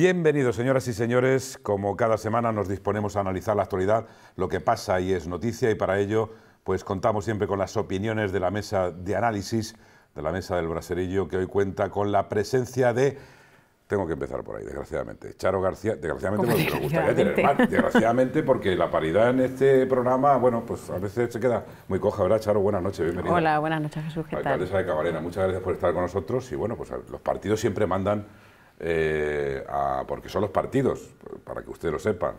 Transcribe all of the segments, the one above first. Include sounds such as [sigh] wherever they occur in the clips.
Bienvenidos, señoras y señores. Como cada semana nos disponemos a analizar la actualidad, lo que pasa y es noticia, y para ello, pues contamos siempre con las opiniones de la mesa de análisis, de la mesa del braserillo, que hoy cuenta con la presencia de. Tengo que empezar por ahí, desgraciadamente. Charo García, desgraciadamente porque me gustaría porque la paridad en este programa, bueno, pues a veces se queda muy coja, ¿verdad, Charo? Buenas noches, Hola, buenas noches, Jesús, de muchas gracias por estar con nosotros y bueno, pues los partidos siempre mandan eh, porque son los partidos, para que usted lo sepan,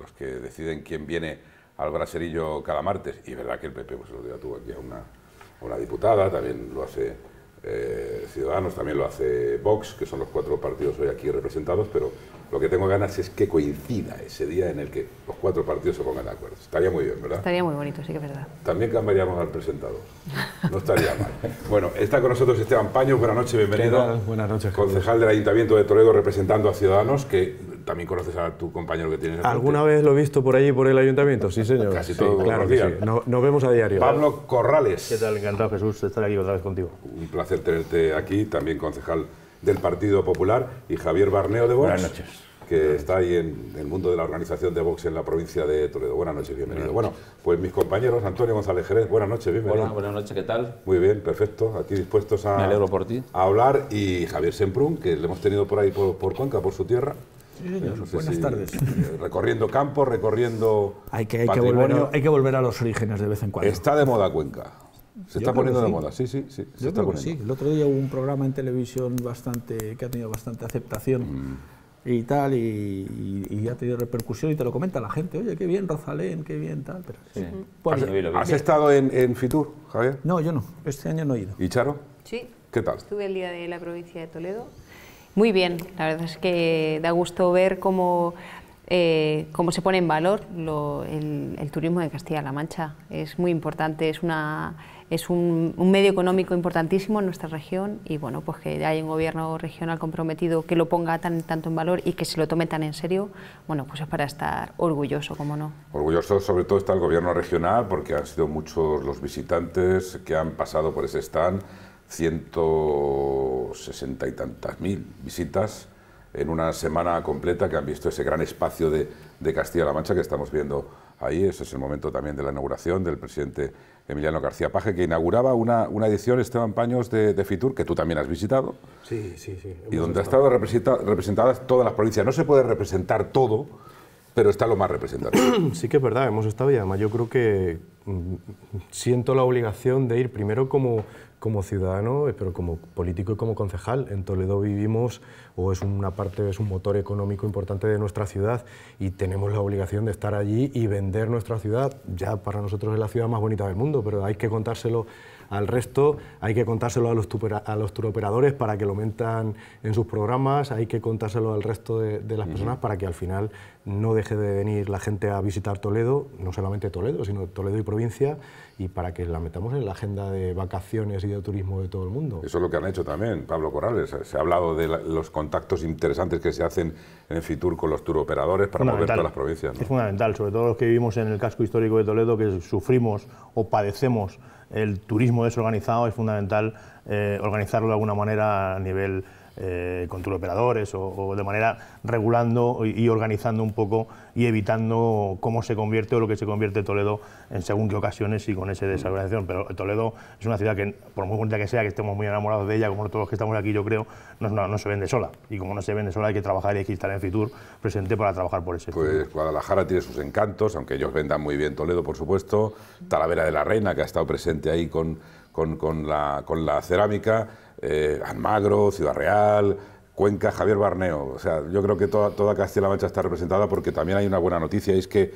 los que deciden quién viene al braserillo cada martes, y verdad que el PP pues, se lo dio tú aquí a una, diputada, también lo hace eh, Ciudadanos, también lo hace Vox, que son los cuatro partidos hoy aquí representados, pero lo que tengo ganas es que coincida ese día en el que los cuatro partidos se pongan de acuerdo. Estaría muy bien, ¿verdad? Estaría muy bonito, sí que es verdad. También cambiaríamos al presentador. No estaría mal. [laughs] bueno, está con nosotros Esteban Paños. Buenas noches, bienvenido. Buenas noches. Concejal del Ayuntamiento de Toledo representando a Ciudadanos, que también conoces a tu compañero que tienes. ¿Alguna vez lo he visto por allí, por el ayuntamiento? Sí, señor. Casi todo claro Nos vemos a diario. Pablo Corrales. ¿Qué tal? Encantado, Jesús, de estar aquí otra vez contigo. Un placer tenerte aquí, también concejal del Partido Popular, y Javier Barneo de Vox. Que está ahí en el mundo de la organización de Vox en la provincia de Toledo. Buenas noches, bienvenido. Bueno, pues mis compañeros, Antonio González Jerez, buenas noches, bienvenido. buenas noches, ¿qué tal? Muy bien, perfecto. Aquí dispuestos a, hablar. Y Javier Semprún, que le hemos tenido por ahí por, Cuenca, por su tierra. Sí, Buenas tardes. Eh, recorriendo campos, recorriendo. Hay hay, que volver a, los orígenes de vez en cuando. Está de moda Cuenca. Se está poniendo de moda, sí, sí, sí. Se sí. El otro día hubo un programa en televisión bastante que ha tenido bastante aceptación mm. y tal, y, y, ha tenido repercusión y te lo comenta la gente. Oye, qué bien, Rosalén, qué bien, tal. Pero, pues, ¿Has, estado en, Fitur, Javier? No, yo no. Este año no he ido. ¿Y Charo? Sí. ¿Qué tal? Estuve el día de la provincia de Toledo. Muy bien, la verdad es que da gusto ver cómo eh, cómo se pone en valor el, el, turismo de Castilla-La Mancha. Es muy importante, es una es un, medio económico importantísimo en nuestra región y bueno, pues que haya un gobierno regional comprometido que lo ponga tan, tanto en valor y que se lo tome tan en serio, bueno, pues es para estar orgulloso, como no. Orgulloso sobre todo está el gobierno regional porque han sido muchos los visitantes que han pasado por ese stand, 160 y tantas mil visitas en una semana completa que han visto ese gran espacio de, de Castilla-La Mancha que estamos viendo ahí. Ese es el momento también de la inauguración del presidente Emiliano García Paje, que inauguraba una, edición, Esteban Paños, de, Fitur, que tú también has visitado. Sí, sí, sí. Y donde han estado representadas todas las provincias. No se puede representar todo, pero está lo más representativo. [clears throat] Sí que es verdad, hemos estado y además yo creo que mm, siento la obligación de ir primero como como ciudadano, eh, pero como político y como concejal. En Toledo vivimos, o es una parte, es un motor económico importante de nuestra ciudad y tenemos la obligación de estar allí y vender nuestra ciudad. Ya para nosotros es la ciudad más bonita del mundo, pero hay que contárselo al resto hay que contárselo a los, a los turoperadores para que lo metan en sus programas, hay que contárselo al resto de, las personas para que al final no deje de venir la gente a visitar Toledo, no solamente Toledo, sino Toledo y provincia, y para que la metamos en la agenda de vacaciones y de turismo de todo el mundo. Eso es lo que han hecho también, Pablo Corrales. Se ha hablado de los contactos interesantes que se hacen en Fitur con los turoperadores para mover todas las provincias. Es fundamental, sobre todo los que vivimos en el casco histórico de Toledo, que sufrimos o padecemos el turismo desorganizado es fundamental eh, organizarlo de alguna manera a nivel eh, con turoperadores o, o, de manera regulando y, organizando un poco y evitando cómo se convierte o lo que se convierte Toledo en según qué ocasiones y con esa desorganización. Pero Toledo es una ciudad que, por muy bonita que sea, que estemos muy enamorados de ella, como todos los que estamos aquí, yo creo, no, se vende sola. Y como no se vende sola, hay que trabajar y hay que estar en Fitur presente para trabajar por ese. Pues Guadalajara tiene sus encantos, aunque ellos vendan muy bien Toledo, por supuesto. Talavera de la Reina, que ha estado presente ahí con, la, con la cerámica. Eh, Almagro, Ciudad Real, Cuenca, Javier Barneo. O sea, yo creo que toda, Castilla-La Mancha está representada porque también hay una buena noticia y es que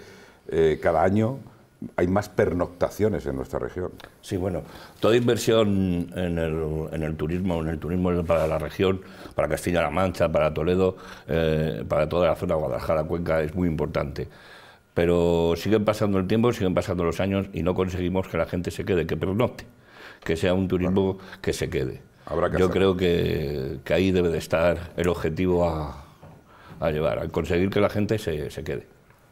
eh, cada año hay más pernoctaciones en nuestra región. Sí, bueno, toda inversión en el, turismo, en el turismo para la región, para Castilla-La Mancha, para Toledo, eh, para toda la zona de Guadalajara, Cuenca, es muy importante. Pero siguen pasando el tiempo, siguen pasando los años y no conseguimos que la gente se quede, que pernocte, que sea un turismo que se quede. Yo creo que, ahí debe de estar el objetivo a, llevar, a conseguir que la gente se, se quede.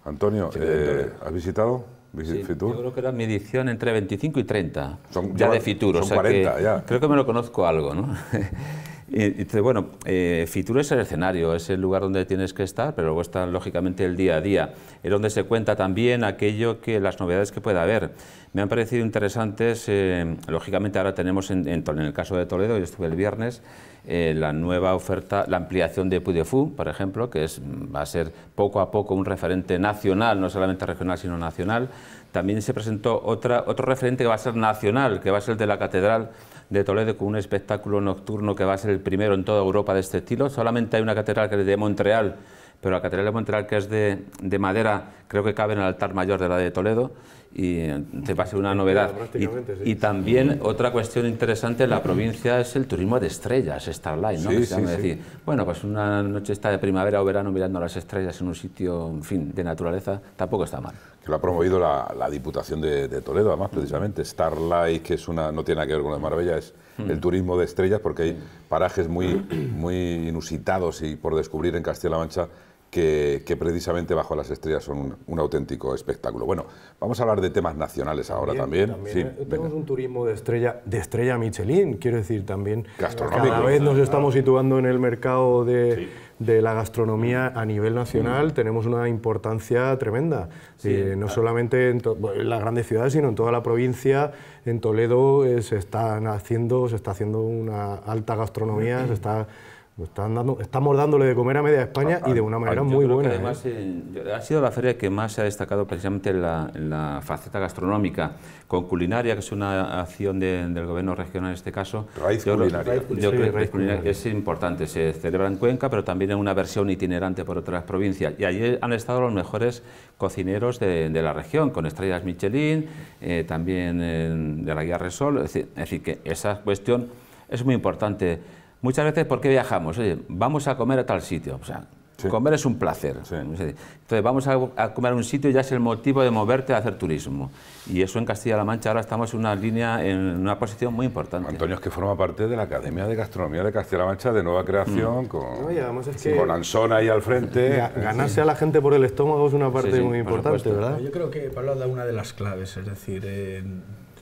Antonio, eh, ¿has visitado? Fitur? Yo creo que era mi edición entre 25 y 30, ya de Fitur. o sea 40, ya. Creo que me lo conozco algo, ¿no? [laughs] Entonces, bueno, eh, Fitur es el escenario, es el lugar donde tienes que estar, pero luego está lógicamente el día a día. Es donde se cuenta también aquello que las novedades que pueda haber. Me han parecido interesantes, eh, lógicamente ahora tenemos en, el caso de Toledo, yo estuve el viernes, eh, la nueva oferta, la ampliación de Pudefú, por ejemplo, que es, va a ser poco a poco un referente nacional, no solamente regional, sino nacional también se presentó otro referente que va a ser nacional, que va a ser el de la Catedral de Toledo, con un espectáculo nocturno que va a ser el primero en toda Europa de este estilo. Solamente hay una catedral que es de Montreal, pero la Catedral de Montreal, que es de madera, creo que cabe en el altar mayor de la de Toledo y eh, te va una novedad. y, también otra cuestión interesante en la provincia es el turismo de estrellas, Starlight, ¿no? decir, bueno, pues una noche esta de primavera o verano mirando las estrellas en un sitio, en fin, de naturaleza, tampoco está mal. Que lo ha promovido la, la Diputación de, Toledo, además, precisamente. Starlight, que es una, no tiene nada que ver con la Marbella, es mm. el turismo de estrellas, porque hay mm. parajes muy, [clears throat] muy inusitados y por descubrir en Castilla-La Mancha que, precisamente bajo las estrellas son un, auténtico espectáculo. Bueno, vamos a hablar de temas nacionales ahora también. Eh, tenemos un turismo de estrella, de estrella Michelin, quiero decir también. Eh, Gastronómico. Cada vez nos estamos situando en el mercado de, de la gastronomía a nivel nacional. Mm. Tenemos una importancia tremenda, eh, no solamente en, las grandes ciudades, sino en toda la provincia. En Toledo se están haciendo, se está haciendo una alta gastronomía, mm. se está estamos dándole de comer a media España y de una manera muy buena. Además, ¿eh? Eh, ha sido la feria que más se ha destacado precisamente en la, faceta gastronómica, con culinaria, que es una acción del gobierno regional en este caso. Raíz yo yo creo que es importante. Se celebra en Cuenca, pero también en una versión itinerante por otras provincias. Y allí han estado los mejores cocineros de, la región, con estrellas Michelin, eh, también de la guía Resol. es decir, que esa cuestión es muy importante Muchas veces, ¿por qué viajamos? Oye, vamos a comer a tal sitio. O sea, comer es un placer. Entonces, vamos a, comer a un sitio y ya es el motivo de moverte a hacer turismo. Y eso en Castilla-La Mancha ahora estamos en una línea, en una posición muy importante. Antonio, es que forma parte de la Academia de Gastronomía de Castilla-La Mancha de nueva creación, mm. con, ahí al frente. ganarse a la gente por el estómago es una parte muy importante, ¿verdad? Yo creo que Pablo dado una de las claves, es decir,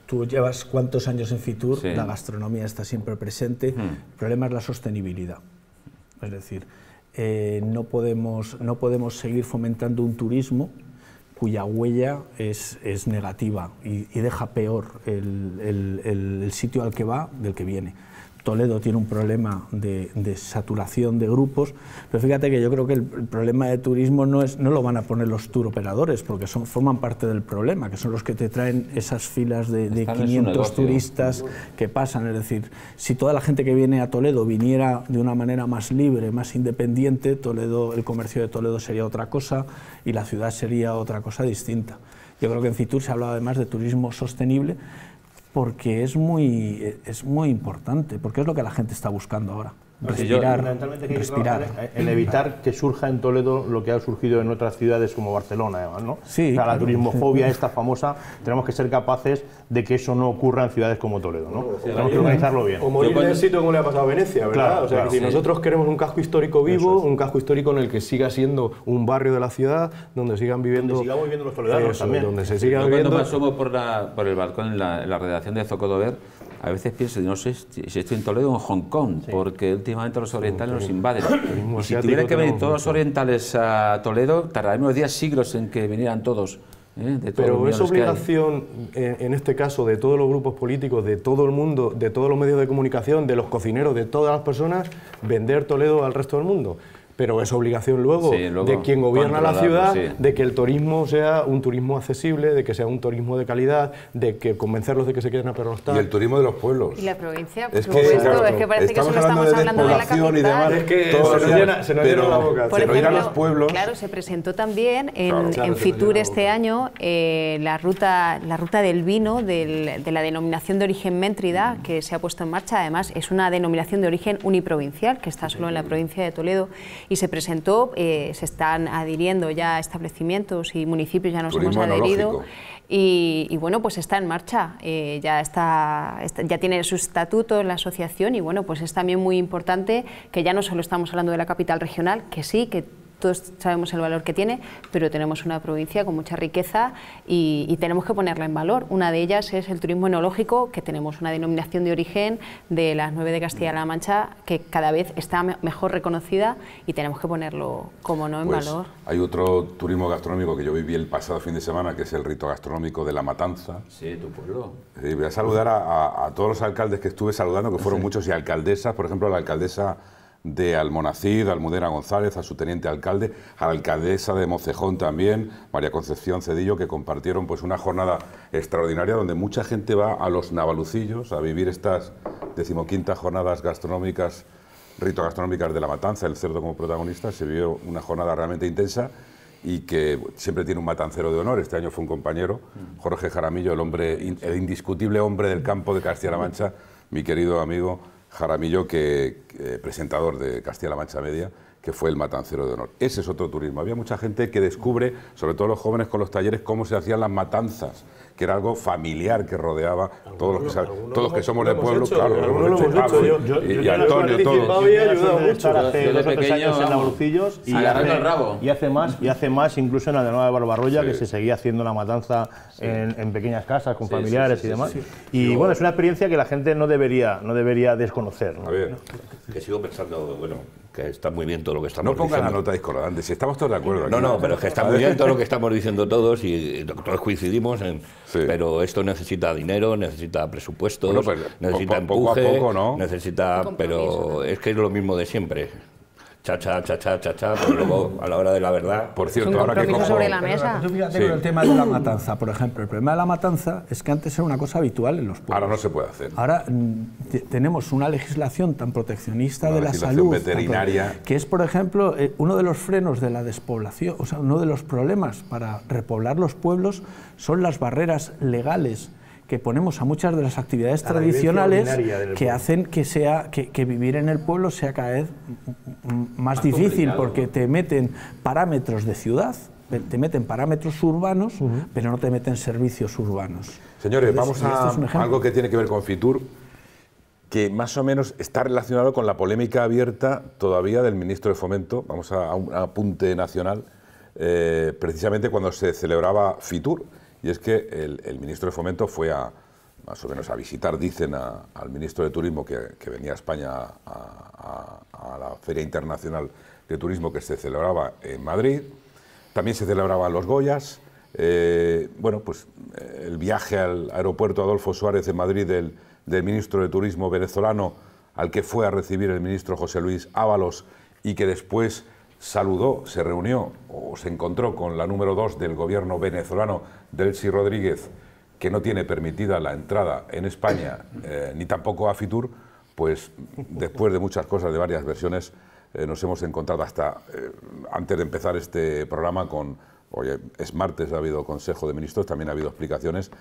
Tú llevas cuántos años en Fitur, la gastronomía está siempre presente, el hmm. problema es la sostenibilidad. Es decir, eh, no, podemos, no podemos seguir fomentando un turismo cuya huella es, negativa y, deja peor el sitio al que va del que viene. Toledo tiene un problema de, saturación de grupos, pero fíjate que yo creo que el, problema de turismo no, es, no lo van a poner los tour operadores, porque son, forman parte del problema, que son los que te traen esas filas de, 500 turistas que pasan. Es decir, si toda la gente que viene a Toledo viniera de una manera más libre, más independiente, Toledo, el comercio de Toledo sería otra cosa y la ciudad sería otra cosa distinta. Yo creo que en Fitur se ha además de turismo sostenible porque es muy, e, es muy importante, porque es lo que la gente está buscando ahora respirar, respirar. que en evitar que surja en Toledo lo que ha surgido en otras ciudades como Barcelona, además, ¿no? Sí, o la turismofobia [laughs] esta famosa, tenemos que ser capaces de que eso no ocurra en ciudades como Toledo, ¿no? tenemos que organizarlo bien. O morir cuando... en el sitio como le ha pasado a Venecia, ¿verdad? o sea, si nosotros queremos un casco histórico vivo, un casco histórico en el que siga siendo un barrio de la ciudad donde sigan viviendo... los toledanos también. se siga viviendo... cuando pasamos por, el balcón la, en la redacción de Zocodover, a veces pienso, no sé si estoy en Toledo o en Hong Kong, porque últimamente los orientales nos invaden. [coughs] si tuvieran que venir todos los orientales a Toledo, tardaríamos días, siglos en que vinieran todos. ¿eh? Pero es obligación, en este caso, de todos los grupos políticos, de todo el mundo, de todos los medios de comunicación, de los cocineros, de todas las personas, vender Toledo al resto del mundo pero es obligación luego, de quien gobierna la ciudad de que el turismo sea un turismo accesible, de que sea un turismo de calidad, de que convencerlos de que se queden a Y el turismo de los pueblos. Y la provincia, por supuesto, es que parece que solo estamos hablando de la capital. es que se, llena, se la boca. los pueblos. Claro, se presentó también en, Fitur este año eh, la, ruta, la ruta del vino de la denominación de origen Méntrida, que se ha puesto en marcha. Además, es una denominación de origen uniprovincial, que está solo en la provincia de Toledo y se presentó, eh, se están adhiriendo ya establecimientos y municipios ya nos hemos adherido. Y, bueno, pues está en marcha, eh, ya, está, ya tiene su estatuto en la asociación y bueno, pues es también muy importante que ya no solo estamos hablando de la capital regional, que sí, que todos sabemos el valor que tiene, pero tenemos una provincia con mucha riqueza y, tenemos que ponerla en valor. Una de ellas es el turismo enológico, que tenemos una denominación de origen de las nueve de Castilla-La Mancha, que cada vez está mejor reconocida y tenemos que ponerlo, como no, en pues, valor. Hay otro turismo gastronómico que yo viví el pasado fin de semana, que es el rito gastronómico de La Matanza. Sí, tu pueblo. voy a saludar a, todos los alcaldes que estuve saludando, que fueron muchos, y alcaldesas, por ejemplo, la alcaldesa de Almonacid, Almudena González, a su teniente alcalde, a la alcaldesa de Mocejón también, María Concepción Cedillo, que compartieron pues una jornada extraordinaria donde mucha gente va a los navalucillos a vivir estas decimoquintas jornadas gastronómicas, rito gastronómicas de la matanza, el cerdo como protagonista, se vio una jornada realmente intensa y que siempre tiene un matancero de honor. Este año fue un compañero, Jorge Jaramillo, el hombre, el indiscutible hombre del campo de Castilla-La Mancha, mi querido amigo Jaramillo, que, eh, presentador de Castilla-La Mancha Media, que fue el matancero de honor. Ese es otro turismo. Había mucha gente que descubre, sobre todo los jóvenes con los talleres, cómo se hacían las matanzas, que era algo familiar que rodeaba todos los que, todos que somos del pueblo, claro. Yo, y, Antonio, mucho. Hace en y, y hace más, y hace más incluso en la de Nueva de que se seguía haciendo la matanza en, pequeñas casas con familiares y demás. Y bueno, es una experiencia que la gente no debería, no debería desconocer. A ver. Que sigo pensando, bueno, que está muy bien todo lo que estamos diciendo. No pongan la nota discordante, si estamos todos de acuerdo. No, aquí. no, pero es que está muy bien todo lo que estamos diciendo todos y eh, todos coincidimos, en, pero esto necesita dinero, necesita presupuesto, pues, necesita empuje, necesita... Pero ¿eh? es que es lo mismo de siempre cha, cha, cha, cha, cha, pero luego a la hora de la verdad... Por cierto, ahora que como... el tema de la matanza, por ejemplo. El problema de la matanza es que antes era una cosa habitual en los pueblos. Ahora no se puede hacer. Ahora mm, tenemos una legislación tan proteccionista de la salud... veterinaria... que es, por ejemplo, eh, uno de los frenos de la despoblación, o sea, uno de los problemas para repoblar los pueblos son las barreras legales que ponemos a muchas de las actividades tradicionales que hacen que, sea, que, vivir en el pueblo sea cada vez más, difícil, porque te meten parámetros de ciudad, te meten parámetros urbanos, pero no te meten servicios urbanos. Señores, vamos a, algo que tiene que ver con Fitur que más o menos está relacionado con la polémica abierta todavía del ministro de Fomento, vamos a, un apunte nacional, eh, precisamente cuando se celebraba FITUR, y es que el, ministro de Fomento fue a, más o menos a visitar, dicen al ministro de Turismo que, venía a España a, la Feria Internacional de Turismo que se celebraba en Madrid. También se celebraban los Goyas. Eh, bueno, pues eh, el viaje al aeropuerto Adolfo Suárez de Madrid del, del, ministro de Turismo venezolano, al que fue a recibir el ministro José Luis Ábalos y que después saludó, se reunió o se encontró con la número dos del gobierno venezolano Delcy Rodríguez, que no tiene permitida la entrada en España eh, ni tampoco a Fitur, pues después de muchas cosas, de varias versiones, eh, nos hemos encontrado hasta eh, antes de empezar este programa con, oye, es martes, ha habido Consejo de Ministros, también ha habido explicaciones.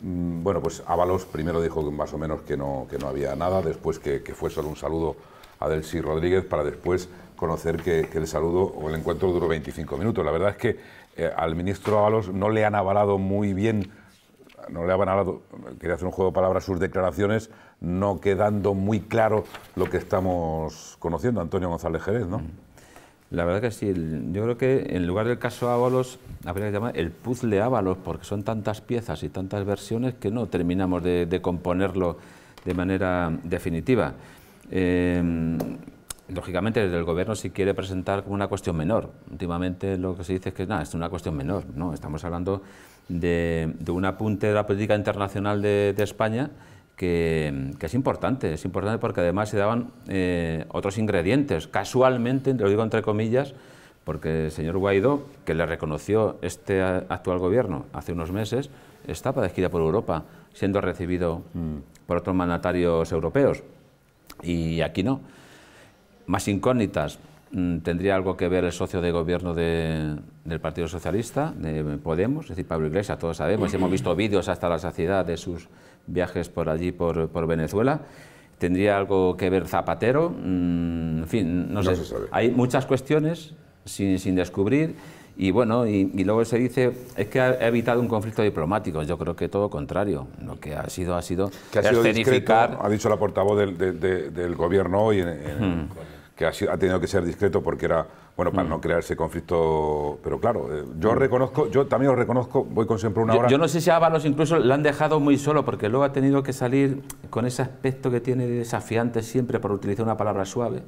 Mm, bueno, pues Ábalos primero dijo más o menos que no, que no había nada, después que, fue solo un saludo a Delcy Rodríguez, para después conocer que, que, el saludo o el encuentro duró 25 minutos. La verdad es que eh, al ministro Ábalos no le han avalado muy bien, no le han avalado, quería hacer un juego de palabras, sus declaraciones, no quedando muy claro lo que estamos conociendo, Antonio González Jerez, ¿no? La verdad que sí, yo creo que en lugar del caso Ábalos, habría que llamar el puzzle Ábalos, porque son tantas piezas y tantas versiones que no terminamos de, componerlo de manera definitiva. Eh, lógicamente desde el gobierno ...si quiere presentar como una cuestión menor. Últimamente lo que se dice es que nada, es una cuestión menor, ¿no? Estamos hablando de, un apunte de la política internacional de, España que, es importante, es importante porque además se daban eh, otros ingredientes, casualmente, lo digo entre comillas, porque el señor Guaidó, que le reconoció este actual gobierno hace unos meses, estaba de por Europa, siendo recibido mm, por otros mandatarios europeos, y aquí no. Más incógnitas, mm, tendría algo que ver el socio de gobierno del Partido Socialista, de Podemos, es decir, Pablo Iglesias, todos sabemos, hemos visto vídeos hasta la saciedad de sus viajes por allí, por, Venezuela. ¿Tendría algo que ver Zapatero? Mm, en fin, no, sé. Hay muchas cuestiones sin, descubrir. Y bueno, y, luego se dice, es que ha evitado un conflicto diplomático. Yo creo que todo contrario. Lo que ha sido, ha sido. ha sido ha dicho la portavoz del, gobierno hoy en, que ha, tenido que ser discreto porque era, bueno, para mm. no crear ese conflicto, pero claro, eh, yo mm. reconozco, yo también lo reconozco, voy con siempre una hora. Yo no sé si a Ábalos incluso lo han dejado muy solo porque luego ha tenido que salir con ese aspecto que tiene desafiante siempre, por utilizar una palabra suave.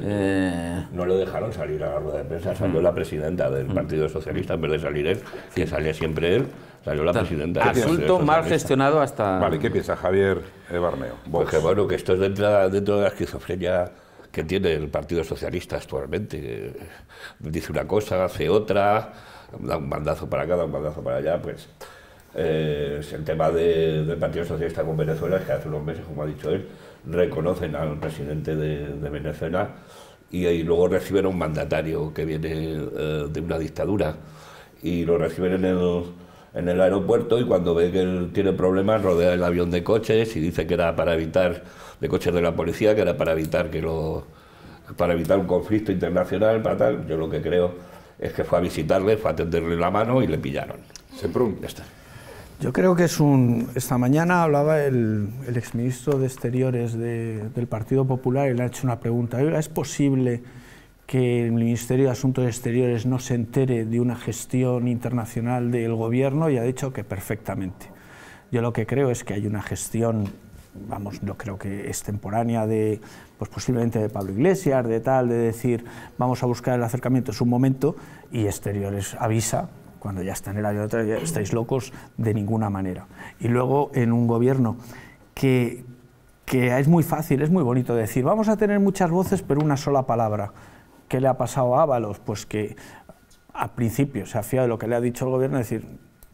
Eh. No lo dejaron salir a la rueda de prensa, salió mm. la presidenta del Partido Socialista en vez de salir él, que salía siempre él. Salió la presidenta. Asunto mal gestionado hasta... Vale, ¿qué piensa Javier Barneo? Pues que bueno, que esto es dentro, dentro de la esquizofrenia que tiene el Partido Socialista actualmente. Dice una cosa, hace otra, da un mandazo para acá, da un mandazo para allá, pues... Eh, el tema del Partido Socialista con Venezuela es que hace unos meses, como ha dicho él, reconocen al presidente de, Venezuela y, luego reciben a un mandatario que viene eh, de una dictadura y lo reciben en el, en el aeropuerto y cuando ve que él tiene problemas rodea el avión de coches y dice que era para evitar de coches de la policía, que era para evitar que lo, para evitar un conflicto internacional, para tal. Yo lo que creo es que fue a visitarle, fue a tenderle la mano y le pillaron. Se Yo creo que es un. Esta mañana hablaba el, el exministro de Exteriores del Partido Popular y le ha hecho una pregunta. ¿Es posible que el Ministerio de Asuntos Exteriores no se entere de una gestión internacional del gobierno? Y ha dicho que perfectamente. Yo lo que creo es que hay una gestión vamos, yo creo que es extemporánea de, pues posiblemente de Pablo Iglesias, de tal, de decir, vamos a buscar el acercamiento, es un momento, y exteriores avisa, cuando ya está en el año de ya estáis locos de ninguna manera. Y luego en un gobierno que, que es muy fácil, es muy bonito decir, vamos a tener muchas voces, pero una sola palabra. ¿Qué le ha pasado a Ábalos? Pues que al principio se ha fiado de lo que le ha dicho el gobierno, es decir,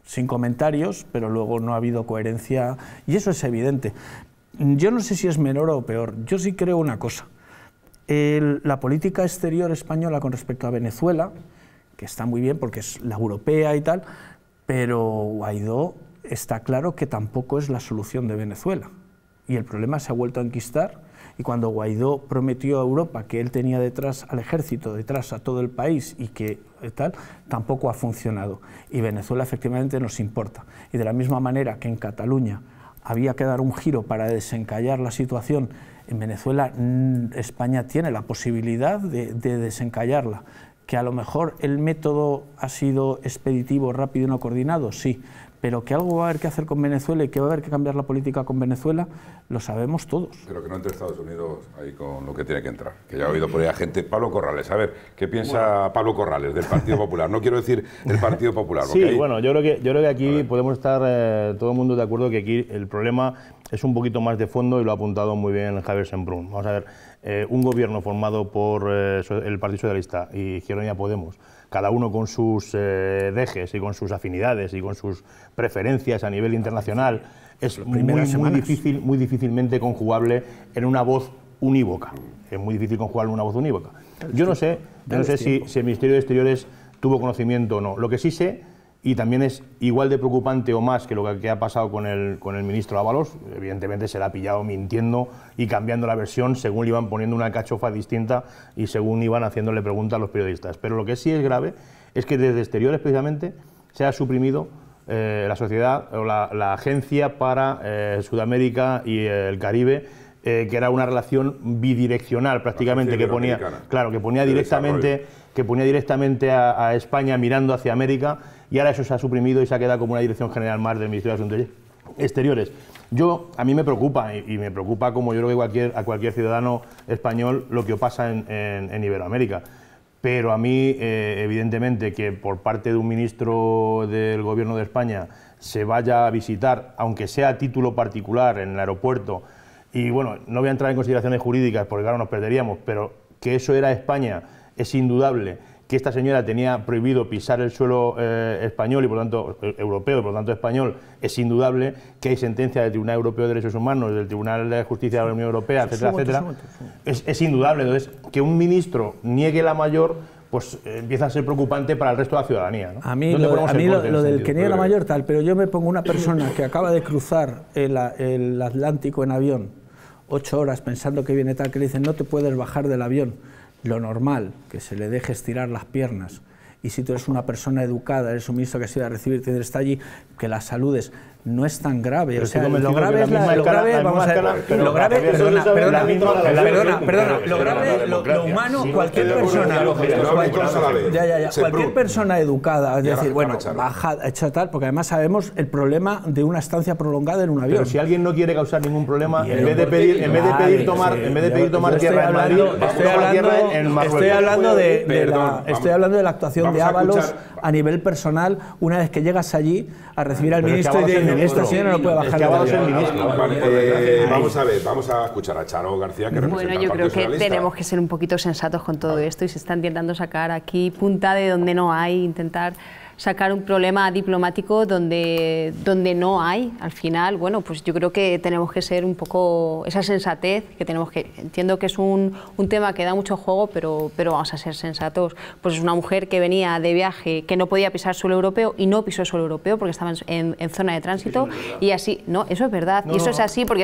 sin comentarios, pero luego no ha habido coherencia, y eso es evidente yo no sé si es menor o peor, yo sí creo una cosa. la política exterior española con respecto a Venezuela, que está muy bien porque es la europea y tal, pero Guaidó está claro que tampoco es la solución de Venezuela. Y el problema se ha vuelto a enquistar. Y cuando Guaidó prometió a Europa que él tenía detrás al ejército, detrás a todo el país y que eh, tal, tampoco ha funcionado. Y Venezuela efectivamente nos importa. Y de la misma manera que en Cataluña había que dar un giro para desencallar la situación en Venezuela, mm, España tiene la posibilidad de, desencallarla. Que a lo mejor el método ha sido expeditivo, rápido y no coordinado, sí, pero que algo va a haber que hacer con Venezuela y que va a haber que cambiar la política con Venezuela, lo sabemos todos. Pero que no entre Estados Unidos ahí con lo que tiene que entrar, que ya ha oído por ahí a gente. Pablo Corrales, a ver, ¿qué piensa Pablo Corrales del Partido Popular? No quiero decir el Partido Popular. Sí, bueno, yo creo que, yo creo que aquí podemos estar eh, todo el mundo de acuerdo que aquí el problema es un poquito más de fondo y lo ha apuntado muy bien Javier Sembrun. Vamos a ver, eh, un gobierno formado por eh, el Partido Socialista y y Podemos, cada uno con sus dejes eh, y con sus afinidades y con sus preferencias a nivel internacional, es muy, muy, difícil, muy difícilmente conjugable en una voz unívoca. Es muy difícil en una voz unívoca. Yo no sé, yo no sé si, si el Ministerio de Exteriores tuvo conocimiento o no. Lo que sí sé y también es igual de preocupante o más que lo que, ha pasado con el, con el ministro Ábalos. Evidentemente ha pillado mintiendo y cambiando la versión según iban poniendo una cachofa distinta y según iban haciéndole preguntas a los periodistas. Pero lo que sí es grave es que desde exteriores precisamente se ha suprimido eh, la sociedad o la, agencia para eh, Sudamérica y eh, el Caribe que era una relación bidireccional prácticamente que ponía claro que ponía directamente que ponía directamente a España mirando hacia América y ahora eso se ha suprimido y se ha quedado como una dirección general más del Ministerio de Asuntos Exteriores. Yo, a mí me preocupa, y, me preocupa como yo lo veo cualquier, a cualquier ciudadano español, lo que pasa en, Iberoamérica. Pero a mí, eh, evidentemente, que por parte de un ministro del Gobierno de España se vaya a visitar, aunque sea a título particular, en el aeropuerto, y bueno, no voy a entrar en consideraciones jurídicas porque claro nos perderíamos, pero que eso era España es indudable que esta señora tenía prohibido pisar el suelo eh, español y por lo tanto e-, europeo y por lo tanto español, es indudable que hay sentencia del Tribunal Europeo de Derechos Humanos, del Tribunal de Justicia de la Unión Europea, etcétera, etcétera. Es, indudable. Entonces, que un ministro niegue la mayor pues eh, empieza a ser preocupante para el resto de la ciudadanía. A mí lo, a mí lo, del que niegue la mayor tal, pero yo me pongo una persona que acaba de cruzar el, el Atlántico en avión, ocho horas pensando que viene tal, que le dicen no te puedes bajar del avión lo normal, que se le deje estirar las piernas, y si tú eres una persona educada, eres un ministro que se iba a recibir, tienes que allí, que las saludes, no es tan grave. O sea, lo grave es la, lo grave, vamos lo grave, perdona, perdona, perdona, perdona, lo grave, lo humano, cualquier persona, cualquier persona educada, es decir, bueno, baja, hecha tal, porque además sabemos el problema de una estancia prolongada en un avión. Pero si alguien no quiere causar ningún problema, en vez de pedir, en vez de pedir tomar, en vez de pedir tomar tierra en Madrid, estoy hablando estoy hablando de la actuación de Ábalos a nivel personal una vez que llegas allí a recibir al ministro y esta no puede bajar eh, Vamos a ver, vamos a escuchar a Charo García que Bueno, yo creo que tenemos que ser un poquito sensatos con todo esto y se están intentando sacar aquí punta de donde no hay, intentar sacar un problema diplomático donde, donde no hay. Al final, bueno, pues yo creo que tenemos que ser un poco esa sensatez que tenemos que. Entiendo que es un, un tema que da mucho juego, pero, pero vamos a ser sensatos. Pues es una mujer que venía de viaje, que no podía pisar suelo europeo y no pisó suelo europeo porque estaba en, zona de tránsito y así. No, eso es verdad. y eso es así porque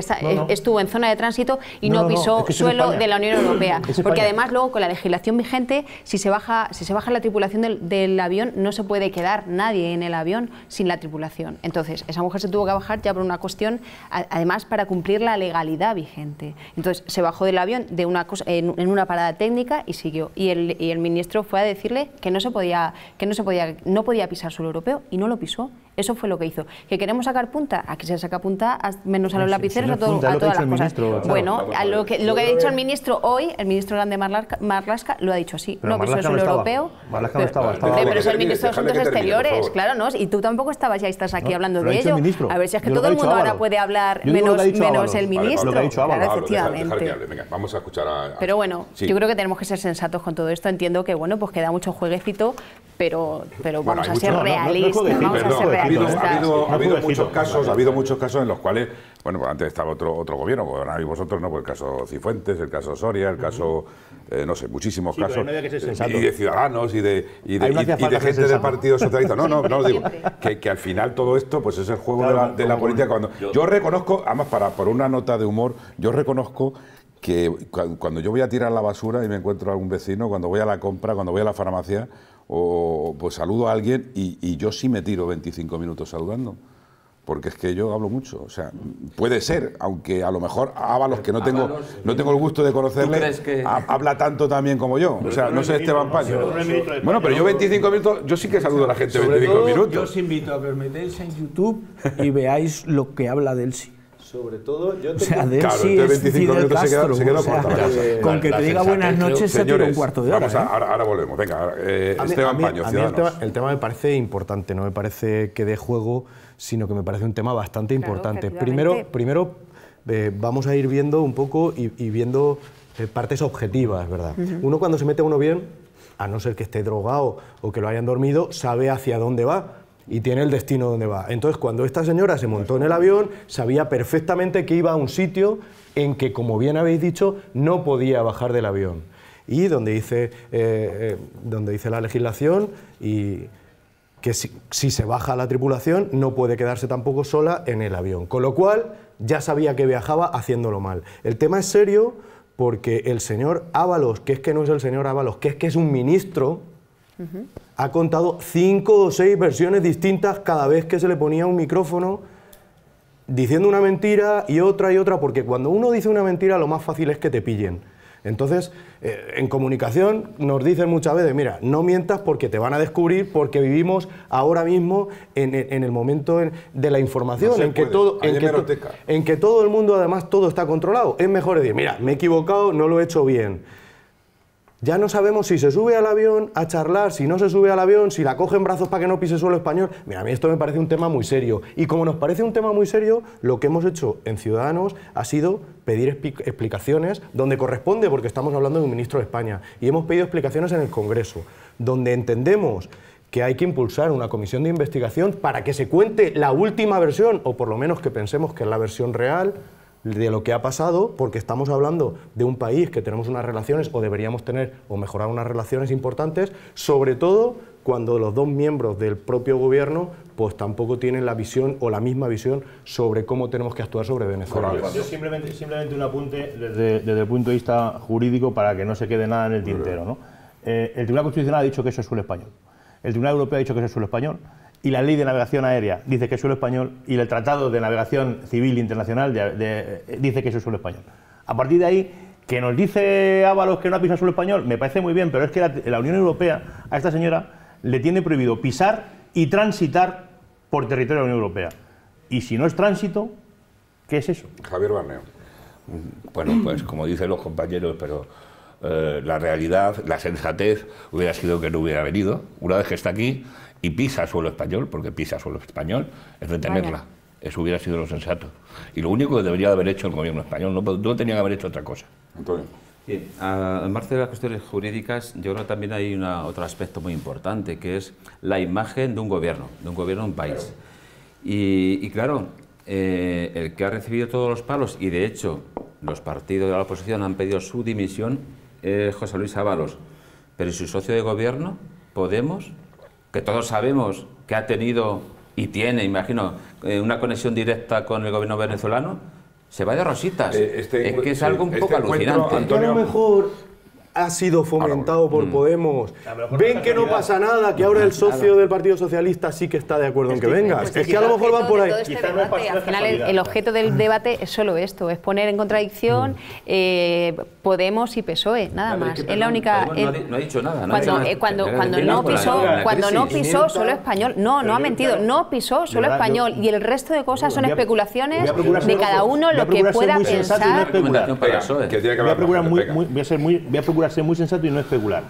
estuvo en zona de tránsito y no, pisó suelo de la Unión Europea. porque además luego con la legislación vigente, si se baja, si se baja la tripulación del, del avión, no se puede quedar quedar nadie en el avión sin la tripulación. Entonces, esa mujer se tuvo que bajar ya por una cuestión, además para cumplir la legalidad vigente. Entonces, se bajó del avión de una cosa, en, una parada técnica y siguió. Y el, y el ministro fue a decirle que no se podía, que no se podía, no podía pisar suelo europeo y no lo pisó. Eso fue lo que hizo. ¿Que queremos sacar punta? Aquí se saca punta menos a los ah, lapiceros, a, todo, a todas las cosas. bueno, a lo que, lo que ha dicho el ministro hoy, el ministro grande Marlasca, lo ha dicho así. no, que eso es un europeo. Marlasca no estaba, estaba. Pero es el ministro de Asuntos Exteriores, claro, ¿no? Y tú tampoco estabas ya estás aquí hablando de ello. A ver si es que todo el mundo ahora puede hablar menos el ministro. efectivamente. vamos a escuchar Pero bueno, yo creo que tenemos que ser sensatos con todo esto. Entiendo que, bueno, pues queda mucho jueguecito, pero, pero vamos a ser realistas. vamos a ser realistas ha habido, muchos casos, ha habido muchos casos en los cuales, bueno, pues antes estaba otro otro gobierno, bueno, pues y vosotros no, pues el caso Cifuentes, el caso Soria, el caso, eh, no sé, muchísimos casos y de ciudadanos y de y de, gente del Partido Socialista. No, no, no lo digo que, que, al final todo esto, pues es el juego de la, política. Cuando yo reconozco, además para por una nota de humor, yo reconozco que cuando yo voy a tirar la basura y me encuentro a algún vecino, cuando voy a la compra, cuando voy a la farmacia, o pues saludo a alguien y, yo sí me tiro 25 minutos saludando porque es que yo hablo mucho. O sea, puede ser, aunque a lo mejor Ábalos, que no tengo, no tengo el gusto de conocerle, habla tanto también como yo. o sea, no sé, Esteban Paño. Bueno, pero yo 25 minutos, yo sí que saludo a la gente 25 minutos. Yo os invito a que os en YouTube y veáis lo que habla Delsi. Sobre todo, yo te... O sea, de 25 minutos se quedaron, o sea, corta Con que te diga buenas noches se tira un cuarto de hora. Vamos, ¿eh? ahora, ahora, volvemos. Venga, eh, Esteban a Paño, el, tema, el, tema, me parece importante, no me parece que dé juego, sino que me parece un tema bastante importante. Primero, primero eh, vamos a ir viendo un poco y, y viendo eh, partes objetivas, ¿verdad? Uno cuando se mete uno bien, a no ser que esté drogado o que lo hayan dormido, sabe hacia dónde va y tiene el destino donde va. Entonces, cuando esta señora se montó en el avión, sabía perfectamente que iba a un sitio en que, como bien habéis dicho, no podía bajar del avión. Y donde dice, eh, eh, donde dice la legislación y que si, se baja la tripulación no puede quedarse tampoco sola en el avión. Con lo cual, ya sabía que viajaba haciéndolo mal. El tema es serio porque el señor Ábalos, que es que no es el señor Ábalos, que es que es un ministro, ha contado cinco o seis versiones distintas cada vez que se le ponía un micrófono diciendo una mentira y otra y otra, porque cuando uno dice una mentira lo más fácil es que te pillen. Entonces, eh, en comunicación nos dicen muchas veces, mira, no mientas porque te van a descubrir, porque vivimos ahora mismo en, e, el momento de la información, en, que todo, en que todo el mundo, además, todo está controlado. Es mejor decir, mira, me he equivocado, no lo he hecho bien ya no sabemos si se sube al avión a charlar, si no se sube al avión, si la cogen en brazos para que no pise suelo español. Mira, a mí esto me parece un tema muy serio. Y como nos parece un tema muy serio, lo que hemos hecho en Ciudadanos ha sido pedir explicaciones donde corresponde, porque estamos hablando de un ministro de España. Y hemos pedido explicaciones en el Congreso, donde entendemos que hay que impulsar una comisión de investigación para que se cuente la última versión, o por lo menos que pensemos que es la versión real, de lo que ha pasado, porque estamos hablando de un país que tenemos unas relaciones, o deberíamos tener, o mejorar unas relaciones importantes, sobre todo cuando los dos miembros del propio gobierno pues tampoco tienen la visión o la misma visión sobre cómo tenemos que actuar sobre Venezuela. Yo simplemente, simplemente un apunte desde, el punto de vista jurídico para que no se quede nada en el tintero. Eh, el Tribunal Constitucional ha dicho que eso es suelo español. El Tribunal Europeo ha dicho que eso es suelo español y la Ley de Navegación Aérea dice que es suelo español y el Tratado de Navegación Civil Internacional eh, dice que es suelo español. A partir de ahí, que nos dice Ábalos que no ha pisado suelo español, me parece muy bien, pero es que la, Unión Europea a esta señora le tiene prohibido pisar y transitar por territorio de la Unión Europea. Y si no es tránsito, ¿qué es eso? Javier Barneo. Bueno, pues como dicen los compañeros, pero eh, la realidad, la sensatez hubiera sido que no hubiera venido. Una vez que está aquí, y pisa suelo español, porque pisa suelo español, es retenerla. Eso hubiera sido lo sensato. Y lo único que debería haber hecho el gobierno español, no, tenía que haber hecho otra cosa. Antonio. Bien, de las cuestiones jurídicas, yo creo que también hay otro aspecto muy importante, que es la imagen de un gobierno, de un gobierno un país. Y, claro, eh, el que ha recibido todos los palos, y de hecho los partidos de la oposición han pedido su dimisión, es José Luis Ábalos. Pero su socio de gobierno, Podemos, que todos sabemos que ha tenido y tiene, imagino, eh, una conexión directa con el gobierno venezolano, se va de rositas. Eh, este es que es algo un poco este alucinante. Antonio ha sido fomentado por mm. Podemos. Ven que no pasa nada, que ahora el socio del Partido Socialista sí que está de acuerdo en que venga. es que a lo mejor van por ahí. Este al final el, objeto del mm. debate es solo esto, es poner en contradicción mm. eh, Podemos y PSOE, nada más. Es la única... Eh, no ha dicho nada. Cuando cuando no pisó, cuando no pisó solo español, no, no ha mentido, no pisó solo español y el resto de cosas son especulaciones de cada uno lo que pueda pensar. E. Voy a ser muy sensato y no especular.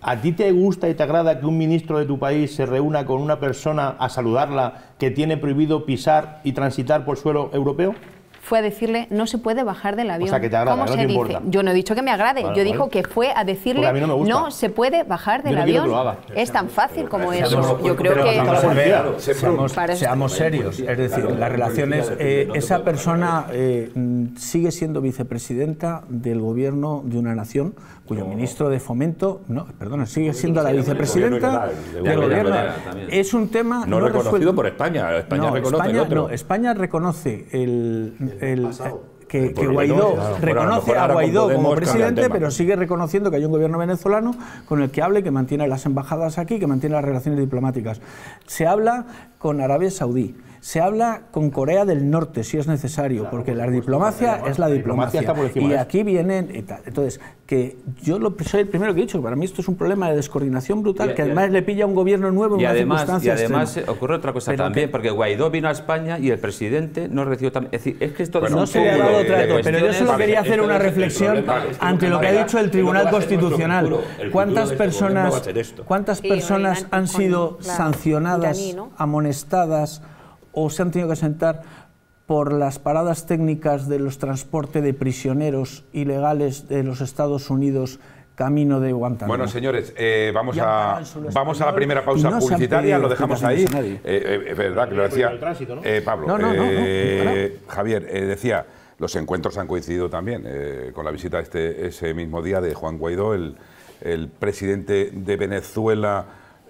¿A ti te gusta y te agrada que un ministro de tu país se reúna con una persona a saludarla que tiene prohibido pisar y transitar por suelo europeo? fue a decirle no se puede bajar del avión. O sea, que te agrada, ¿Cómo no se Yo no he dicho que me agrade, yo digo que fue a decirle no, se puede bajar del avión. Es tan fácil como eso. yo creo que seamos, seamos, serios, es decir, la relación es eh, esa persona eh, sigue siendo vicepresidenta del gobierno de una nación cuyo ministro de fomento, no, perdona, sigue siendo la vicepresidenta del gobierno. Es un tema no, reconocido por España. España reconoce España reconoce el el, eh, que, Guaidó reconoce a Guaidó como presidente, pero sigue reconociendo que hay un gobierno venezolano con el que hable, que mantiene las embajadas aquí, que mantiene las relaciones diplomáticas. Se habla con Arabia Saudí. Se habla con Corea del Norte si es necesario, porque la diplomacia es la, diplomacia. y aquí vienen. Entonces, que yo lo, soy el primero que he dicho, para mí esto es un problema de descoordinación brutal, que además le pilla a un gobierno nuevo en una además, circunstancia Y además ocurre otra cosa también, porque Guaidó vino a España y el presidente no recibió también. Es decir, es que esto no se ha dado trato, pero yo solo quería hacer una reflexión ante lo que ha dicho el Tribunal Constitucional. ¿Cuántas este personas, ¿cuántas personas han sido sancionadas, amonestadas? o se han tenido que sentar por las paradas técnicas de los transportes de prisioneros ilegales de los Estados Unidos camino de Guantánamo. Bueno, señores, eh, vamos, a, vamos a la primera pausa publicitaria, lo dejamos ahí. Eh, eh verdad que lo decía tránsito, eh, Pablo. Javier, decía, los encuentros han coincidido también con la visita este, ese mismo día de Juan Guaidó, el, el presidente de Venezuela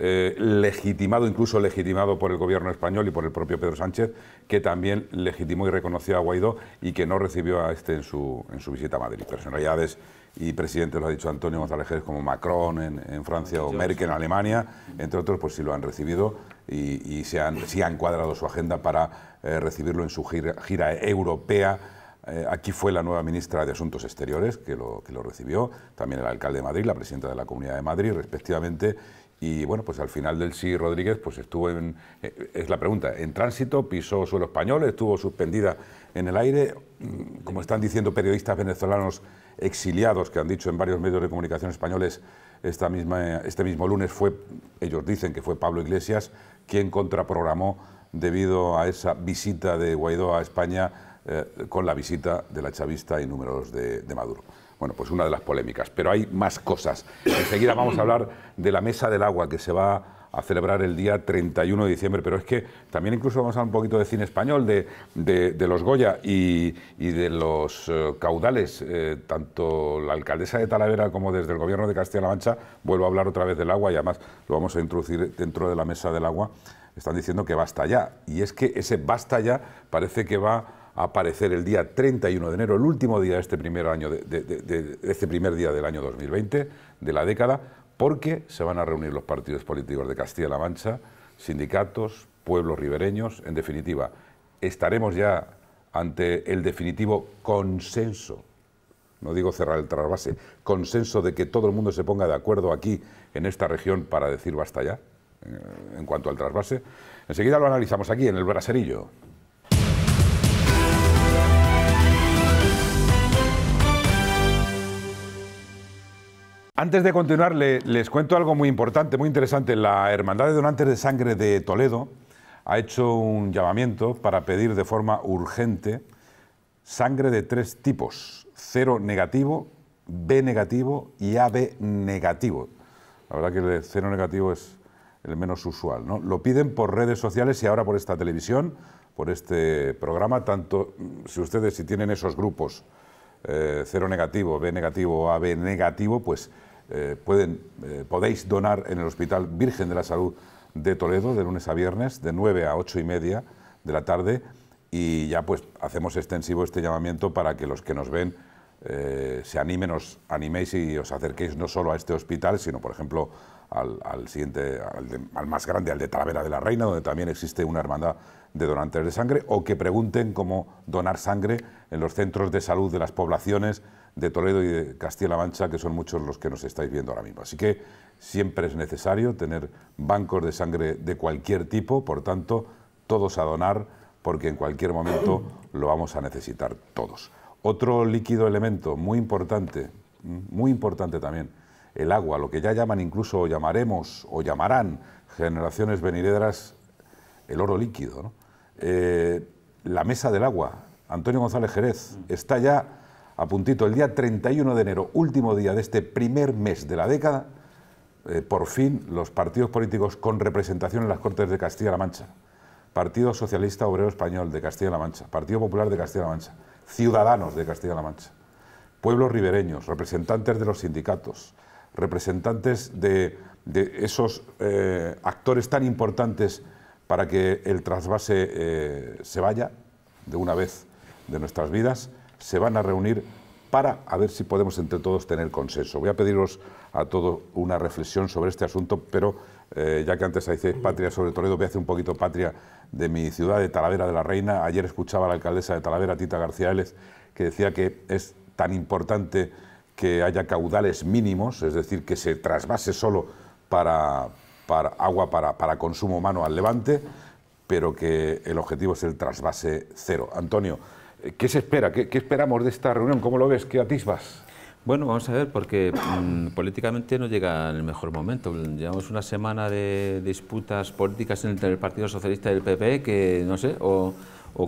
eh, legitimado, incluso legitimado por el gobierno español y por el propio Pedro Sánchez, que también legitimó y reconoció a Guaidó y que no recibió a este en su, en su visita a Madrid. Personalidades y presidentes, lo ha dicho Antonio González como Macron en, Francia o Merkel en Alemania, entre otros, pues sí lo han recibido y, se han, sí han cuadrado su agenda para eh, recibirlo en su gira, europea. Eh, aquí fue la nueva ministra de Asuntos Exteriores que lo, que lo recibió, también el alcalde de Madrid, la presidenta de la Comunidad de Madrid, respectivamente y bueno, pues al final del sí Rodríguez pues estuvo en, eh, es la pregunta, en tránsito, pisó suelo español, estuvo suspendida en el aire, mm, como están diciendo periodistas venezolanos exiliados que han dicho en varios medios de comunicación españoles este mismo lunes fue, ellos dicen que fue Pablo Iglesias quien contraprogramó debido a esa visita de Guaidó a España eh, con la visita de la chavista y números de Maduro. Bueno, pues una de las polémicas, pero hay más cosas. Enseguida vamos a hablar de la mesa del agua que se va a celebrar el día 31 de diciembre, pero es que también incluso vamos a hablar un poquito de cine español, de, los Goya y, de los eh, caudales, eh, tanto la alcaldesa de Talavera como desde el gobierno de Castilla-La Mancha, vuelvo a hablar otra vez del agua y además lo vamos a introducir dentro de la mesa del agua, están diciendo que basta ya, y es que ese basta ya parece que va aparecer el día 31 de enero, el último día de este primer, año de, de, este primer día del año 2020, de la década, porque se van a reunir los partidos políticos de Castilla-La Mancha, sindicatos, pueblos ribereños, en definitiva, estaremos ya ante el definitivo consenso, no digo cerrar el trasvase, consenso de que todo el mundo se ponga de acuerdo aquí, en esta región, para decir basta ya, eh, en cuanto al trasvase. Enseguida lo analizamos aquí, en el braserillo. Antes de continuar, les cuento algo muy importante, muy interesante. La Hermandad de Donantes de Sangre de Toledo ha hecho un llamamiento para pedir de forma urgente sangre de tres tipos, cero negativo, B negativo y AB negativo. La verdad que el cero negativo es el menos usual. ¿no? Lo piden por redes sociales y ahora por esta televisión, por este programa, tanto mm, si ustedes si tienen esos grupos eh, cero negativo, B negativo o AB negativo, pues eh, eh, podéis donar en el Hospital Virgen de la Salud de Toledo de lunes a viernes de 9 a 8 y media de la tarde y ya pues hacemos extensivo este llamamiento para que los que nos ven eh, se animen, os animéis y os acerquéis no solo a este hospital, sino por ejemplo al, siguiente, al, al, más grande, al de Talavera de la Reina, donde también existe una hermandad de donantes de sangre, o que pregunten cómo donar sangre en los centros de salud de las poblaciones de Toledo y de Castilla-La Mancha, que son muchos los que nos estáis viendo ahora mismo. Así que siempre es necesario tener bancos de sangre de cualquier tipo, por tanto, todos a donar, porque en cualquier momento [clears throat] lo vamos a necesitar todos. Otro líquido elemento muy importante, mm, muy importante también, el agua, lo que ya llaman incluso, o llamaremos, o llamarán generaciones venideras, el oro líquido. Eh, la mesa del agua, Antonio González Jerez, mm. está ya a puntito, el día 31 de enero, último día de este primer mes de la década, eh, por fin los partidos políticos con representación en las Cortes de Castilla-La Mancha, Partido Socialista Obrero Español de Castilla-La Mancha, Partido Popular de Castilla-La Mancha, Ciudadanos de Castilla-La Mancha, pueblos ribereños, representantes de los sindicatos, representantes de, esos eh, actores tan importantes para que el trasvase eh, se vaya de una vez de nuestras vidas, se van a reunir para a ver si podemos entre todos tener consenso. Voy a pediros a todos una reflexión sobre este asunto, pero eh, ya que antes hice patria sobre Toledo, voy a hacer un poquito patria de mi ciudad, de Talavera de la Reina. Ayer escuchaba a la alcaldesa de Talavera, Tita García Vélez, que decía que es tan importante que haya caudales mínimos, es decir, que se trasvase solo para, para agua para, para consumo humano al levante, pero que el objetivo es el trasvase cero. Antonio, ¿Qué se espera? ¿Qué, esperamos de esta reunión? ¿Cómo lo ves? ¿Qué atisbas? Bueno, vamos a ver, porque mm, políticamente no llega el mejor momento. Llevamos una semana de disputas políticas entre el Partido Socialista y el PP e que, no sé, o,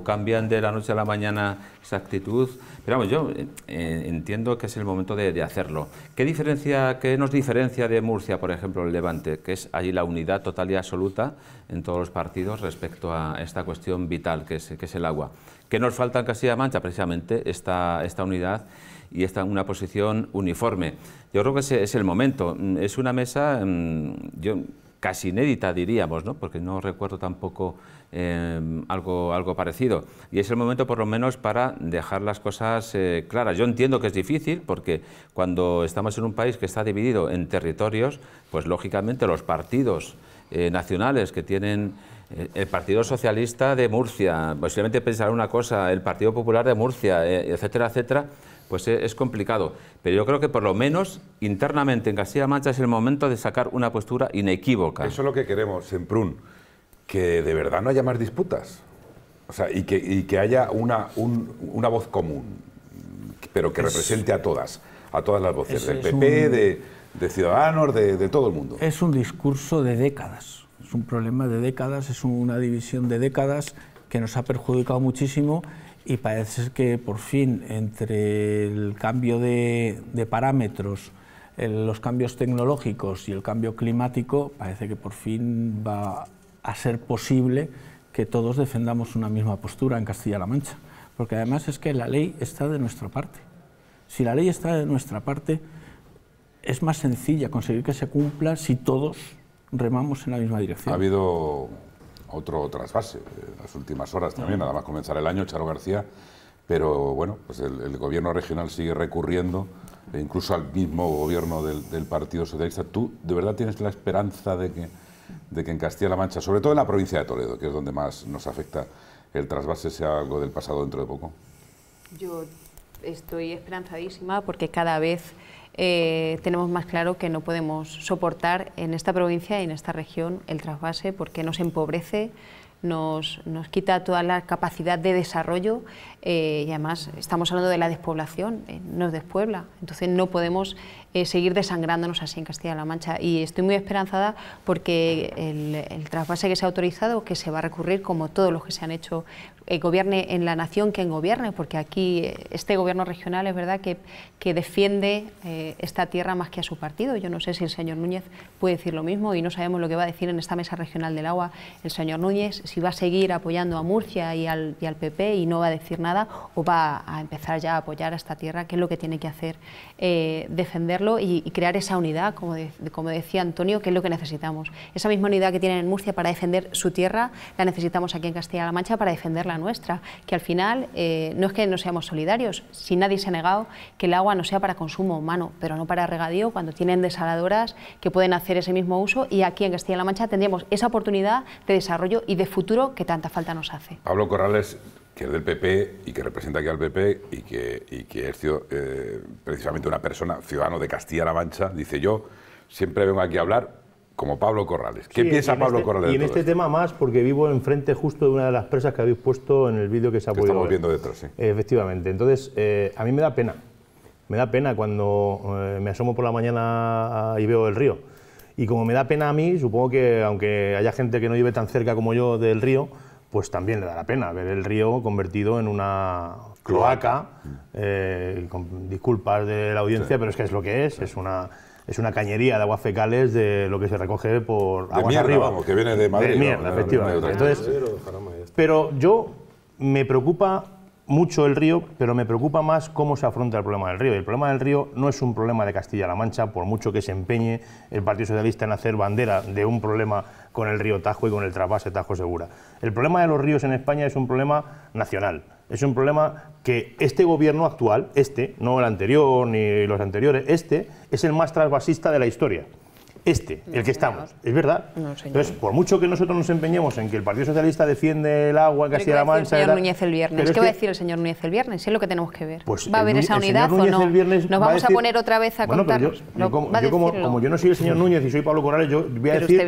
cambian de la noche a la mañana esa actitud. Pero vamos, yo eh, entiendo que es el momento de, hacerlo. ¿Qué, diferencia, ¿Qué nos diferencia de Murcia, por ejemplo, el Levante? Que es allí la unidad total y absoluta en todos los partidos respecto a esta cuestión vital que es el agua que nos falta casi castilla Mancha? Precisamente esta, esta unidad y esta una posición uniforme. Yo creo que ese es el momento. Mm, es una mesa, mm, yo casi inédita, diríamos, ¿no? porque no recuerdo tampoco em, algo, algo parecido. Y es el momento, por lo menos, para dejar las cosas eh, claras. Yo entiendo que es difícil, porque cuando estamos en un país que está dividido en territorios, pues lógicamente los partidos eh, nacionales que tienen eh, el Partido Socialista de Murcia, posiblemente pensar una cosa, el Partido Popular de Murcia, eh, etcétera, etcétera, pues es complicado. Pero yo creo que por lo menos internamente en castilla Mancha es el momento de sacar una postura inequívoca. Eso es lo que queremos, en Prun, que de verdad no haya más disputas. O sea, y que, que haya una, una voz común, pero que represente a todas, a todas las voces, del PP, de, Ciudadanos, de todo el mundo. Es un discurso de décadas un problema de décadas, es una división de décadas que nos ha perjudicado muchísimo y parece que por fin entre el cambio de, parámetros, eh, los cambios tecnológicos y el cambio climático, parece que por fin va a ser posible que todos defendamos una misma postura en Castilla-La Mancha, porque además es que la ley está de nuestra parte. Si la ley está de nuestra parte, es más sencilla conseguir que se cumpla si todos remamos en la misma dirección. Ha habido otro trasvase en eh, las últimas horas también, nada más comenzar el año, Charo García, pero bueno, pues el, gobierno regional sigue recurriendo, e incluso al mismo gobierno del, del, Partido Socialista. ¿Tú de verdad tienes la esperanza de que, de que en Castilla-La Mancha, sobre todo en la provincia de Toledo, que es donde más nos afecta el trasvase, sea algo del pasado dentro de poco? Yo estoy esperanzadísima porque cada vez eh, tenemos más claro que no podemos soportar en esta provincia y en esta región el trasvase porque nos empobrece, nos, nos quita toda la capacidad de desarrollo eh, y además estamos hablando de la despoblación, eh, nos despuebla, entonces no podemos eh, seguir desangrándonos así en Castilla-La Mancha. Y estoy muy esperanzada porque el, trasvase que se ha autorizado, que se va a recurrir como todos los que se han hecho, eh, gobierne en la nación quien gobierne, porque aquí eh, este gobierno regional es verdad que, que defiende esta tierra más que a su partido. Yo no sé si el señor Núñez puede decir lo mismo y no sabemos lo que va a decir en esta mesa regional del agua el señor Núñez, si va a seguir apoyando a Murcia y al, y al PP y no va a decir nada o va a empezar ya a apoyar a esta tierra, que es lo que tiene que hacer, defenderla y, crear esa unidad, como, como decía Antonio, que es lo que necesitamos. Esa misma unidad que tienen en Murcia para defender su tierra, la necesitamos aquí en Castilla-La Mancha para defender la nuestra, que al final eh, no es que no seamos solidarios, si nadie se ha negado que el agua no sea para consumo humano, pero no para regadío, cuando tienen desaladoras que pueden hacer ese mismo uso y aquí en Castilla-La Mancha tendríamos esa oportunidad de desarrollo y de futuro que tanta falta nos hace. Pablo Corrales, que es del PP y que representa aquí al PP y que, es eh, precisamente una persona, ciudadano de Castilla-La Mancha, dice yo, siempre vengo aquí a hablar como Pablo Corrales. ¿Qué piensa Pablo este, Corrales? Y en este tema más, porque vivo enfrente justo de una de las presas que habéis puesto en el vídeo que se ha puesto. estamos viendo detrás, sí. Efectivamente. Entonces, eh, a mí me da pena. Me da pena cuando eh, me asomo por la mañana y veo el río. Y como me da pena a mí, supongo que aunque haya gente que no lleve tan cerca como yo del río, pues también le da la pena ver el río convertido en una cloaca, eh, disculpas de la audiencia, pero es que es lo que es, es una es una cañería de aguas fecales de lo que se recoge por aguas arriba. que viene de Madrid. mierda, efectivamente. pero yo me preocupa mucho el río, pero me preocupa más cómo se afronta el problema del río. El problema del río no es un problema de Castilla-La Mancha, por mucho que se empeñe el Partido Socialista en hacer bandera de un problema con el río Tajo y con el trasvase Tajo Segura. El problema de los ríos en España es un problema nacional. Es un problema que este gobierno actual, este, no el anterior ni los anteriores, este, es el más trasvasista de la historia este, el que estamos. Es verdad. Entonces, por mucho que nosotros nos empeñemos en que el Partido Socialista defiende el agua en Castilla-La Mancha... El señor Núñez el viernes. ¿Qué va a decir el señor Núñez el viernes? es lo que tenemos que ver. Pues ¿Va a haber esa unidad o no? ¿Nos vamos a, poner otra vez a contar? como, yo no soy el señor Núñez y soy Pablo Corrales, yo voy a decir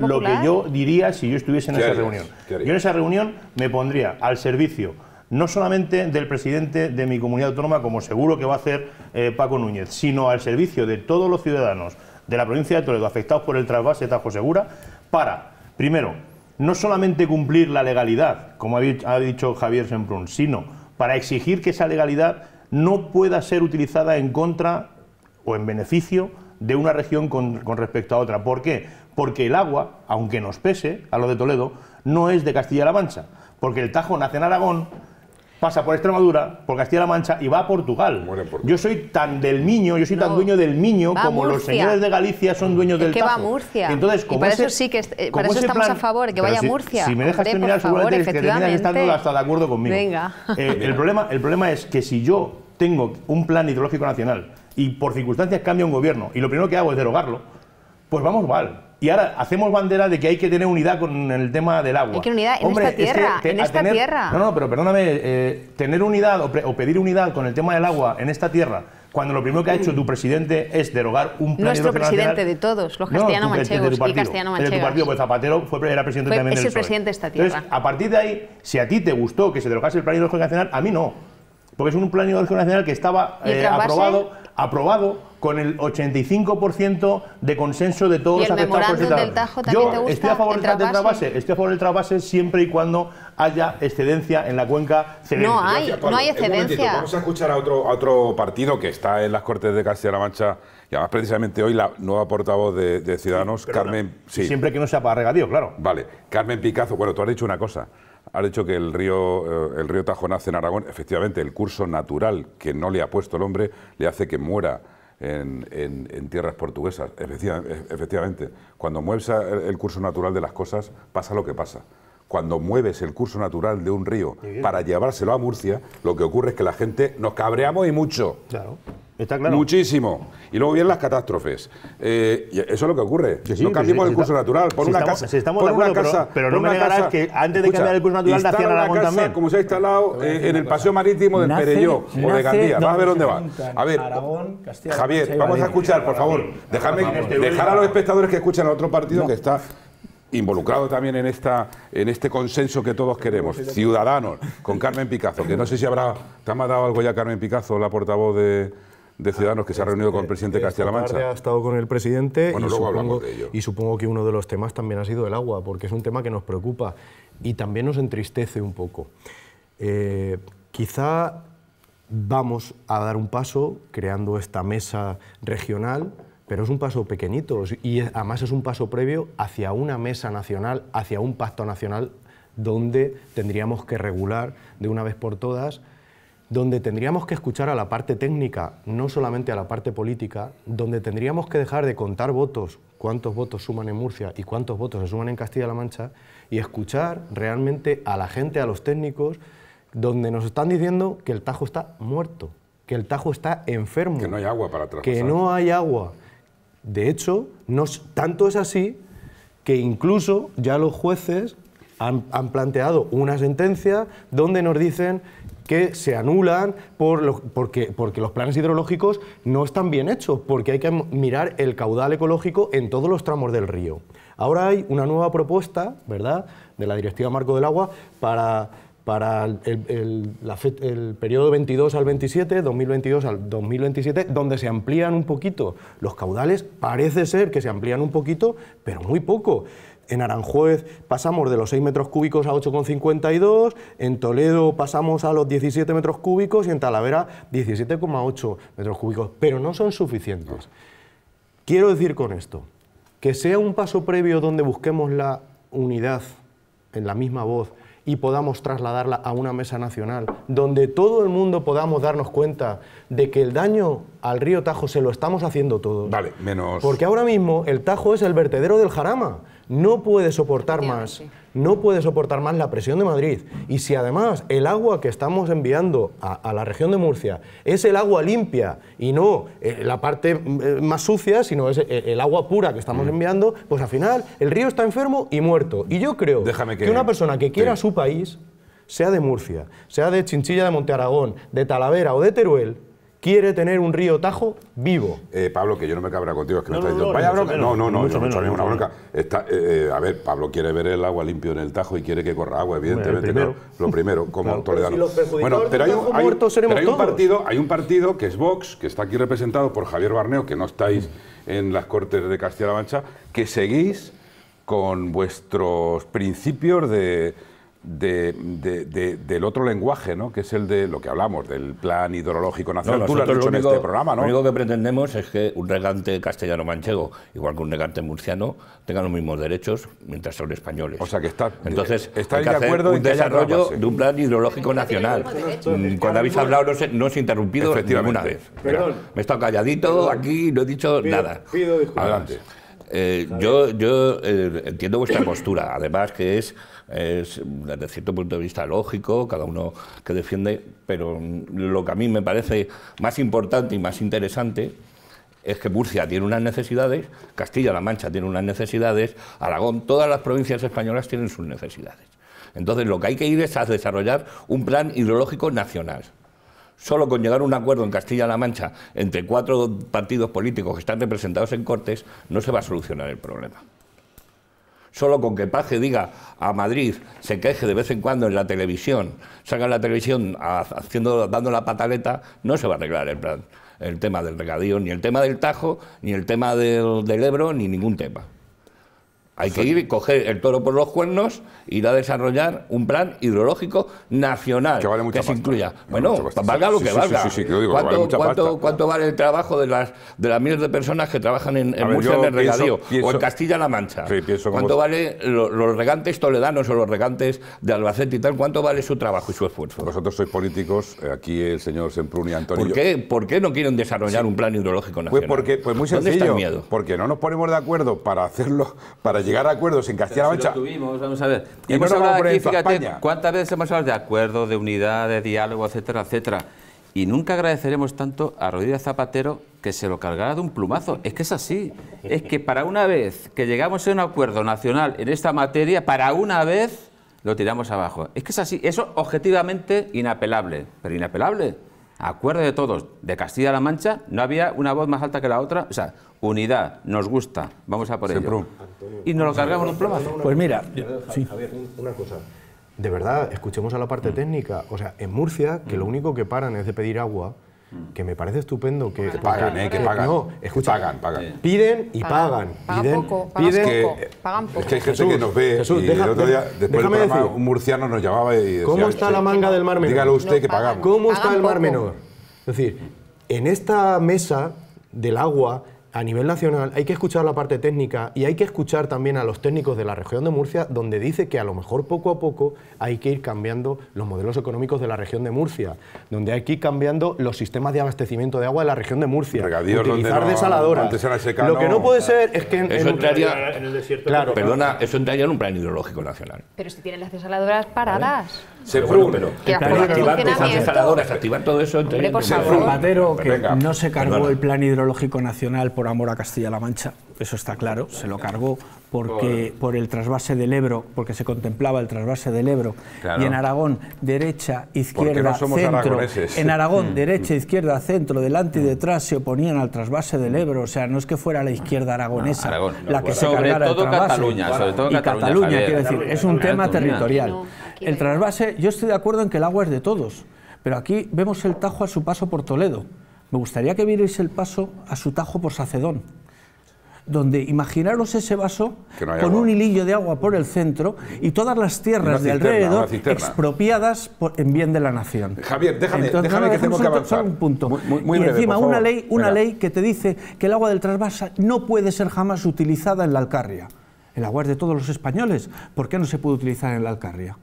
lo que, yo diría si yo estuviese en esa reunión. Yo en esa reunión me pondría al servicio no solamente del presidente de mi comunidad autónoma, como seguro que va a hacer eh, Paco Núñez, sino al servicio de todos los ciudadanos de la provincia de Toledo afectados por el trasvase de Tajo Segura para, primero, no solamente cumplir la legalidad, como ha dicho Javier Semprún, sino para exigir que esa legalidad no pueda ser utilizada en contra o en beneficio de una región con, respecto a otra. ¿Por qué? Porque el agua, aunque nos pese a lo de Toledo, no es de Castilla-La Mancha, porque el Tajo nace en Aragón, pasa por Extremadura, por Castilla-La Mancha y va a Portugal. Yo soy tan del niño, yo soy tan dueño del niño como los señores de Galicia son dueños del que tajo. va a Murcia. para eso estamos a favor, que vaya a Murcia. Si, me dejas terminar, favor, seguramente estando hasta de acuerdo conmigo. Venga. Eh, el, problema, el problema es que si yo tengo un plan hidrológico nacional y por circunstancias cambia un gobierno y lo primero que hago es derogarlo, pues vamos mal. Y ahora hacemos bandera de que hay que tener unidad con el tema del agua. Hay que unidad Hombre, en esta tierra, en esta tierra. No, no, pero perdóname, eh, tener unidad o, pedir unidad con el tema del agua en esta tierra, cuando lo primero que ha hecho tu presidente es derogar un plan Nuestro presidente de todos, los castellano-manchegos no, y castellano-manchegos. de tu partido, pues Zapatero fue, era presidente también del es el presidente de esta tierra. Entonces, a partir de ahí, si a ti te gustó que se derogase el plan hidrológico nacional, a mí no. Porque es un plan hidrológico nacional que estaba eh, aprobado aprobado con el 85% de consenso de todos los afectados Yo estoy a favor del trasvase, estoy a favor del trasvase siempre y cuando haya excedencia en la cuenca No hay, excedencia. Vamos a escuchar a otro, partido que está en las Cortes de Castilla-La Mancha y además precisamente hoy la nueva portavoz de, Ciudadanos, Carmen... Siempre que no sea para regadío, claro. Vale, Carmen Picazo, bueno, tú has dicho una cosa Has dicho que el río, eh, el río Tajo nace en Aragón. Efectivamente, el curso natural que no le ha puesto el hombre le hace que muera en, en tierras portuguesas. E-, efectivamente, cuando mueves el curso natural de las cosas, pasa lo que pasa cuando mueves el curso natural de un río para llevárselo a Murcia, lo que ocurre es que la gente nos cabreamos y mucho. Claro. Está claro. Muchísimo. Y luego vienen las catástrofes. Eh, eso es lo que ocurre. Si no cambiamos el curso natural. Por una casa. Si estamos de una casa, pero, no me negarás que antes de cambiar el curso natural la en Aragón casa, también. Como se ha instalado en el paseo marítimo del Perelló o de Gandía. Vamos a ver dónde va. A ver, Javier, vamos a escuchar, por favor. dejar a los espectadores que escuchan a otro partido que está involucrado también en, esta, en este consenso que todos queremos, Ciudadanos, con Carmen Picazo, que no sé si habrá, te ha mandado algo ya Carmen Picazo, la portavoz de, Ciudadanos que se ha reunido con el presidente Castilla-La Mancha. ha estado con el presidente y, supongo, que uno de los temas también ha sido el agua, porque es un tema que nos preocupa y también nos entristece un poco. Eh, quizá vamos a dar un paso creando esta mesa regional pero es un paso pequeñito y además es un paso previo hacia una mesa nacional, hacia un pacto nacional donde tendríamos que regular de una vez por todas, donde tendríamos que escuchar a la parte técnica, no solamente a la parte política, donde tendríamos que dejar de contar votos, cuántos votos suman en Murcia y cuántos votos se suman en Castilla-La Mancha, y escuchar realmente a la gente, a los técnicos, donde nos están diciendo que el Tajo está muerto, que el Tajo está enfermo. Que no hay agua para traspasar. Que no hay agua. De hecho, tanto es así que incluso ya los jueces han, planteado una sentencia donde nos dicen que se anulan porque, porque los planes hidrológicos no están bien hechos, porque hay que mirar el caudal ecológico en todos los tramos del río. Ahora hay una nueva propuesta, ¿verdad?, de la Directiva Marco del Agua para para el, periodo 22 al 27, 2022 al 2027, donde se amplían un poquito los caudales, parece ser que se amplían un poquito, pero muy poco. En Aranjuez pasamos de los 6 metros cúbicos a 8,52, en Toledo pasamos a los 17 metros cúbicos y en Talavera 17,8 metros cúbicos, pero no son suficientes. Quiero decir con esto, que sea un paso previo donde busquemos la unidad en la misma voz, y podamos trasladarla a una mesa nacional, donde todo el mundo podamos darnos cuenta de que el daño al río Tajo se lo estamos haciendo todos. Vale, menos. Porque ahora mismo el Tajo es el vertedero del Jarama. No puede soportar más no puede soportar más la presión de Madrid. Y si además el agua que estamos enviando a, la región de Murcia es el agua limpia y no eh, la parte eh, más sucia, sino es eh, el agua pura que estamos mm. enviando, pues al final el río está enfermo y muerto. Y yo creo que, una persona que quiera su país, sea de Murcia, sea de Chinchilla de Monte Aragón, de Talavera o de Teruel, quiere tener un río Tajo vivo. Eh, Pablo, que yo no me cabra contigo, es que no, me no, vaya bronca. No, no, no, mucho hecho ninguna bronca. a ver, Pablo quiere ver el agua limpio en el Tajo y quiere que corra agua, evidentemente. lo primero, como claro, bueno, pero hay, un, pero hay un partido, hay un partido que es Vox, que está aquí representado por Javier Barneo, que no estáis mm. en las Cortes de Castilla-La Mancha, que seguís con vuestros principios de de, del otro lenguaje, ¿no? que es el de lo que hablamos, del plan hidrológico nacional. lo dicho único, este programa, ¿no? Lo único que pretendemos es que un regante castellano-manchego, igual que un regante murciano, tengan los mismos derechos mientras son españoles. O sea que está, Entonces, eh, está de acuerdo en desarrollo de un plan hidrológico nacional. Mm, cuando habéis hablado no, se, no os he interrumpido ninguna vez. Perdón. me he estado calladito aquí no he dicho nada. Adelante. Eh, yo yo eh, entiendo vuestra [coughs] postura, además que es es desde cierto punto de vista lógico, cada uno que defiende, pero lo que a mí me parece más importante y más interesante es que Murcia tiene unas necesidades, Castilla-La Mancha tiene unas necesidades, Aragón, todas las provincias españolas tienen sus necesidades. Entonces lo que hay que ir es a desarrollar un plan hidrológico nacional. Solo con llegar a un acuerdo en Castilla-La Mancha entre cuatro partidos políticos que están representados en Cortes no se va a solucionar el problema. Solo con que Paje diga a Madrid, se queje de vez en cuando en la televisión, salga la televisión haciendo, dando la pataleta, no se va a arreglar el el tema del regadío, ni el tema del Tajo, ni el tema del, del Ebro, ni ningún tema. Hay que ir y coger el toro por los cuernos, ir a desarrollar un plan hidrológico nacional que, se incluya. Bueno, valga lo que valga. ¿Cuánto, vale el trabajo de las, de las miles de personas que trabajan en, Murcia en el regadío o en Castilla-La Mancha? Sí, pienso ¿Cuánto vale los regantes toledanos o los regantes de Albacete y tal? ¿Cuánto vale su trabajo y su esfuerzo? Vosotros sois políticos, eh, aquí el señor Semprún y Antonio. ¿Por qué, ¿Por qué no quieren desarrollar un plan hidrológico pues nacional? Pues, porque, pues muy sencillo. ¿Dónde está el miedo? Porque no nos ponemos de acuerdo para hacerlo, para llegar a acuerdos en Castilla-La Mancha. vamos a ver. hemos hablado aquí, fíjate, cuántas veces hemos hablado de acuerdos, de unidad, de diálogo, etcétera, etcétera. Y nunca agradeceremos tanto a Rodríguez Zapatero que se lo cargara de un plumazo. Es que es así. Es que para una vez que llegamos a un acuerdo nacional en esta materia, para una vez lo tiramos abajo. Es que es así. Eso objetivamente inapelable. Pero inapelable acuerdo de todos, de Castilla-La Mancha, no había una voz más alta que la otra. O sea, unidad, nos gusta, vamos a por ello. y nos lo cargamos en un plomazo. Pues mira, una cosa. De verdad, escuchemos a la parte mm. técnica. O sea, en Murcia, que mm. lo único que paran es de pedir agua, Mm. que me parece estupendo que, que pagan, eh, que pagan, escucha, pagan, pagan. piden y pagan, piden, piden, Es que hay gente que nos ve y el otro día después del programa un murciano nos llamaba y decía, ¿Cómo está la manga del Mar Menor? Dígalo usted que pagamos. ¿Cómo está el Mar Menor? Es decir, en esta mesa del agua a nivel nacional hay que escuchar la parte técnica y hay que escuchar también a los técnicos de la región de Murcia, donde dice que a lo mejor poco a poco hay que ir cambiando los modelos económicos de la región de Murcia, donde hay que ir cambiando los sistemas de abastecimiento de agua de la región de Murcia, utilizar desaladoras. lo que no puede ser es que en, el desierto. Claro, perdona, eso entraría en un plan hidrológico nacional. Pero si tienen las desaladoras paradas se pero, activar todo eso. no se cargó el Plan Hidrológico Nacional por amor a Castilla-La Mancha, eso está claro, se lo cargó porque por, el trasvase del Ebro, porque se contemplaba el trasvase del Ebro, y en Aragón, derecha, izquierda, centro, en Aragón, mm, derecha, mm. izquierda, centro, delante y mm. detrás se oponían al trasvase del Ebro, o sea, no es que fuera la izquierda aragonesa la que se cargara trasvase, y Cataluña quiero decir, es un tema territorial. El trasvase, yo estoy de acuerdo en que el agua es de todos, pero aquí vemos el Tajo a su paso por Toledo. Me gustaría que vierais el paso a su Tajo por Sacedón donde imaginaros ese vaso con un hilillo de agua por el centro y todas las tierras de alrededor expropiadas en bien de la nación. Javier, déjame, déjame que tengo que avanzar. y encima una ley, una ley que te dice que el agua del trasvase no puede ser jamás utilizada en la Alcarria. El agua es de todos los españoles. ¿Por qué no se puede utilizar en la Alcarria?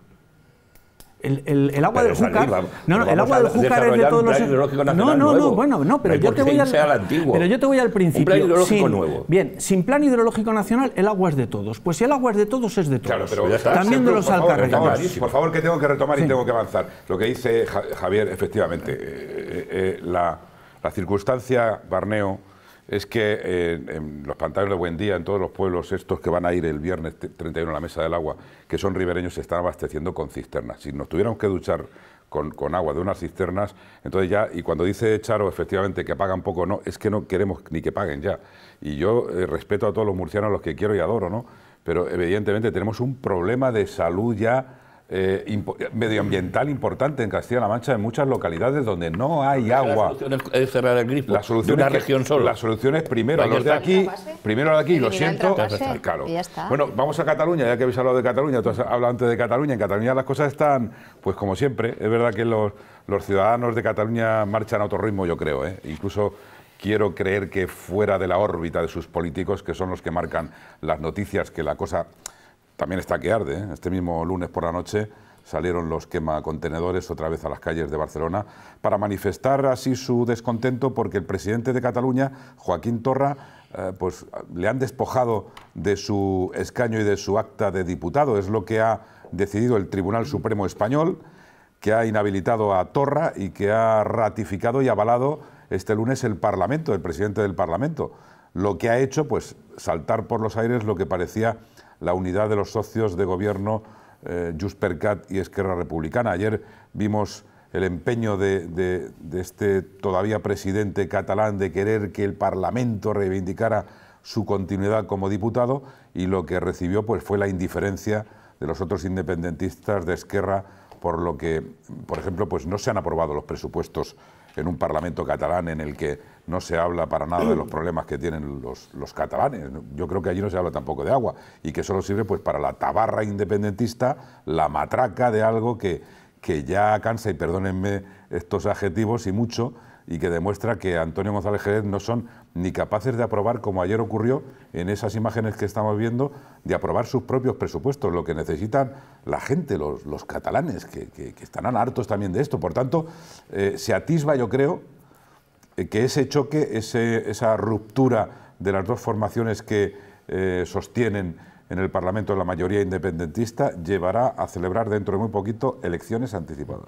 El, el, agua del Júcar. no, no, el agua del Júcar es de todos los. no, no, no, bueno, no, pero, yo te voy al, pero yo te voy al principio. sin, Bien, sin plan hidrológico nacional, el agua es de todos. Pues si el agua es de todos, es de todos. Claro, pero ya está. También de los alcarreños. Por favor, que tengo que retomar y tengo que avanzar. Lo que dice Javier, efectivamente, eh, eh, eh, la, la circunstancia Barneo es que eh, en los pantanos de Buen Día, en todos los pueblos estos que van a ir el viernes 31 a la mesa del agua, que son ribereños, se están abasteciendo con cisternas. Si nos tuviéramos que duchar con, agua de unas cisternas, entonces ya, y cuando dice Charo efectivamente que pagan poco, no, es que no queremos ni que paguen ya. Y yo eh, respeto a todos los murcianos, los que quiero y adoro, ¿no? Pero evidentemente tenemos un problema de salud ya eh, medioambiental importante en Castilla-La Mancha, en muchas localidades donde no hay agua. La solución es cerrar el grifo la solución una región solo. La solución es primero los de aquí, primero los de aquí, lo siento, Bueno, vamos a Cataluña, ya que habéis hablado de Cataluña, tú antes de Cataluña, en Cataluña las cosas están, pues como siempre, es verdad que los, ciudadanos de Cataluña marchan a otro ritmo, yo creo, ¿eh? incluso quiero creer que fuera de la órbita de sus políticos, que son los que marcan las noticias, que la cosa también está que arde. ¿eh? Este mismo lunes por la noche salieron los quemacontenedores otra vez a las calles de Barcelona para manifestar así su descontento porque el presidente de Cataluña, Joaquín Torra, eh, pues le han despojado de su escaño y de su acta de diputado. Es lo que ha decidido el Tribunal Supremo Español, que ha inhabilitado a Torra y que ha ratificado y avalado este lunes el Parlamento, el presidente del Parlamento. Lo que ha hecho, pues, saltar por los aires lo que parecía la unidad de los socios de gobierno eh, Juspercat y Esquerra Republicana. Ayer vimos el empeño de, este todavía presidente catalán de querer que el Parlamento reivindicara su continuidad como diputado y lo que recibió pues, fue la indiferencia de los otros independentistas de Esquerra por lo que, por ejemplo, pues no se han aprobado los presupuestos en un Parlamento catalán en el que no se habla para nada de los problemas que tienen los, catalanes. Yo creo que allí no se habla tampoco de agua y que solo sirve pues para la tabarra independentista, la matraca de algo que, que ya cansa, y perdónenme estos adjetivos y mucho, y que demuestra que Antonio González Jerez no son ni capaces de aprobar, como ayer ocurrió en esas imágenes que estamos viendo, de aprobar sus propios presupuestos, lo que necesitan la gente, los, catalanes, que, que, estarán hartos también de esto. Por tanto, eh, se atisba, yo creo, eh, que ese choque, esa ruptura de las dos formaciones que eh, sostienen en el Parlamento la mayoría independentista, llevará a celebrar dentro de muy poquito elecciones anticipadas.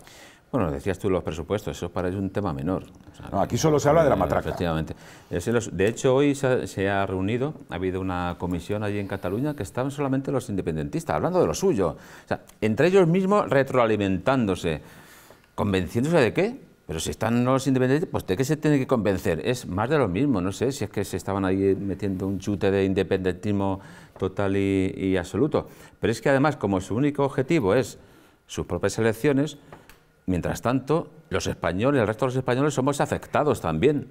Bueno, decías tú los presupuestos, eso para un tema menor. aquí solo se habla de la matraca. Efectivamente. Eh, de hecho, hoy se ha, reunido, ha habido una comisión allí en Cataluña que estaban solamente los independentistas, hablando de lo suyo. entre ellos mismos retroalimentándose. ¿Convenciéndose de qué? Pero si están los independientes, pues, ¿de qué se tiene que convencer? Es más de lo mismo, no sé, si es que se estaban ahí metiendo un chute de independentismo total y, absoluto. Pero es que además, como su único objetivo es sus propias elecciones, mientras tanto, los españoles, el resto de los españoles somos afectados también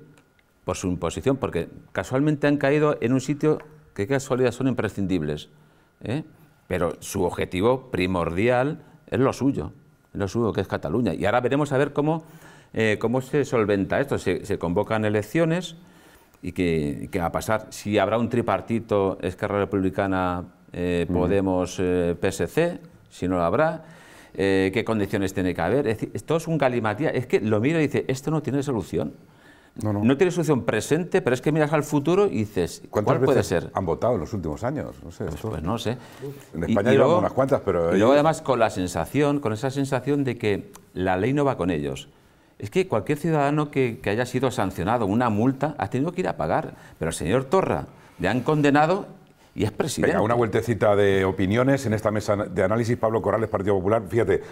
por su imposición, porque casualmente han caído en un sitio que casualidad son imprescindibles. ¿eh? Pero su objetivo primordial es lo suyo, lo suyo que es Cataluña. Y ahora veremos a ver cómo eh, ¿cómo se solventa esto? Se, convocan elecciones y ¿qué va a pasar. Si habrá un tripartito Esquerra Republicana, eh, Podemos, eh, PSC, si no lo habrá, qué condiciones tiene que haber. esto es un calimatía, Es que lo mira y dice, esto no tiene solución. No, no. no tiene solución presente, pero es que miras al futuro y dices, ¿cuántas veces puede ser? han votado en los últimos años? No sé. Pues, pues no sé. En España llevamos unas cuantas, pero... Y luego además con la sensación, con esa sensación de que la ley no va con ellos es que cualquier ciudadano que, haya sido sancionado, una multa, ha tenido que ir a pagar. Pero al señor Torra le han condenado y es presidente. Venga, una vueltecita de opiniones en esta mesa de análisis. Pablo Corales, Partido Popular. Fíjate,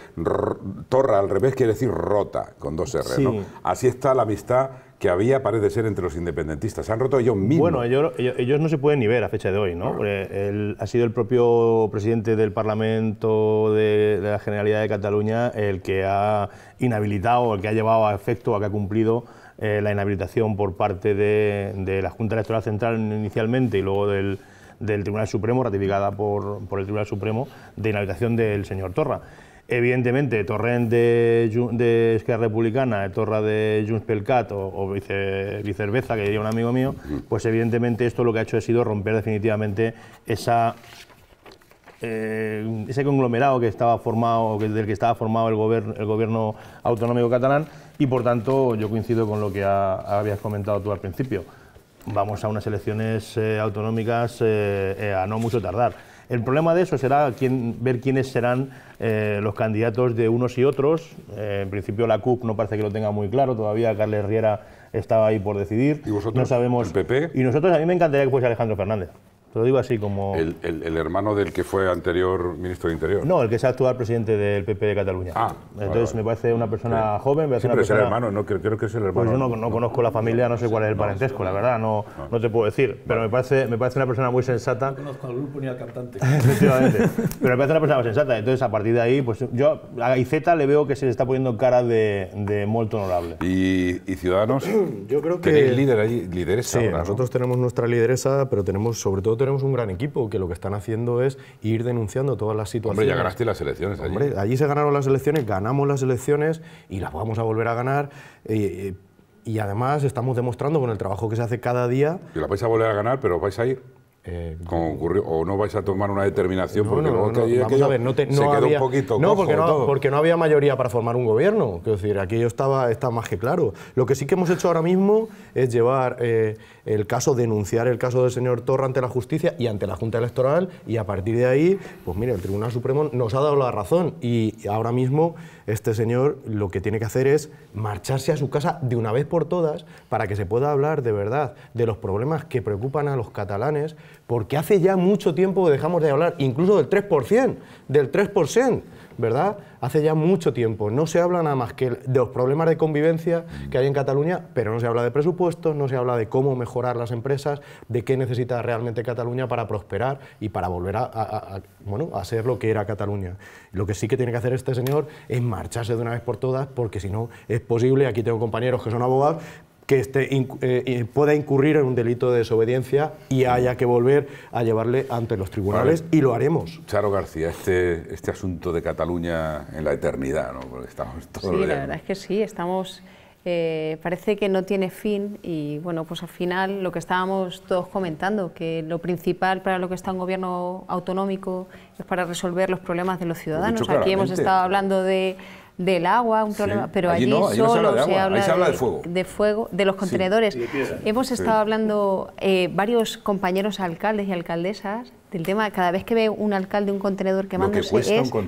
Torra al revés quiere decir rota, con dos R. Así está la amistad que había, parece ser, entre los independentistas. Se han roto ellos mismos. Bueno, ellos, no se pueden ni ver a fecha de hoy, ¿no? ha sido el propio presidente del Parlamento de, la Generalidad de Cataluña el que ha inhabilitado, el que ha llevado a efecto, a que ha cumplido eh, la inhabilitación por parte de, la Junta Electoral Central inicialmente y luego del, Tribunal Supremo, ratificada por, por, el Tribunal Supremo, de inhabilitación del señor Torra. Evidentemente, Torrent de, de Esquerra Republicana, Torra de Junts pel Cat o, o vice, Vicerveza, que diría un amigo mío, pues evidentemente esto lo que ha hecho ha sido romper definitivamente esa eh, ese conglomerado que estaba formado, del que estaba formado el, el, gobierno autonómico catalán y por tanto yo coincido con lo que habías comentado tú al principio. Vamos a unas elecciones eh, autonómicas eh, a no mucho tardar el problema de eso será ver quiénes serán eh, los candidatos de unos y otros. Eh, en principio la CUP no parece que lo tenga muy claro, todavía Carles Riera estaba ahí por decidir. ¿Y vosotros? No sabemos. PP? Y nosotros, a mí me encantaría que fuese Alejandro Fernández lo digo así como... El, hermano del que fue anterior ministro de Interior. No, el que es actual presidente del PP de Cataluña. Ah, Entonces me parece una persona joven... Me parece una persona... es el hermano, no, creo, que es el hermano. Pues yo no, conozco la familia, no sé cuál es el parentesco, la verdad, no, no te puedo decir. Pero me parece, me parece una persona muy sensata. No conozco al grupo ni al cantante. [laughs] Efectivamente. pero me parece una persona muy sensata. Entonces a partir de ahí, pues yo a Iceta le veo que se le está poniendo cara de, de muy honorable. ¿Y, Ciudadanos? [clears throat] Yo creo que... ¿Tenéis líder ahí? lideresa? Sí, nosotros tenemos nuestra lideresa, pero tenemos sobre todo tenemos un gran equipo que lo que están haciendo es ir denunciando todas las situaciones. Hombre, ya ganaste las elecciones allí. Hombre, allí se ganaron las elecciones, ganamos las elecciones y las vamos a volver a ganar. Eh, eh, y además estamos demostrando con el trabajo que se hace cada día... Que la vais a volver a ganar, pero vais a ir. Eh, ocurrió, o no vais a tomar una determinación porque no, a ver, no te, se quedó había, un poquito no porque no había mayoría para formar un gobierno quiero decir aquello estaba está más que claro lo que sí que hemos hecho ahora mismo es llevar el caso, denunciar el caso del señor Torra ante la justicia y ante la Junta Electoral y a partir de ahí, pues mire, el Tribunal Supremo nos ha dado la razón y ahora mismo este señor lo que tiene que hacer es marcharse a su casa de una vez por todas para que se pueda hablar de verdad de los problemas que preocupan a los catalanes porque hace ya mucho tiempo que dejamos de hablar incluso del 3%, del 3%. ¿verdad? Hace ya mucho tiempo. No se habla nada más que de los problemas de convivencia que hay en Cataluña, pero no se habla de presupuestos, no se habla de cómo mejorar las empresas, de qué necesita realmente Cataluña para prosperar y para volver a, bueno, a ser lo que era Cataluña. Lo que sí que tiene que hacer este señor es marcharse de una vez por todas, porque si no es posible, aquí tengo compañeros que son abogados, que este, eh, eh, pueda incurrir en un delito de desobediencia y haya que volver a llevarle ante los tribunales y lo haremos. Charo García, este, este asunto de Cataluña en la eternidad, ¿no? estamos sí, la verdad es que sí, estamos eh, parece que no tiene fin y bueno, pues al final lo que estábamos todos comentando, que lo principal para lo que está un gobierno autonómico es para resolver los problemas de los ciudadanos. Aquí hemos estado hablando de del agua, un problema, pero allí, solo se habla de, fuego. de los contenedores. Hemos estado hablando eh, varios compañeros alcaldes y alcaldesas el tema, cada vez que ve un alcalde un contenedor que es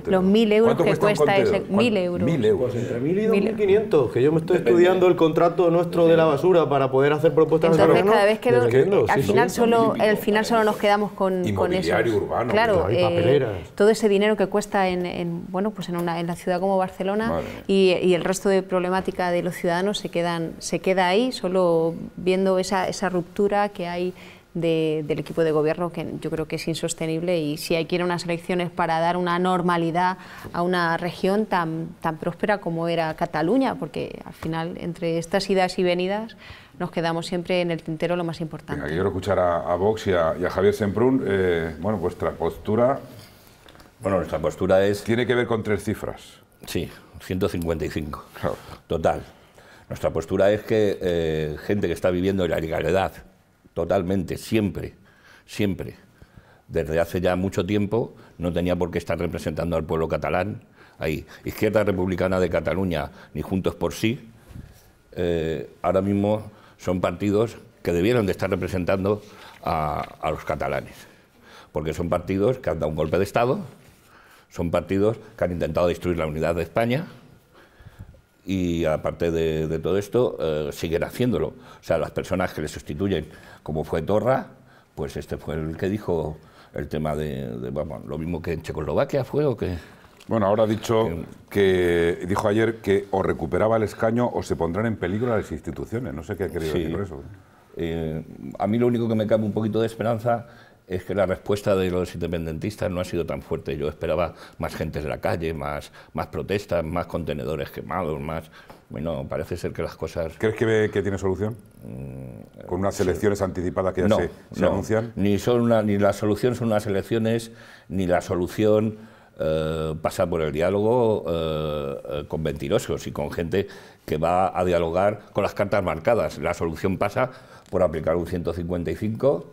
los mil euros que cuesta, ese. Mil euros. Mil euros. Pues entre mil y mil que yo me estoy estudiando el contrato nuestro de la basura para poder hacer propuestas de cada vez al, final solo, final solo nos quedamos con, con eso. urbano. Claro, eh, todo ese dinero que cuesta en, bueno, pues en, una, en la ciudad como Barcelona y, y, el resto de problemática de los ciudadanos se, quedan, se queda ahí, solo viendo esa, esa ruptura que hay del equipo de gobierno, que yo creo que es insostenible. Y si hay que ir a unas elecciones para dar una normalidad a una región tan, tan próspera como era Cataluña, porque al final, entre estas idas y venidas, nos quedamos siempre en el tintero lo más importante. Venga, quiero escuchar a, Vox y a, Javier Semprún. Eh, bueno, vuestra postura. Bueno, nuestra postura es. Tiene que ver con tres cifras. Sí, 155. Total. Nuestra postura es que eh, gente que está viviendo la ilegalidad totalmente, siempre, siempre. Desde hace ya mucho tiempo no tenía por qué estar representando al pueblo catalán ahí. Izquierda Republicana de Cataluña, ni Juntos por Sí, eh, ahora mismo son partidos que debieron de estar representando a, los catalanes, porque son partidos que han dado un golpe de Estado, son partidos que han intentado destruir la unidad de España, y aparte de, todo esto, eh, siguen haciéndolo. O sea, las personas que le sustituyen como fue Torra, pues este fue el que dijo el tema de, vamos, lo mismo que en Checoslovaquia fue o que... Bueno, ahora ha dicho que, dijo ayer que o recuperaba el escaño o se pondrán en peligro las instituciones. No sé qué ha querido decir por eso. Eh, a mí lo único que me cabe un poquito de esperanza es que la respuesta de los independentistas no ha sido tan fuerte. Yo esperaba más gente de la calle, más, más protestas, más contenedores quemados, más... Bueno, parece ser que las cosas... ¿Crees que, tiene solución? Mm, ¿Con unas elecciones anticipadas que ya se, anuncian? Ni, son una, ni la solución son unas elecciones, ni la solución eh, pasa por el diálogo eh, eh, con mentirosos y con gente que va a dialogar con las cartas marcadas. La solución pasa por aplicar un 155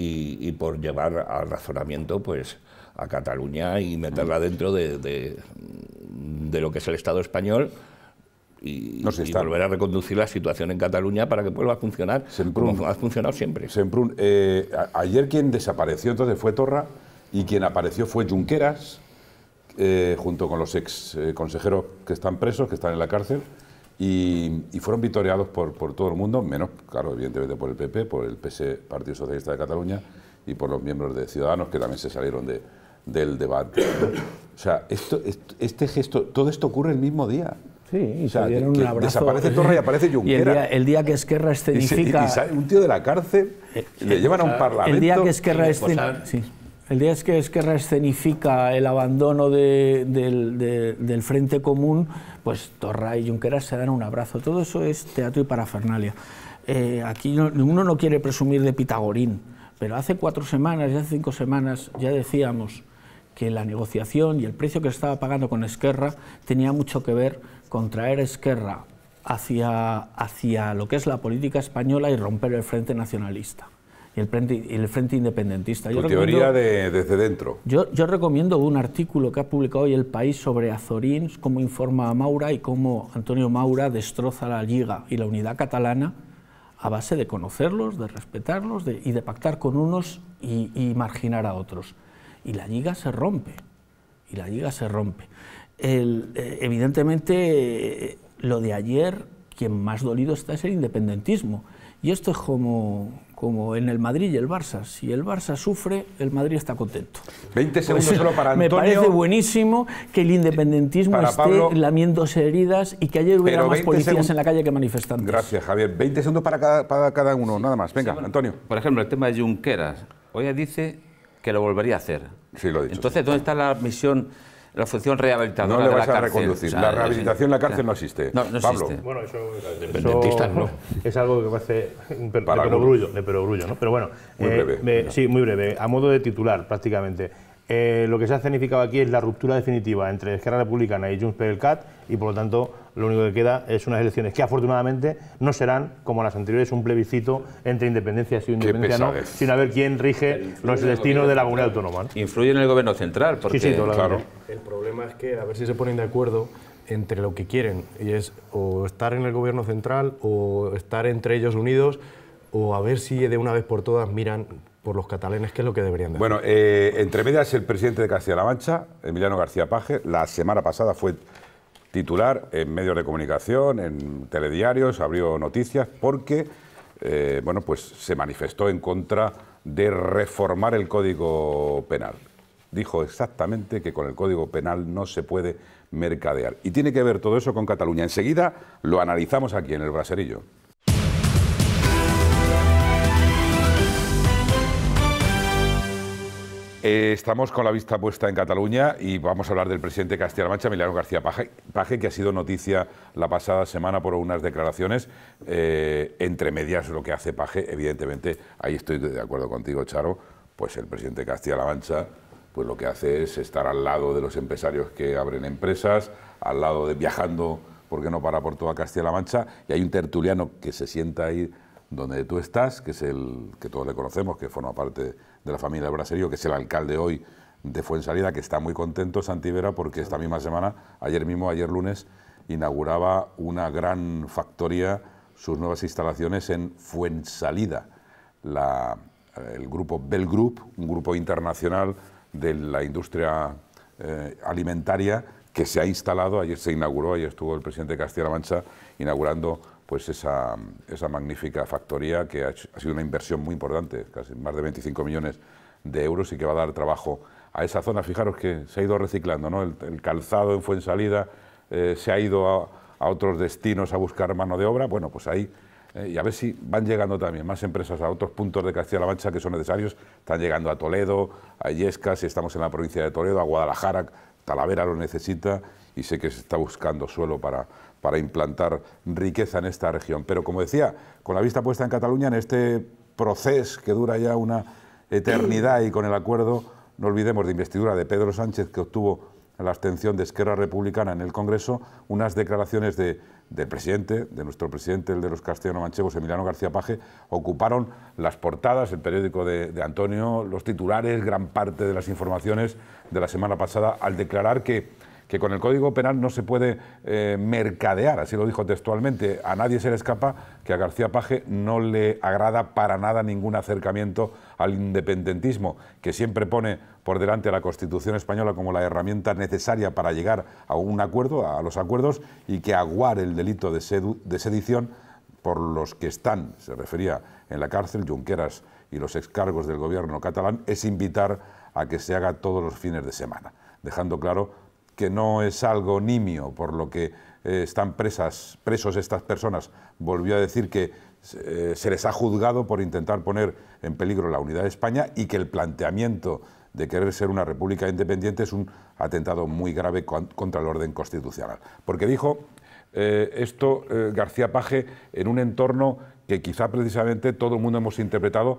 y, por llevar al razonamiento pues, a Cataluña y meterla mm. dentro de, de, lo que es el Estado español y, no y volver a reconducir la situación en Cataluña para que vuelva a funcionar como ha funcionado siempre. Eh, ayer quien desapareció entonces fue Torra y quien apareció fue Junqueras, eh, junto con los ex eh, consejeros que están presos, que están en la cárcel. Y, fueron victoriados por, por, todo el mundo, menos, claro, evidentemente por el PP, por el PS, e, Partido Socialista de Cataluña, y por los miembros de Ciudadanos que también se salieron de, del debate. O sea, esto, este gesto, todo esto ocurre el mismo día. Sí, o sea, Desaparece Torre y aparece Junquera. Y el día, que Esquerra escenifica... Y, un tío de la cárcel, eh, le llevan a un parlamento... Pues, el día que Esquerra escenifica... El que Esquerra escenifica el abandono del, del Frente Común, pues Torra y Junqueras se dan un abrazo. Todo eso es teatro y parafernalia. Eh, aquí ninguno no quiere presumir de Pitagorín, pero hace cuatro semanas, ya hace cinco semanas, ya decíamos que la negociación y el precio que estaba pagando con Esquerra tenía mucho que ver con traer Esquerra hacia, hacia lo que es la política española y romper el frente nacionalista y el Frente, el frente Independentista. Tu teoría desde dentro. Yo, recomiendo un artículo que ha publicado hoy El País sobre Azorín, cómo informa a Maura y cómo Antonio Maura destroza la Liga y la unidad catalana a base de conocerlos, de respetarlos y de pactar con unos y, marginar a otros. Y la liga se rompe, y la liga se rompe. Eh, evidentemente, eh, lo de ayer, quien más dolido está es el independentismo. Y esto es como, como en el Madrid y el Barça. Si el Barça sufre, el Madrid está contento. 20 pues segundos solo para Antonio. Me parece buenísimo que el independentismo esté lamiéndose heridas y que ayer hubiera más policías en la calle que manifestantes. Gracias, Javier. 20 segundos para cada, uno, nada más. Venga, Antonio. Por ejemplo, el tema de Junqueras. Hoy dice que lo volvería a hacer. Sí, lo he dicho. Entonces, ¿dónde está la misión la función rehabilitadora. No le la reconducir. la rehabilitación en la cárcel no existe. No, existe. Bueno, eso, es algo que me hace de perogrullo, ¿no? Pero bueno, muy eh, breve, sí, muy breve. A modo de titular, prácticamente. Eh, lo que se ha significado aquí es la ruptura definitiva entre Esquerra Republicana y Junts per cat y por lo tanto lo único que queda es unas elecciones que afortunadamente no serán como las anteriores un plebiscito entre independencia y independencia no, sino a ver quién rige los destinos de la comunidad autónoma. Influye en el gobierno central, porque claro. El problema es que a ver si se ponen de acuerdo entre lo que quieren y es o estar en el gobierno central o estar entre ellos unidos o a ver si de una vez por todas miran por los catalanes, que es lo que deberían de Bueno, eh, entre medias, el presidente de Castilla-La Mancha, Emiliano García Paje, la semana pasada fue titular en medios de comunicación, en telediarios, abrió noticias, porque eh, bueno, pues se manifestó en contra de reformar el Código Penal. Dijo exactamente que con el Código Penal no se puede mercadear. Y tiene que ver todo eso con Cataluña. Enseguida lo analizamos aquí en el Braserillo. Eh, estamos con la vista puesta en Cataluña y vamos a hablar del presidente Castilla-La Mancha, Emiliano García Paje, que ha sido noticia la pasada semana por unas declaraciones. Eh, entre medias, lo que hace Paje, evidentemente, ahí estoy de acuerdo contigo, Charo, pues el presidente Castilla-La Mancha pues lo que hace es estar al lado de los empresarios que abren empresas, al lado de viajando, porque no para por toda Castilla-La Mancha, y hay un tertuliano que se sienta ahí donde tú estás, que es el que todos le conocemos, que forma parte de de la familia de Braserío, que es el alcalde hoy de Fuensalida, que está muy contento, Santivera, porque esta misma semana, ayer mismo, ayer lunes, inauguraba una gran factoría, sus nuevas instalaciones en Fuensalida, la, el grupo Bell Group, un grupo internacional de la industria eh, alimentaria que se ha instalado, ayer se inauguró, ayer estuvo el presidente Castilla-La Mancha inaugurando pues esa, esa magnífica factoría que ha, sido una inversión muy importante, casi más de 25 millones de euros y que va a dar trabajo a esa zona. Fijaros que se ha ido reciclando, ¿no? el, calzado en Fuensalida eh, se ha ido a, otros destinos a buscar mano de obra. Bueno, pues ahí, eh, y a ver si van llegando también más empresas a otros puntos de Castilla-La Mancha que son necesarios. Están llegando a Toledo, a Yesca, si estamos en la provincia de Toledo, a Guadalajara, Talavera lo necesita y sé que se está buscando suelo para para implantar riqueza en esta región. Pero como decía, con la vista puesta en Cataluña, en este proceso que dura ya una eternidad y con el acuerdo, no olvidemos, de investidura de Pedro Sánchez, que obtuvo la abstención de Esquerra Republicana en el Congreso, unas declaraciones de, del presidente, de nuestro presidente, el de los castellanos manchegos Emiliano García Paje, ocuparon las portadas, el periódico de Antonio, los titulares, gran parte de las informaciones de la semana pasada, al declarar que que con el Código Penal no se puede eh, mercadear, así lo dijo textualmente, a nadie se le escapa que a García Paje no le agrada para nada ningún acercamiento al independentismo, que siempre pone por delante la Constitución española como la herramienta necesaria para llegar a un acuerdo, a los acuerdos, y que aguar el delito de, sedición por los que están, se refería en la cárcel, Junqueras y los excargos del gobierno catalán, es invitar a que se haga todos los fines de semana, dejando claro que no es algo nimio, por lo que eh, están presas, presos estas personas. Volvió a decir que eh, se les ha juzgado por intentar poner en peligro la unidad de España y que el planteamiento de querer ser una república independiente es un atentado muy grave contra el orden constitucional. Porque dijo eh, esto García Paje en un entorno que quizá precisamente todo el mundo hemos interpretado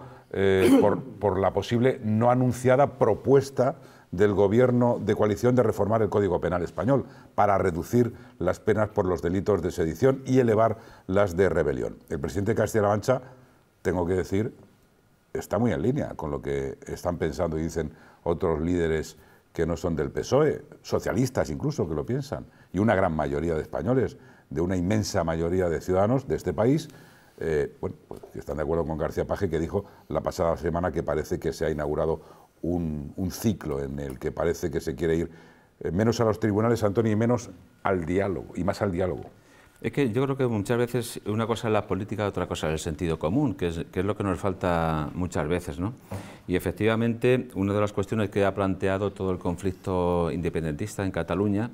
por, por, la posible no anunciada propuesta del gobierno de coalición de reformar el Código Penal español para reducir las penas por los delitos de sedición y elevar las de rebelión. El presidente Castilla-La Mancha, tengo que decir, está muy en línea con lo que están pensando y dicen otros líderes que no son del PSOE, socialistas incluso que lo piensan, y una gran mayoría de españoles, de una inmensa mayoría de ciudadanos de este país, eh, pues están de acuerdo con García Paje, que dijo la pasada semana que parece que se ha inaugurado un, ciclo en el que parece que se quiere ir eh, menos a los tribunales, Antonio, y menos al diálogo, y más al diálogo. Es que yo creo que muchas veces una cosa es la política, otra cosa es el sentido común, que es, lo que nos falta muchas veces. ¿no? Y efectivamente, una de las cuestiones que ha planteado todo el conflicto independentista en Cataluña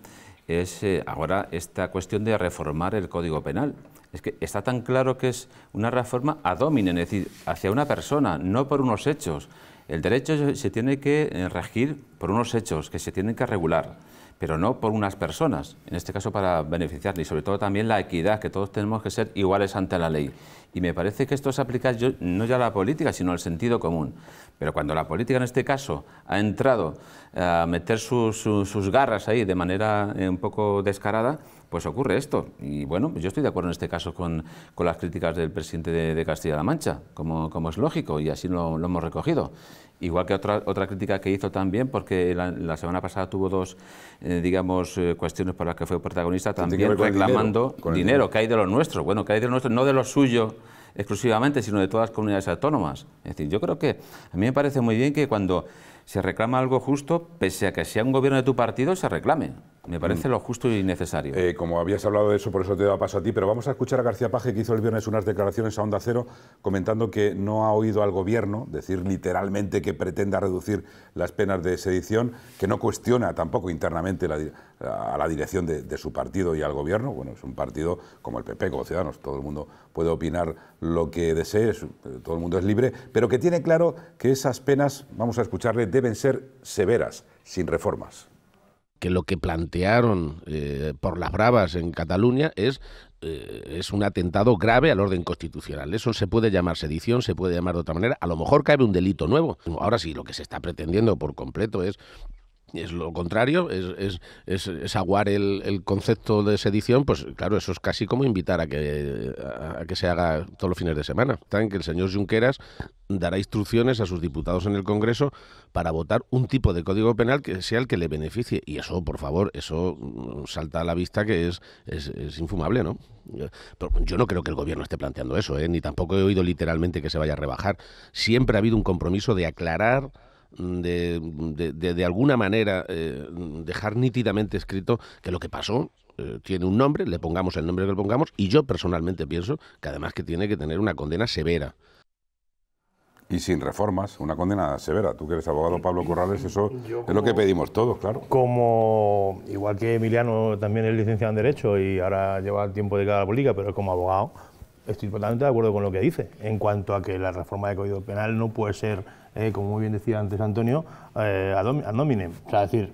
es eh, ahora esta cuestión de reformar el Código Penal. Es que está tan claro que es una reforma a hominem, es decir, hacia una persona, no por unos hechos. El derecho se tiene que eh, regir por unos hechos que se tienen que regular, pero no por unas personas, en este caso para beneficiar, y sobre todo también la equidad, que todos tenemos que ser iguales ante la ley. Y me parece que esto se aplica no ya a la política, sino al sentido común. Pero cuando la política en este caso ha entrado eh, a meter sus garras ahí de manera eh, un poco descarada, pues ocurre esto. Y bueno, yo estoy de acuerdo en este caso con, las críticas del presidente de, Castilla-La Mancha, como, como, es lógico, y así lo, hemos recogido. Igual que otra, otra crítica que hizo también, porque la, semana pasada tuvo dos, eh, digamos, eh, cuestiones por las que fue protagonista, también reclamando dinero, que hay de los nuestros. Bueno, que hay de los nuestros, no de los suyos exclusivamente, sino de todas las comunidades autónomas. Es decir, yo creo que a mí me parece muy bien que cuando se reclama algo justo, pese a que sea un gobierno de tu partido, se reclame. Me parece mm. lo justo y necesario. Eh, como habías hablado de eso, por eso te dado paso a ti, pero vamos a escuchar a García Paje, que hizo el viernes unas declaraciones a Onda Cero comentando que no ha oído al gobierno decir literalmente que pretenda reducir las penas de sedición, que no cuestiona tampoco internamente a la dirección de, de, su partido y al gobierno. Bueno, es un partido como el PP, como Ciudadanos, todo el mundo puede opinar lo que desee, todo el mundo es libre, pero que tiene claro que esas penas, vamos a escucharle, deben ser severas, sin reformas que lo que plantearon eh, por las bravas en Cataluña es eh, es un atentado grave al orden constitucional. Eso se puede llamar sedición, se puede llamar de otra manera. A lo mejor cabe un delito nuevo. Ahora sí, lo que se está pretendiendo por completo es es lo contrario, es, es, aguar el, concepto de sedición, pues claro, eso es casi como invitar a que, a que se haga todos los fines de semana. Tan que el señor Junqueras dará instrucciones a sus diputados en el Congreso para votar un tipo de código penal que sea el que le beneficie. Y eso, por favor, eso mm, salta a la vista que es, es, infumable, ¿no? yo no creo que el gobierno esté planteando eso, ¿eh? ni tampoco he oído literalmente que se vaya a rebajar. Siempre ha habido un compromiso de aclarar de, de, alguna manera eh, dejar nítidamente escrito que lo que pasó eh, tiene un nombre, le pongamos el nombre que le pongamos, y yo personalmente pienso que además que tiene que tener una condena severa. Y sin reformas, una condena severa. Tú que eres abogado, Pablo Corrales, eso es lo que pedimos todos, claro. Como, igual que Emiliano también es licenciado en Derecho y ahora lleva tiempo dedicado a la política, pero como abogado, estoy totalmente de acuerdo con lo que dice, en cuanto a que la reforma del Código Penal no puede ser eh, como muy bien decía antes Antonio, eh, ad es decir,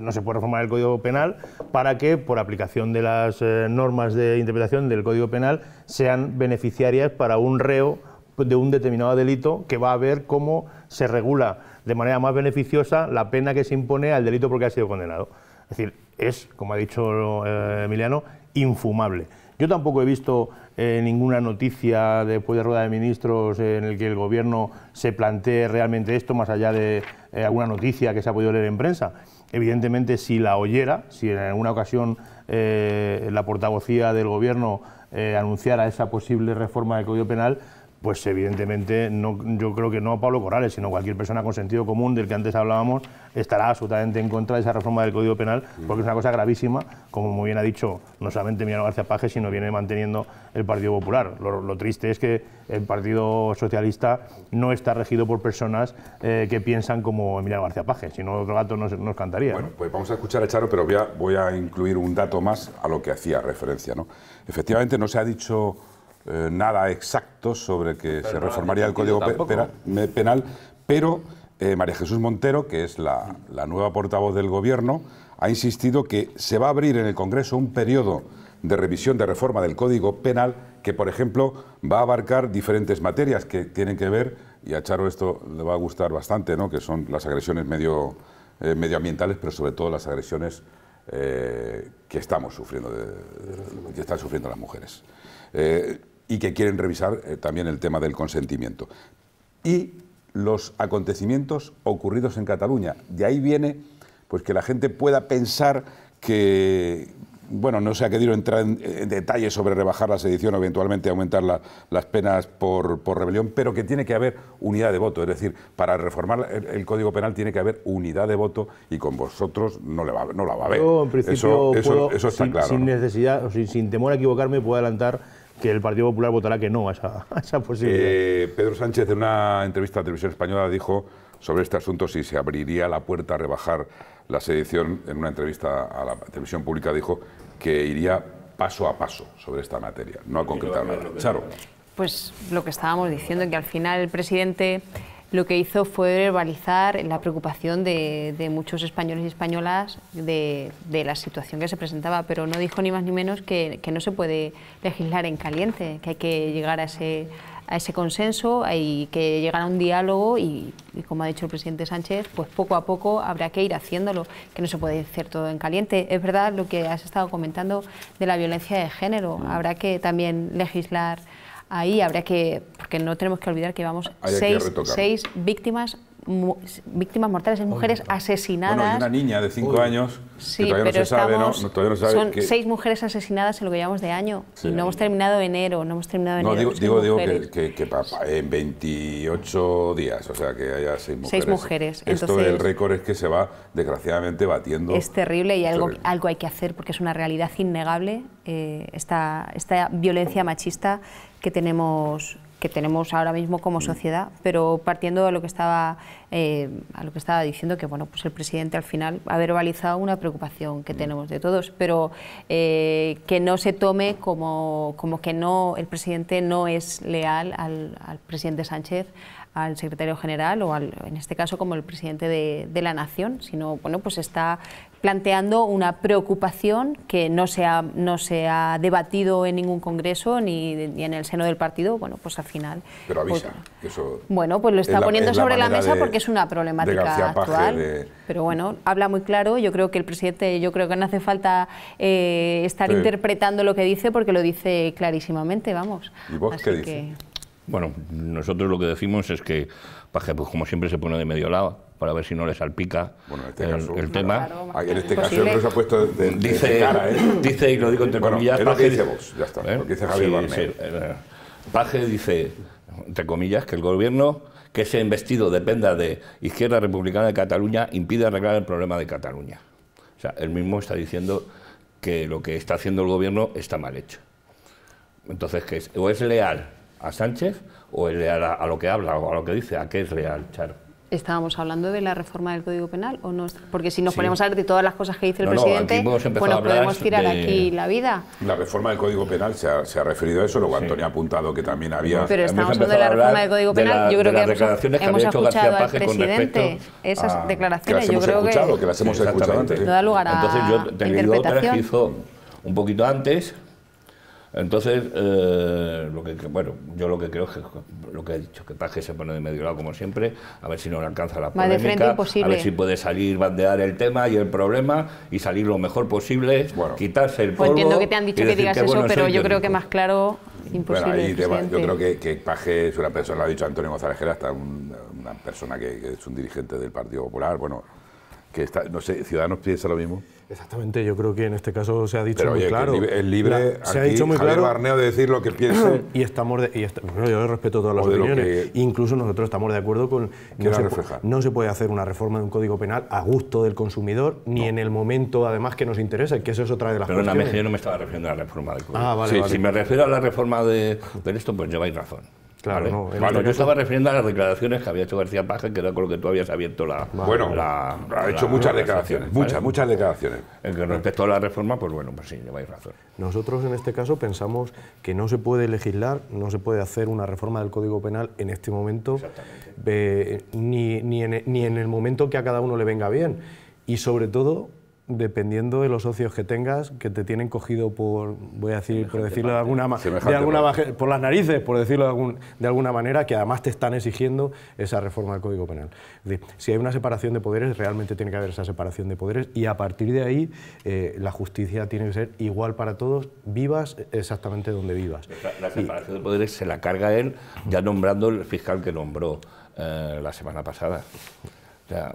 no se puede reformar el Código Penal para que, por aplicación de las eh, normas de interpretación del Código Penal, sean beneficiarias para un reo de un determinado delito que va a ver cómo se regula de manera más beneficiosa la pena que se impone al delito porque ha sido condenado. Es decir, es, como ha dicho eh, Emiliano, infumable. Yo tampoco he visto eh, ninguna noticia después de rueda de ministros en el que el gobierno se plantee realmente esto, más allá de eh, alguna noticia que se ha podido leer en prensa. Evidentemente, si la oyera, si en alguna ocasión eh, la portavocía del gobierno anunciara esa posible reforma del Código Penal, pues evidentemente no, yo creo que no a Pablo Corrales, sino cualquier persona con sentido común del que antes hablábamos, estará absolutamente en contra de esa reforma del Código Penal, mm. porque es una cosa gravísima, como muy bien ha dicho no solamente Emiliano García Paje, sino viene manteniendo el Partido Popular. Lo, triste es que el Partido Socialista no está regido por personas eh, que piensan como Emiliano García Paje, no, otro gato nos, nos cantaría. Bueno, pues vamos a escuchar a Charo, pero voy a, voy a incluir un dato más a lo que hacía referencia. ¿no? Efectivamente, no se ha dicho eh, nada exacto sobre que se reformaría el Código Penal, pero eh, María Jesús Montero, que es la, nueva portavoz del Gobierno, ha insistido que se va a abrir en el Congreso un periodo de revisión, de reforma del Código Penal, que, por ejemplo, va a abarcar diferentes materias que tienen que ver, y a Charo esto le va a gustar bastante, ¿no? que son las agresiones medio, eh, medioambientales, pero sobre todo las agresiones que estamos sufriendo, que están sufriendo las mujeres y que quieren revisar eh, también el tema del consentimiento. Y los acontecimientos ocurridos en Cataluña. De ahí viene pues que la gente pueda pensar que bueno, no se ha querido entrar en, detalles detalle sobre rebajar la sedición o eventualmente aumentar las penas por, por, rebelión, pero que tiene que haber unidad de voto. Es decir, para reformar el, Código Penal tiene que haber unidad de voto y con vosotros no, le va, la va a haber. Yo, en principio, eso, puedo, sin, claro, necesidad, sin temor a equivocarme, puedo adelantar que el Partido Popular votará que no a esa, a eh, Pedro Sánchez, en una entrevista a Televisión Española, dijo sobre este asunto si se abriría la puerta a rebajar la sedición. En una entrevista a la televisión pública dijo que iría paso a paso sobre esta materia, no a concretar nada. Charo. Pues lo que estábamos diciendo, que al final el presidente lo que hizo fue verbalizar la preocupación de, muchos españoles y españolas de, la situación que se presentaba, pero no dijo ni más ni menos que, no se puede legislar en caliente, que hay que llegar a ese, consenso, hay que llegar a un diálogo y, y, como ha dicho el presidente Sánchez, pues poco a poco habrá que ir haciéndolo, que no se puede hacer todo en caliente. Es verdad lo que has estado comentando de la violencia de género, mm. habrá que también legislar ahí habría que, porque no tenemos que olvidar que vamos seis, víctimas víctimas mortales, seis mujeres asesinadas. Bueno, una niña de cinco años todavía no se sabe, ¿no? son seis mujeres asesinadas en lo que llevamos de año y no hemos terminado enero, no hemos terminado enero. No, digo, que, en 28 días, o sea, que haya seis mujeres. Seis mujeres. Esto del récord es que se va, desgraciadamente, batiendo. Es terrible y algo, algo hay que hacer porque es una realidad innegable eh, esta, esta violencia machista que tenemos que tenemos ahora mismo como mm. sociedad, pero partiendo de lo que estaba, eh, a lo que estaba diciendo, que bueno, pues el presidente al final ha verbalizado una preocupación que mm. tenemos de todos, pero eh, que no se tome como, como que no el presidente no es leal al, al presidente Sánchez, al secretario general o al, en este caso como el presidente de, la nación, sino bueno pues está planteando una preocupación que no se ha, no se ha debatido en ningún congreso ni, en el seno del partido, bueno pues al final. Pero pues avisa. eso bueno pues lo está poniendo sobre la, mesa porque es una problemática actual. Pero bueno habla muy claro. Yo creo que el presidente, yo creo que no hace falta eh, estar interpretando lo que dice porque lo dice clarísimamente, vamos. ¿Y vos qué dices? Bueno, nosotros lo que decimos es que Paje, pues como siempre, se pone de medio lado para ver si no le salpica el, tema. en este caso este no puesto de, dice, cara, ¿eh? Dice, y lo digo entre comillas, es que dice ya está, ¿eh? lo que dice Javier eh, Paje dice, entre comillas, que el gobierno que se ha investido dependa de Izquierda Republicana de Cataluña impide arreglar el problema de Cataluña. O sea, él mismo está diciendo que lo que está haciendo el gobierno está mal hecho. Entonces, que es, o es leal a Sánchez o a, lo que habla o a lo que dice? ¿A qué es real Charo? Estábamos hablando de la reforma del Código Penal, ¿o no? Porque si nos ponemos a hablar de todas las cosas que dice el presidente, no, bueno, podemos tirar aquí la vida. La reforma del Código Penal se ha, se ha referido a eso, luego sí. Antonio ha apuntado que también había... Pero estamos hablando de la reforma del Código Penal, yo creo de las que declaraciones que hemos escuchado al presidente, esas a... declaraciones, yo creo que... que las hemos escuchado antes. ¿eh? No da lugar a Entonces yo te dos que hizo un poquito antes entonces, eh, lo que, bueno, yo lo que creo es que lo que he dicho, que Paje se pone de medio lado como siempre, a ver si no le alcanza la polémica, a ver si puede salir, bandear el tema y el problema y salir lo mejor posible, bueno, quitarse el polvo. Pues entiendo que te han dicho que digas eso, pero yo, creo que más claro imposible. yo creo que, que Paje es una persona, lo ha dicho Antonio González Gera, está una persona que, que, es un dirigente del Partido Popular, bueno, que está, no sé, Ciudadanos piensa lo mismo. Exactamente, yo creo que en este caso se ha dicho muy claro. el libre, se ha dicho muy Javier Barneo de decir lo que piense. [clears throat] y estamos, de, y yo respeto todas las opiniones. Incluso nosotros estamos de acuerdo con que no se, puede hacer una reforma de un código penal a gusto del consumidor ni en el momento, además, que nos interesa, que eso es otra de las Pero cuestiones. Pero yo no me estaba refiriendo a la reforma del código. Ah, vale, vale. Si me refiero a la reforma de, de esto, pues lleváis razón. Claro, no. Bueno, yo estaba refiriendo a las declaraciones que había hecho García Paja, que era con lo que tú habías abierto la. Bueno, ha hecho muchas declaraciones, muchas, muchas declaraciones. En que respecto a la reforma, pues bueno, pues sí, lleváis razón. Nosotros en este caso pensamos que no se puede legislar, no se puede hacer una reforma del Código Penal en este momento, eh, ni, ni, e, ni en el momento que a cada uno le venga bien. Y sobre todo, dependiendo de los socios que tengas, que te tienen cogido por, voy a decir, por decirlo de alguna de por las narices, por decirlo de, alguna manera, que además te están exigiendo esa reforma del Código Penal. si hay una separación de poderes, realmente tiene que haber esa separación de poderes y a partir de ahí eh, la justicia tiene que ser igual para todos, vivas exactamente donde vivas. La, separación de poderes se la carga él ya nombrando el fiscal que nombró eh, la semana pasada. O sea,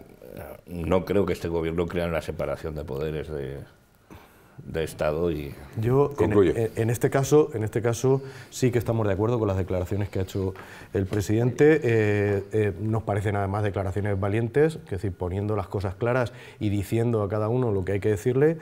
no creo que este gobierno crea en la separación de poderes de, Estado y yo e, en, este caso en este caso sí que estamos de acuerdo con las declaraciones que ha hecho el presidente eh, eh, nos parecen además declaraciones valientes que es decir poniendo las cosas claras y diciendo a cada uno lo que hay que decirle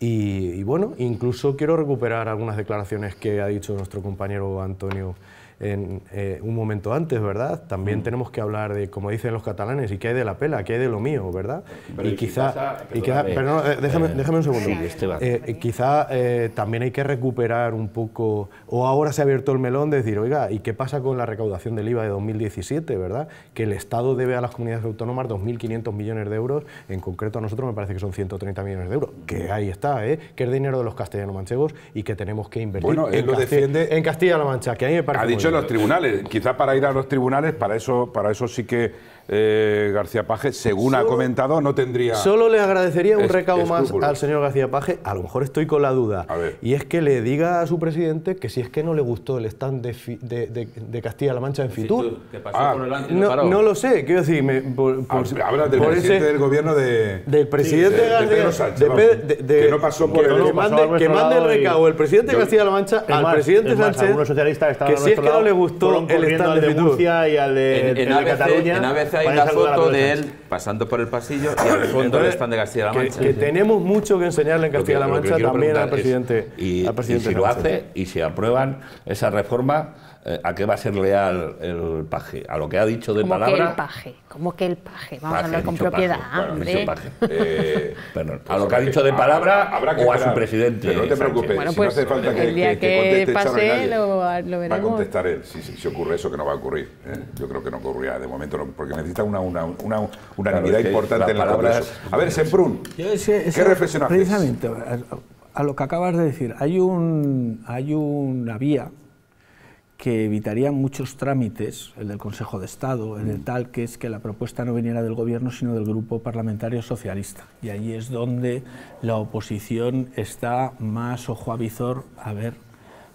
y bueno incluso quiero recuperar algunas declaraciones que ha dicho nuestro compañero Antonio en eh, un momento antes, ¿verdad? También mm. tenemos que hablar de, como dicen los catalanes, ¿y qué hay de la pela? ¿Qué hay de lo mío, verdad? y, quizá, eh, eh, déjame, un segundo. Este quizá también hay que recuperar un poco, o ahora se ha abierto el melón de decir, oiga, ¿y qué pasa con la recaudación del IVA de 2017, verdad? Que el Estado debe a las comunidades autónomas 2.500 millones de euros, en concreto a nosotros me parece que son 130 millones de euros, que ahí está, ¿eh? Que es dinero de los castellanos manchegos y que tenemos que invertir en, Castilla, la Mancha, que ahí me parece los tribunales. Quizá para ir a los tribunales, para eso, para eso sí que eh, García Paje, según ha comentado, no tendría. Solo le agradecería un recado más al señor García Paje. A lo mejor estoy con la duda. Y es que le diga a su presidente que si es que no le gustó el stand de, Castilla-La Mancha en Fitur. pasó ah. por no, no, lo sé, quiero decir. Me, por, ah, por, del presidente del gobierno de. Del presidente de, Sánchez. que no pasó que mande, que mande el recado el presidente de Castilla-La Mancha al presidente Sánchez. Que si es que no le gustó el stand de Fitur. y al de Cataluña hay una foto de él pasando por el pasillo y al fondo del stand de Castilla-La Mancha. Que, tenemos mucho que enseñarle en Castilla-La Mancha también al presidente. al presidente y si lo hace y si aprueban esa reforma, eh, a qué va a ser leal el paje, a lo que ha dicho de ¿Cómo palabra. Que el paje, ¿Cómo que el paje? Vamos a hablar con propiedad. [laughs] Eh, a lo que ha dicho de palabra habrá, o a su presidente. Pero no te preocupes, si pues, no hace falta que, el que, pase lo, veremos. Va a contestar él, si, ocurre eso, que no va a ocurrir. ¿eh? Yo creo que no ocurrirá de momento, porque necesita una, una, una unanimidad importante en la Congreso. A ver, Semprún, ¿qué reflexionaste? Precisamente, a lo que acabas de decir, hay, un, hay una vía que evitarían muchos trámites, el del Consejo de Estado, el mm. tal, que es que la propuesta no viniera del Gobierno, sino del Grupo Parlamentario Socialista. Y ahí es donde la oposición está más ojo a visor. A ver,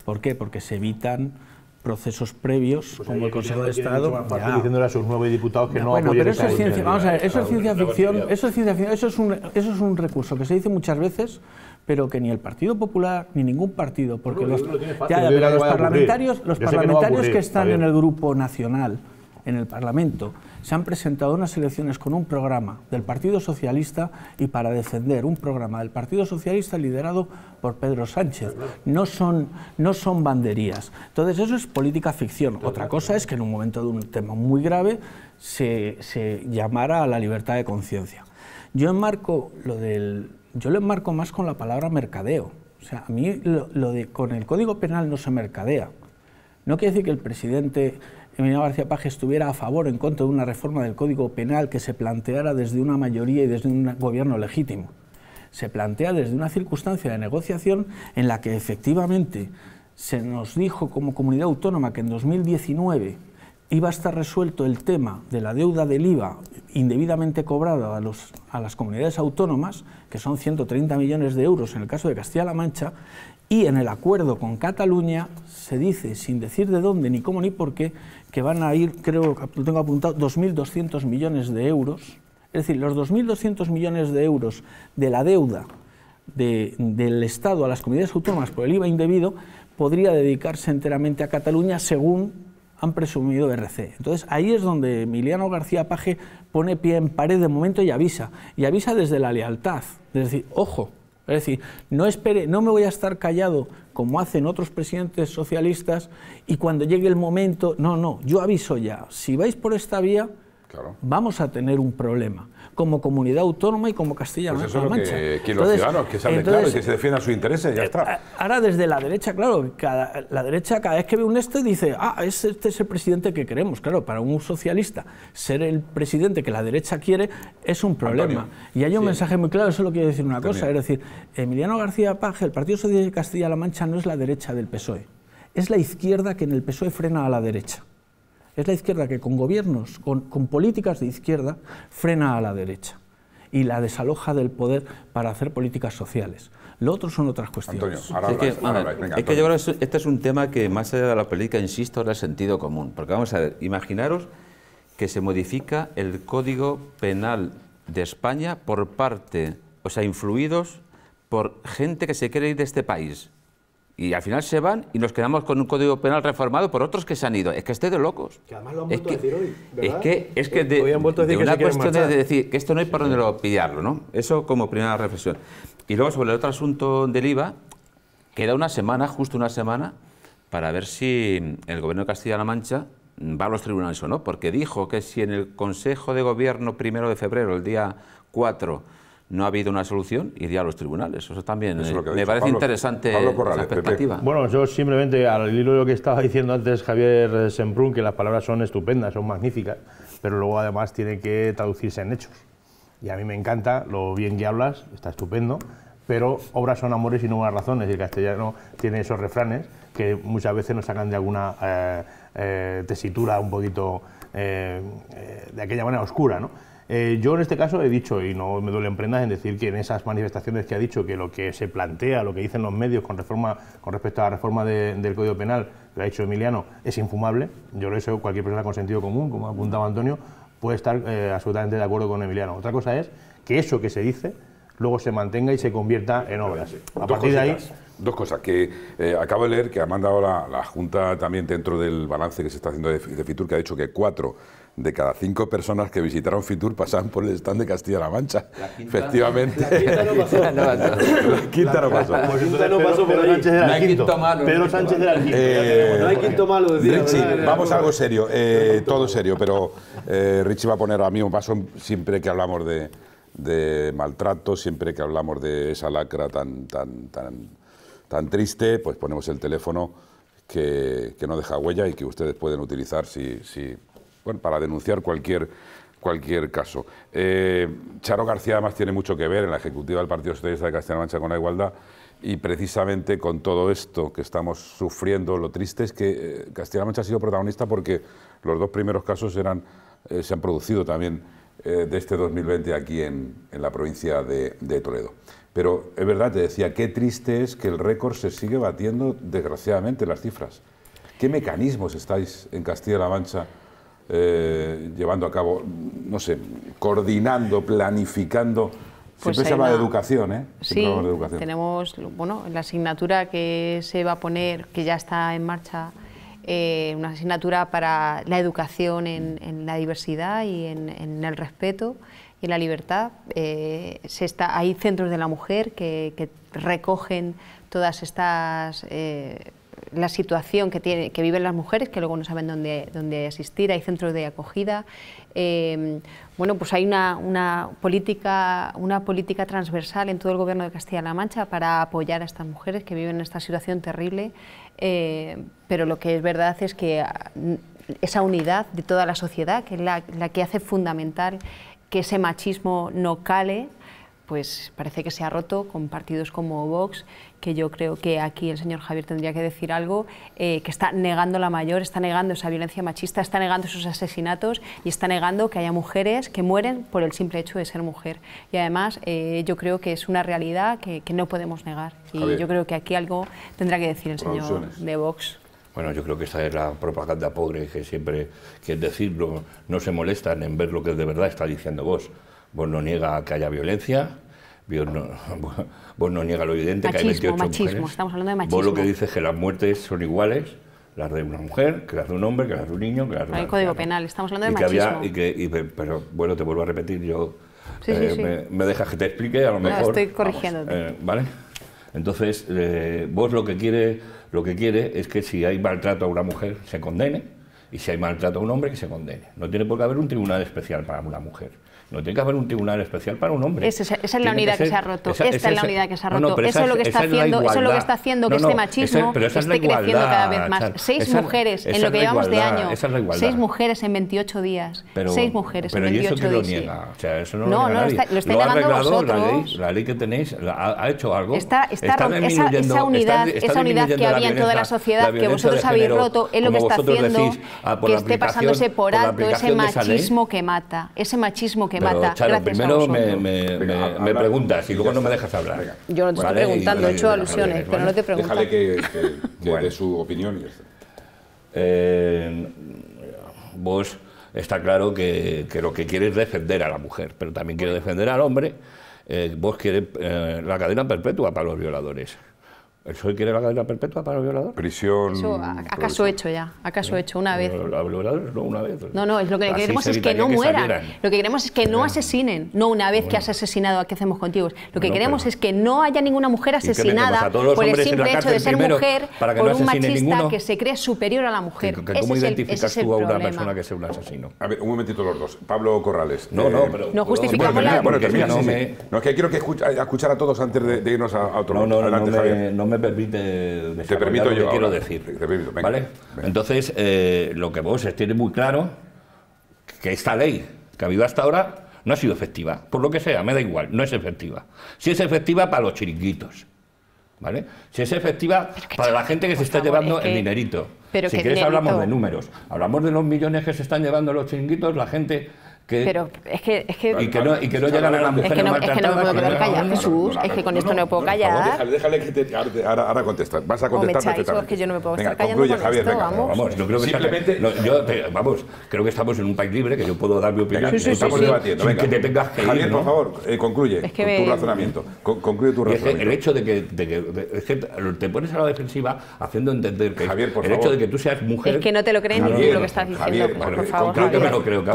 ¿por qué? Porque se evitan procesos previos, pues como el Consejo de Estado. diciéndole a sus nueve diputados que no, pero eso es ciencia, vamos a ver, eso es ciencia ficción, eso es ciencia ficción, eso es un, eso es un recurso que se dice muchas veces pero que ni el Partido Popular ni ningún partido, porque los, parlamentarios, los que, están en el grupo nacional, en el Parlamento, se han presentado unas elecciones con un programa del Partido Socialista y para defender un programa del Partido Socialista liderado por Pedro Sánchez. No son, no son banderías. Entonces eso es política ficción. Otra cosa es que en un momento de un tema muy grave se, se llamara a la libertad de conciencia. Yo enmarco lo del yo lo enmarco más con la palabra mercadeo. O sea, a mí lo, de, con el Código Penal no se mercadea. No quiere decir que el presidente Emiliano García Page estuviera a favor o en contra de una reforma del Código Penal que se planteara desde una mayoría y desde un gobierno legítimo. Se plantea desde una circunstancia de negociación en la que efectivamente se nos dijo como comunidad autónoma que en 2019 iba a estar resuelto el tema de la deuda del IVA indebidamente cobrada a, los, a las comunidades autónomas, que son 130 millones de euros en el caso de Castilla-La Mancha, y en el acuerdo con Cataluña se dice, sin decir de dónde, ni cómo, ni por qué, que van a ir, creo que lo tengo apuntado, 2.200 millones de euros. Es decir, los 2.200 millones de euros de la deuda del Estado a las comunidades autónomas por el IVA indebido podría dedicarse enteramente a Cataluña según han presumido RC. Entonces ahí es donde Emiliano García Paje pone pie en pared de momento y avisa. Y avisa desde la lealtad. Es decir, ojo, es decir, no, espere, no me voy a estar callado como hacen otros presidentes socialistas y cuando llegue el momento, no, no, yo aviso ya, si vais por esta vía, vamos a tener un problema como comunidad autónoma y como Castilla-La pues Mancha. Eso que, los ciudadanos que claro que se defiendan sus intereses, ya eh, está. Ahora desde la derecha, claro, la derecha cada vez que ve un este dice, ah, este es el presidente que queremos. Claro, para un socialista ser el presidente que la derecha quiere es un problema. y hay un mensaje muy claro, solo quiero decir una cosa, es decir, Emiliano García Paje, el Partido Socialista de Castilla-La Mancha no es la derecha del PSOE, es la izquierda que en el PSOE frena a la derecha. Es la izquierda que con gobiernos, con, políticas de izquierda, frena a la derecha y la desaloja del poder para hacer políticas sociales. Lo otro son otras cuestiones. Antonio, ahora es, que, es este es un tema que más allá de la política, insisto, el sentido común. Porque vamos a ver, imaginaros que se modifica el Código Penal de España por parte, o sea, influidos por gente que se quiere ir de este país. Y al final se van y nos quedamos con un código penal reformado por otros que se han ido. Es que esté de locos. Que además lo han vuelto es que, a decir hoy. ¿verdad? Es que, es que eh, de, una cuestión de decir que esto no hay por dónde pillarlo, ¿no? Eso como primera reflexión. Y luego sobre el otro asunto del IVA, queda una semana, justo una semana, para ver si el gobierno de Castilla-La Mancha va a los tribunales o no, porque dijo que si en el Consejo de Gobierno primero de febrero, el día 4, no ha habido una solución, iría a los tribunales. Eso también eh, me parece interesante Pablo esa perspectiva. Bueno, yo simplemente al hilo de lo que estaba diciendo antes Javier eh, Semprún, que las palabras son estupendas, son magníficas, pero luego además tiene que traducirse en hechos. Y a mí me encanta lo bien que hablas, está estupendo, pero obras son amores y no buenas razones. Y el castellano tiene esos refranes que muchas veces nos sacan de alguna eh, tesitura un poquito de aquella manera oscura. ¿no? Eh, yo en este caso he dicho, y no me duele en prendas en decir que en esas manifestaciones que ha dicho que lo que se plantea, lo que dicen los medios con, reforma, con respecto a la reforma del Código Penal, que ha dicho Emiliano, es infumable. Yo lo he hecho cualquier persona con sentido común, como ha apuntado Antonio, puede estar eh, absolutamente de acuerdo con Emiliano. Otra cosa es que eso que se dice luego se mantenga y se convierta en obras. A partir de ahí dos cosas que eh, acabo de leer que ha mandado la, Junta también dentro del balance que se está haciendo de, Fitur, que ha dicho que cuatro de cada cinco personas que visitaron Fitur pasan por el stand de Castilla-La Mancha. Efectivamente. quinta no pasó. [laughs] quinta no pasó. no Sánchez era hay quinto. Pedro Sánchez de el no hay quinto eh, malo. vamos a algo serio. Eh, todo serio, pero eh, Richie va a poner a mí un paso siempre que hablamos de, maltrato, siempre que hablamos de esa lacra tan, triste, pues ponemos el teléfono que, no deja huella y que ustedes pueden utilizar si para denunciar cualquier, cualquier caso. Eh, Charo García además tiene mucho que ver en la ejecutiva del Partido Socialista de Castilla-La Mancha con la igualdad y precisamente con todo esto que estamos sufriendo, lo triste es que eh, Castilla-La Mancha ha sido protagonista porque los dos primeros casos eran, eh, se han producido también de este 2020 aquí en, en la provincia de, de Toledo. Pero es verdad, te decía, qué triste es que el récord se sigue batiendo desgraciadamente las cifras. ¿Qué mecanismos estáis en Castilla-La Mancha? Eh, llevando a cabo, no sé, coordinando, planificando. Pues Siempre se habla de educación, ¿eh? sí, tenemos, bueno, la asignatura que se va a poner, que ya está en marcha, eh, una asignatura para la educación en, la diversidad y en, el respeto y la libertad. Eh, se está, hay centros de la mujer que, recogen todas estas la situación que, tiene, que viven las mujeres, que luego no saben dónde, dónde asistir, hay centros de acogida. Em, bueno, pues hay una, política, una política transversal en todo el gobierno de Castilla-La Mancha para apoyar a estas mujeres que viven en esta situación terrible, eh, pero lo que es verdad es que mm, esa unidad de toda la sociedad, que es la, la que hace fundamental que ese machismo no cale, pues parece que se ha roto con partidos como Vox que yo creo que aquí el señor Javier tendría que decir algo, eh, que está negando la mayor, está negando esa violencia machista, está negando esos asesinatos y está negando que haya mujeres que mueren por el simple hecho de ser mujer. Y además eh, yo creo que es una realidad que, no podemos negar. Y yo creo que aquí algo tendrá que decir el señor de Vox. Bueno, yo creo que esta es la propaganda pobre que siempre, que decirlo, no se molestan en ver lo que de verdad está diciendo vos. Vos no niega que haya violencia, no, [laughs] vos no niega lo evidente que hay 28 machismo, Estamos hablando de machismo. Vos lo que dices es que las muertes son iguales, las de una mujer, que las de un hombre, que las de un niño, que hay código penal, estamos hablando de machismo. y que, pero bueno, te vuelvo a repetir, yo eh, Me, me, dejas que te explique, a lo mejor. Estoy corrigiéndote. Eh, ¿Vale? Entonces, eh, vos lo que quiere, lo que quiere es que si hay maltrato a una mujer, se condene, y si hay maltrato a un hombre, que se condene. No tiene por qué haber un tribunal especial para una mujer. No tiene que haber un tribunal especial para un hombre. esa es la unidad que, se ha roto. Esa, es la unidad que se ha roto. eso, es lo que está haciendo, eso es lo que está haciendo que este machismo esté creciendo cada vez más. seis mujeres en lo que llevamos de año. seis mujeres en 28 días. seis mujeres en 28 días. Pero eso lo niega. O sea, eso no, lo, lo, está, negando vosotros. La ley, que tenéis ha, hecho algo. Está, está esa, unidad, esa unidad que había en toda la sociedad, que vosotros habéis roto, es lo que está haciendo que esté pasándose por, por alto ese machismo que mata, ese machismo primero me, preguntas y luego no me dejas hablar. Yo no te estoy preguntando, he hecho alusiones, pero no te pregunto. Déjale que, que, [laughs] su opinión y eh, vos está claro que, lo que quiere es defender a la mujer, pero también quiere defender al hombre. Eh, vos quiere eh, la cadena perpetua para los violadores. ¿Eso quiere la cadena perpetua para el violador? Prisión. ¿Acaso hecho ya? ¿Acaso ¿Eh? hecho una vez? No, no, una vez. No, no, es lo que queremos es que no mueran. Lo que queremos es que no asesinen. No una vez que has asesinado, ¿a qué hacemos contigo? Lo que queremos es que no haya ninguna mujer asesinada por el simple hecho de ser mujer por un machista que se cree superior a la mujer. ¿Cómo identificas tú a una persona que sea un asesino? A ver, un momentito los dos. Pablo Corrales. No, no, eh, pero... No justificamos la... Bueno, No, es que quiero que escuchar a todos antes de irnos a otro. No, no, no permite te permito yo quiero decir. ¿vale? Entonces, eh, lo que vos tiene muy claro que esta ley que ha habido hasta ahora no ha sido efectiva. Por lo que sea, me da igual, no es efectiva. Si es efectiva para los chiringuitos. ¿Vale? Si es efectiva para la gente que se está llevando el dinerito. si quieres hablamos de números. Hablamos de los millones que se están llevando los chiringuitos, la gente pero es que, es que, y que no, y que no llegan a la mujeres es que no, es que no me puedo quedar callada Jesús es que con esto no, me puedo callar déjale, déjale, que te, ahora, ahora contestas vas a contestar o me echáis, que yo no me puedo estar callando Javier, vamos, yo creo que simplemente yo, eh, vamos creo que estamos en un país libre que yo puedo dar mi opinión sí, sí, estamos sí, debatiendo venga. que te tengas que Javier por favor eh, concluye es que tu razonamiento concluye tu razonamiento el hecho de que, de que te pones a la defensiva haciendo entender que Javier por favor el hecho de que tú seas mujer es que no te lo creen ni lo que estás diciendo por favor creo que me lo creo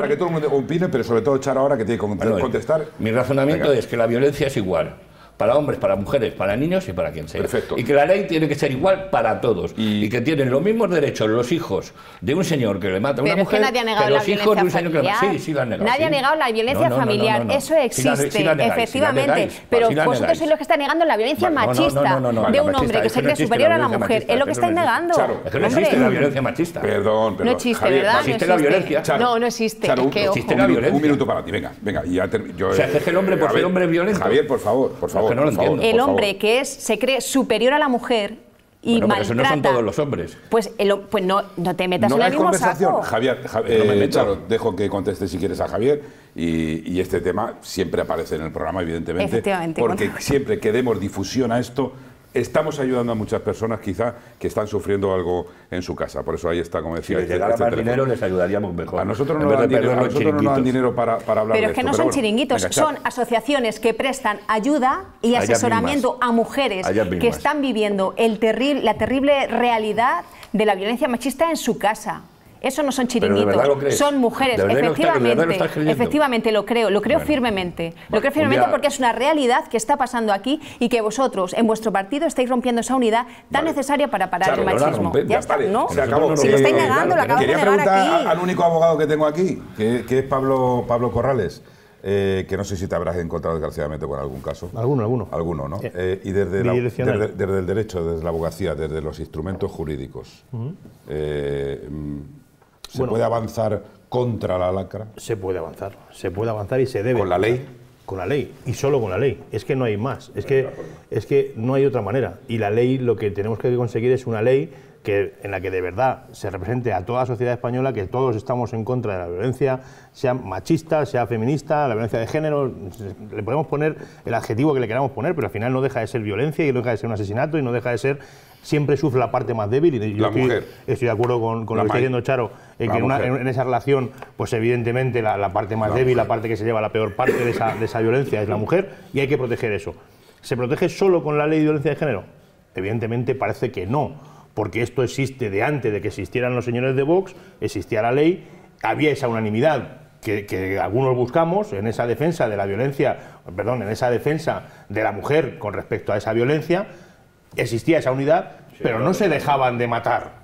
para que todo el mundo opine, pero sobre todo Charo ahora que tiene que contestar. mi razonamiento es que la violencia es igual para hombres, para mujeres, para niños y para quien sea. Perfecto. Y que la ley tiene que ser igual para todos. Y, que tienen los mismos derechos los hijos de un señor que le mata a una mujer que, nadie ha negado los la hijos de un señor familiar. que le mata. Sí, sí la Nadie ha negado la violencia familiar. Eso existe, efectivamente. Pero vosotros sois los que están negando la violencia machista de un hombre que se cree superior a la mujer. Es lo que estáis negando. Claro, es que no existe la violencia machista. Perdón, No existe, ¿verdad? No existe la violencia. No, no existe. existe la violencia. Un minuto para ti, venga, venga. O sea, es el hombre eh, por ser hombre violento. Javier, por favor, por favor el hombre que es, se cree superior a la mujer y bueno, maltrata. Pero eso no son todos los hombres. Pues, pues no, te metas en el mismo Javier, Javier no me eh, dejo que conteste si quieres a Javier. Y, este tema siempre aparece en el programa, evidentemente. Porque siempre que demos difusión a esto, estamos ayudando a muchas personas quizá que están sufriendo algo en su casa. Por eso ahí está, como decía. Si este llegara más dinero, les ayudaríamos mejor. A nosotros no, nos dan dinero para, hablar pero Pero es que no son chiringuitos, son asociaciones que prestan ayuda y asesoramiento a mujeres que están viviendo el la terrible realidad de la violencia machista en su casa. Eso no son chiringuitos, son mujeres. Efectivamente, lo efectivamente, lo creo, lo creo firmemente. lo creo firmemente porque es una realidad que está pasando aquí y que vosotros, en vuestro partido, estáis rompiendo esa unidad tan necesaria para parar el machismo. ya, está, ¿no? si lo estáis negando, lo acabo de al único abogado que tengo aquí, que, es Pablo, Pablo Corrales. Eh, que no sé si te habrás encontrado desgraciadamente con algún caso. Alguno, alguno. Alguno, ¿no? Eh, eh, y desde, la, desde, el derecho, desde la abogacía, desde los instrumentos jurídicos. ¿Se puede avanzar contra la lacra? Se puede avanzar, se puede avanzar y se debe. ¿Con la ley? Con la ley, y solo con la ley. Es que no hay más, es, que, es que no hay otra manera. Y la ley, lo que tenemos que conseguir es una ley que, en la que de verdad se represente a toda la sociedad española, que todos estamos en contra de la violencia, sea machista, sea feminista, la violencia de género, le podemos poner el adjetivo que le queramos poner, pero al final no deja de ser violencia y no deja de ser un asesinato y no deja de ser siempre sufre la parte más débil. Y yo estoy, de acuerdo con, lo que está diciendo Charo, en que en, esa relación, pues evidentemente la, parte más débil, la parte que se lleva la peor parte de esa, violencia es la mujer y hay que proteger eso. ¿Se protege solo con la ley de violencia de género? Evidentemente parece que no, porque esto existe de antes de que existieran los señores de Vox, existía la ley, había esa unanimidad que, que, algunos buscamos en esa defensa de la violencia, perdón, en esa defensa de la mujer con respecto a esa violencia, existía esa unidad, pero no se dejaban de matar.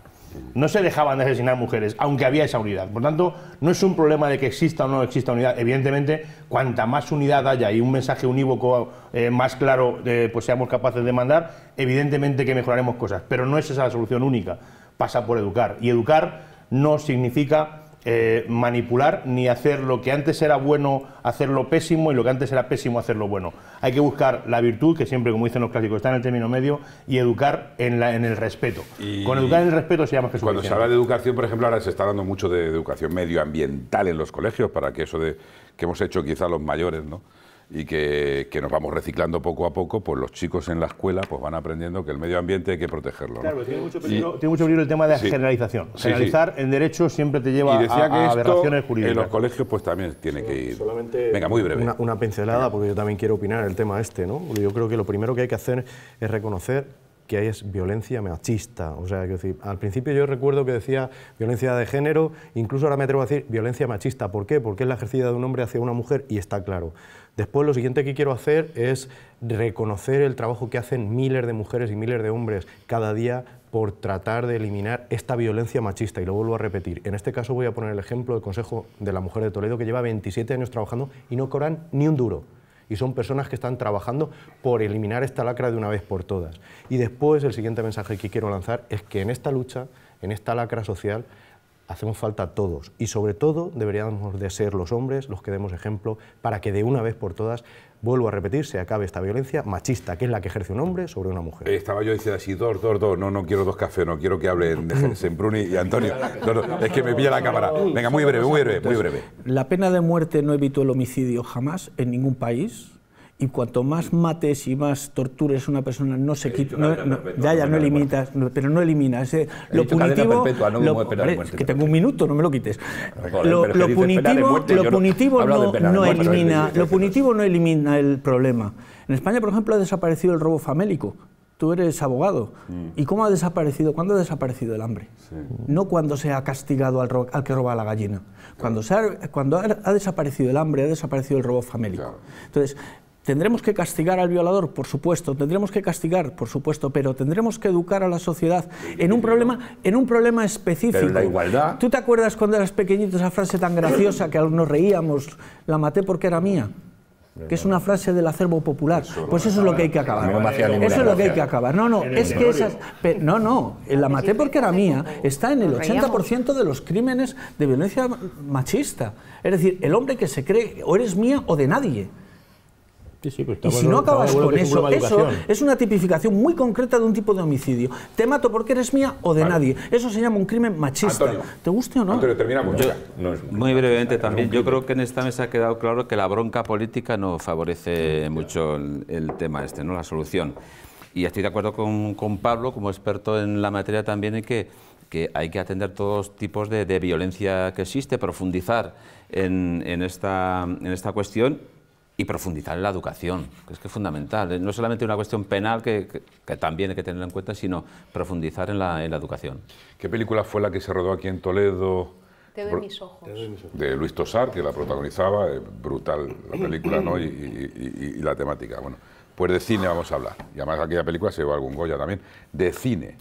No se dejaban de asesinar mujeres, aunque había esa unidad. Por tanto, no es un problema de que exista o no exista unidad. Evidentemente, cuanta más unidad haya y un mensaje unívoco eh, más claro eh, pues seamos capaces de mandar, evidentemente que mejoraremos cosas. Pero no es esa la solución única. Pasa por educar. Y educar no significa eh, manipular ni hacer lo que antes era bueno, hacerlo pésimo y lo que antes era pésimo, hacerlo bueno. Hay que buscar la virtud, que siempre, como dicen los clásicos, está en el término medio, y educar en, la, en el respeto. Con educar en el respeto se llama que Cuando se habla de educación, por ejemplo, ahora se está dando mucho de educación medioambiental en los colegios, para que eso de que hemos hecho quizá los mayores, ¿no? y que, que, nos vamos reciclando poco a poco, pues los chicos en la escuela pues van aprendiendo que el medio ambiente hay que protegerlo. Claro, tiene mucho, tiene mucho el tema de la generalización. Generalizar en derecho siempre te lleva a, aberraciones En los colegios pues también tiene que ir. Venga, muy breve. Una, pincelada, porque yo también quiero opinar el tema este, ¿no? Yo creo que lo primero que hay que hacer es reconocer que hay es violencia machista. O sea, que, al principio yo recuerdo que decía violencia de género, incluso ahora me atrevo a decir violencia machista. ¿Por qué? Porque es la ejercida de un hombre hacia una mujer y está claro. Después, lo siguiente que quiero hacer es reconocer el trabajo que hacen miles de mujeres y miles de hombres cada día por tratar de eliminar esta violencia machista. Y lo vuelvo a repetir. En este caso voy a poner el ejemplo del Consejo de la Mujer de Toledo, que lleva 27 años trabajando y no cobran ni un duro y son personas que están trabajando por eliminar esta lacra de una vez por todas. Y después el siguiente mensaje que quiero lanzar es que en esta lucha, en esta lacra social, hacemos falta a todos y sobre todo deberíamos de ser los hombres los que demos ejemplo para que de una vez por todas, vuelvo a repetir, se acabe esta violencia machista que es la que ejerce un hombre sobre una mujer. Eh, estaba yo diciendo así, dos, dos, dos, no, no quiero dos cafés, no quiero que hablen de Sempruni y Antonio, es que me pilla la cámara. Venga, muy breve, muy breve, muy breve. La pena de muerte no evitó el homicidio jamás en ningún país, y cuanto más mates y más tortures una persona no se quita ya ya no limitas pero no eliminas ese lo punitivo que tengo un minuto no me lo quites lo, punitivo no, ¿eh? elimina lo punitivo no elimina el problema en España por ejemplo ha desaparecido el robo famélico Tú eres abogado. Mm. ¿Y cómo ha desaparecido? ¿Cuándo ha desaparecido el hambre? No cuando se ha castigado al, al que roba la gallina. Cuando, ha, cuando ha, desaparecido el hambre, ha desaparecido el robo famélico. Entonces, ¿Tendremos que castigar al violador? Por supuesto, tendremos que castigar, por supuesto, pero tendremos que educar a la sociedad en un problema, en un problema específico. la igualdad. ¿Tú te acuerdas cuando eras pequeñito esa frase tan graciosa que nos reíamos, la maté porque era mía? que es una frase del acervo popular. Pues eso es lo que hay que acabar. Eso es lo que hay que acabar. No, no, es que esas... No, no, eh, la maté porque era mía. Está en el 80% de los crímenes de violencia machista. Es decir, el hombre que se cree o eres mía o de nadie. Pues y si no acabas con eso, eso es una tipificación muy concreta de un tipo de homicidio. Te mato porque eres mía o de nadie. Eso se llama un crimen machista. ¿Te guste o no? muy brevemente también. Yo creo que en esta mesa ha quedado claro que la bronca política no favorece mucho el, tema este, no la solución. Y estoy de acuerdo con, Pablo, como experto en la materia también, en que que hay que atender todos tipos de, violencia que existe, profundizar en, esta, en esta cuestión y profundizar en la educación, que es que fundamental. Eh, no solamente una cuestión penal que, también hay que tener en cuenta, sino profundizar en la, educación. ¿Qué película fue la que se rodó aquí en Toledo? Te doy mis ojos. De Luis Tosar, que la protagonizaba. Eh, brutal la película ¿no? y, la temática. Bueno, pues de cine vamos a hablar. Y además aquella película se llevó algún Goya también. De cine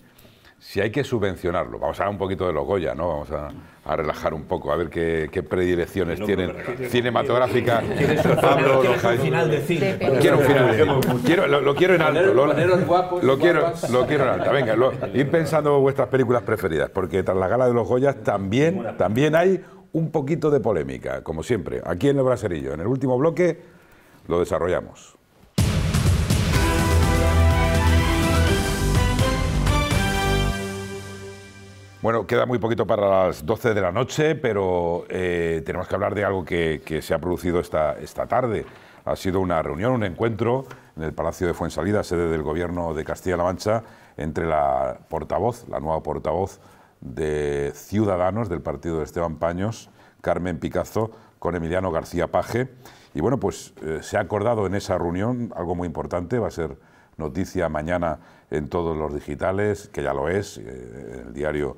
si hay que subvencionarlo, vamos a hablar un poquito de los Goya, ¿no? Vamos a, relajar un poco, a ver qué, predilecciones tienen cinematográficas [laughs] Pablo un final de cine. Quiero un final. lo, quiero en alto. Lo, quiero, lo quiero en alto. Venga, ir pensando vuestras películas preferidas, porque tras la gala de los Goyas también, también hay un poquito de polémica, como siempre. Aquí en el Braserillo, en el último bloque, lo desarrollamos. Bueno, queda muy poquito para las 12 de la noche, pero eh, tenemos que hablar de algo que, se ha producido esta, esta tarde. Ha sido una reunión, un encuentro en el Palacio de Fuensalida, sede del Gobierno de Castilla-La Mancha, entre la portavoz, la nueva portavoz de Ciudadanos del partido de Esteban Paños, Carmen Picazo, con Emiliano García Paje. Y bueno, pues eh, se ha acordado en esa reunión algo muy importante, va a ser noticia mañana en todos los digitales, que ya lo es, eh, en el diario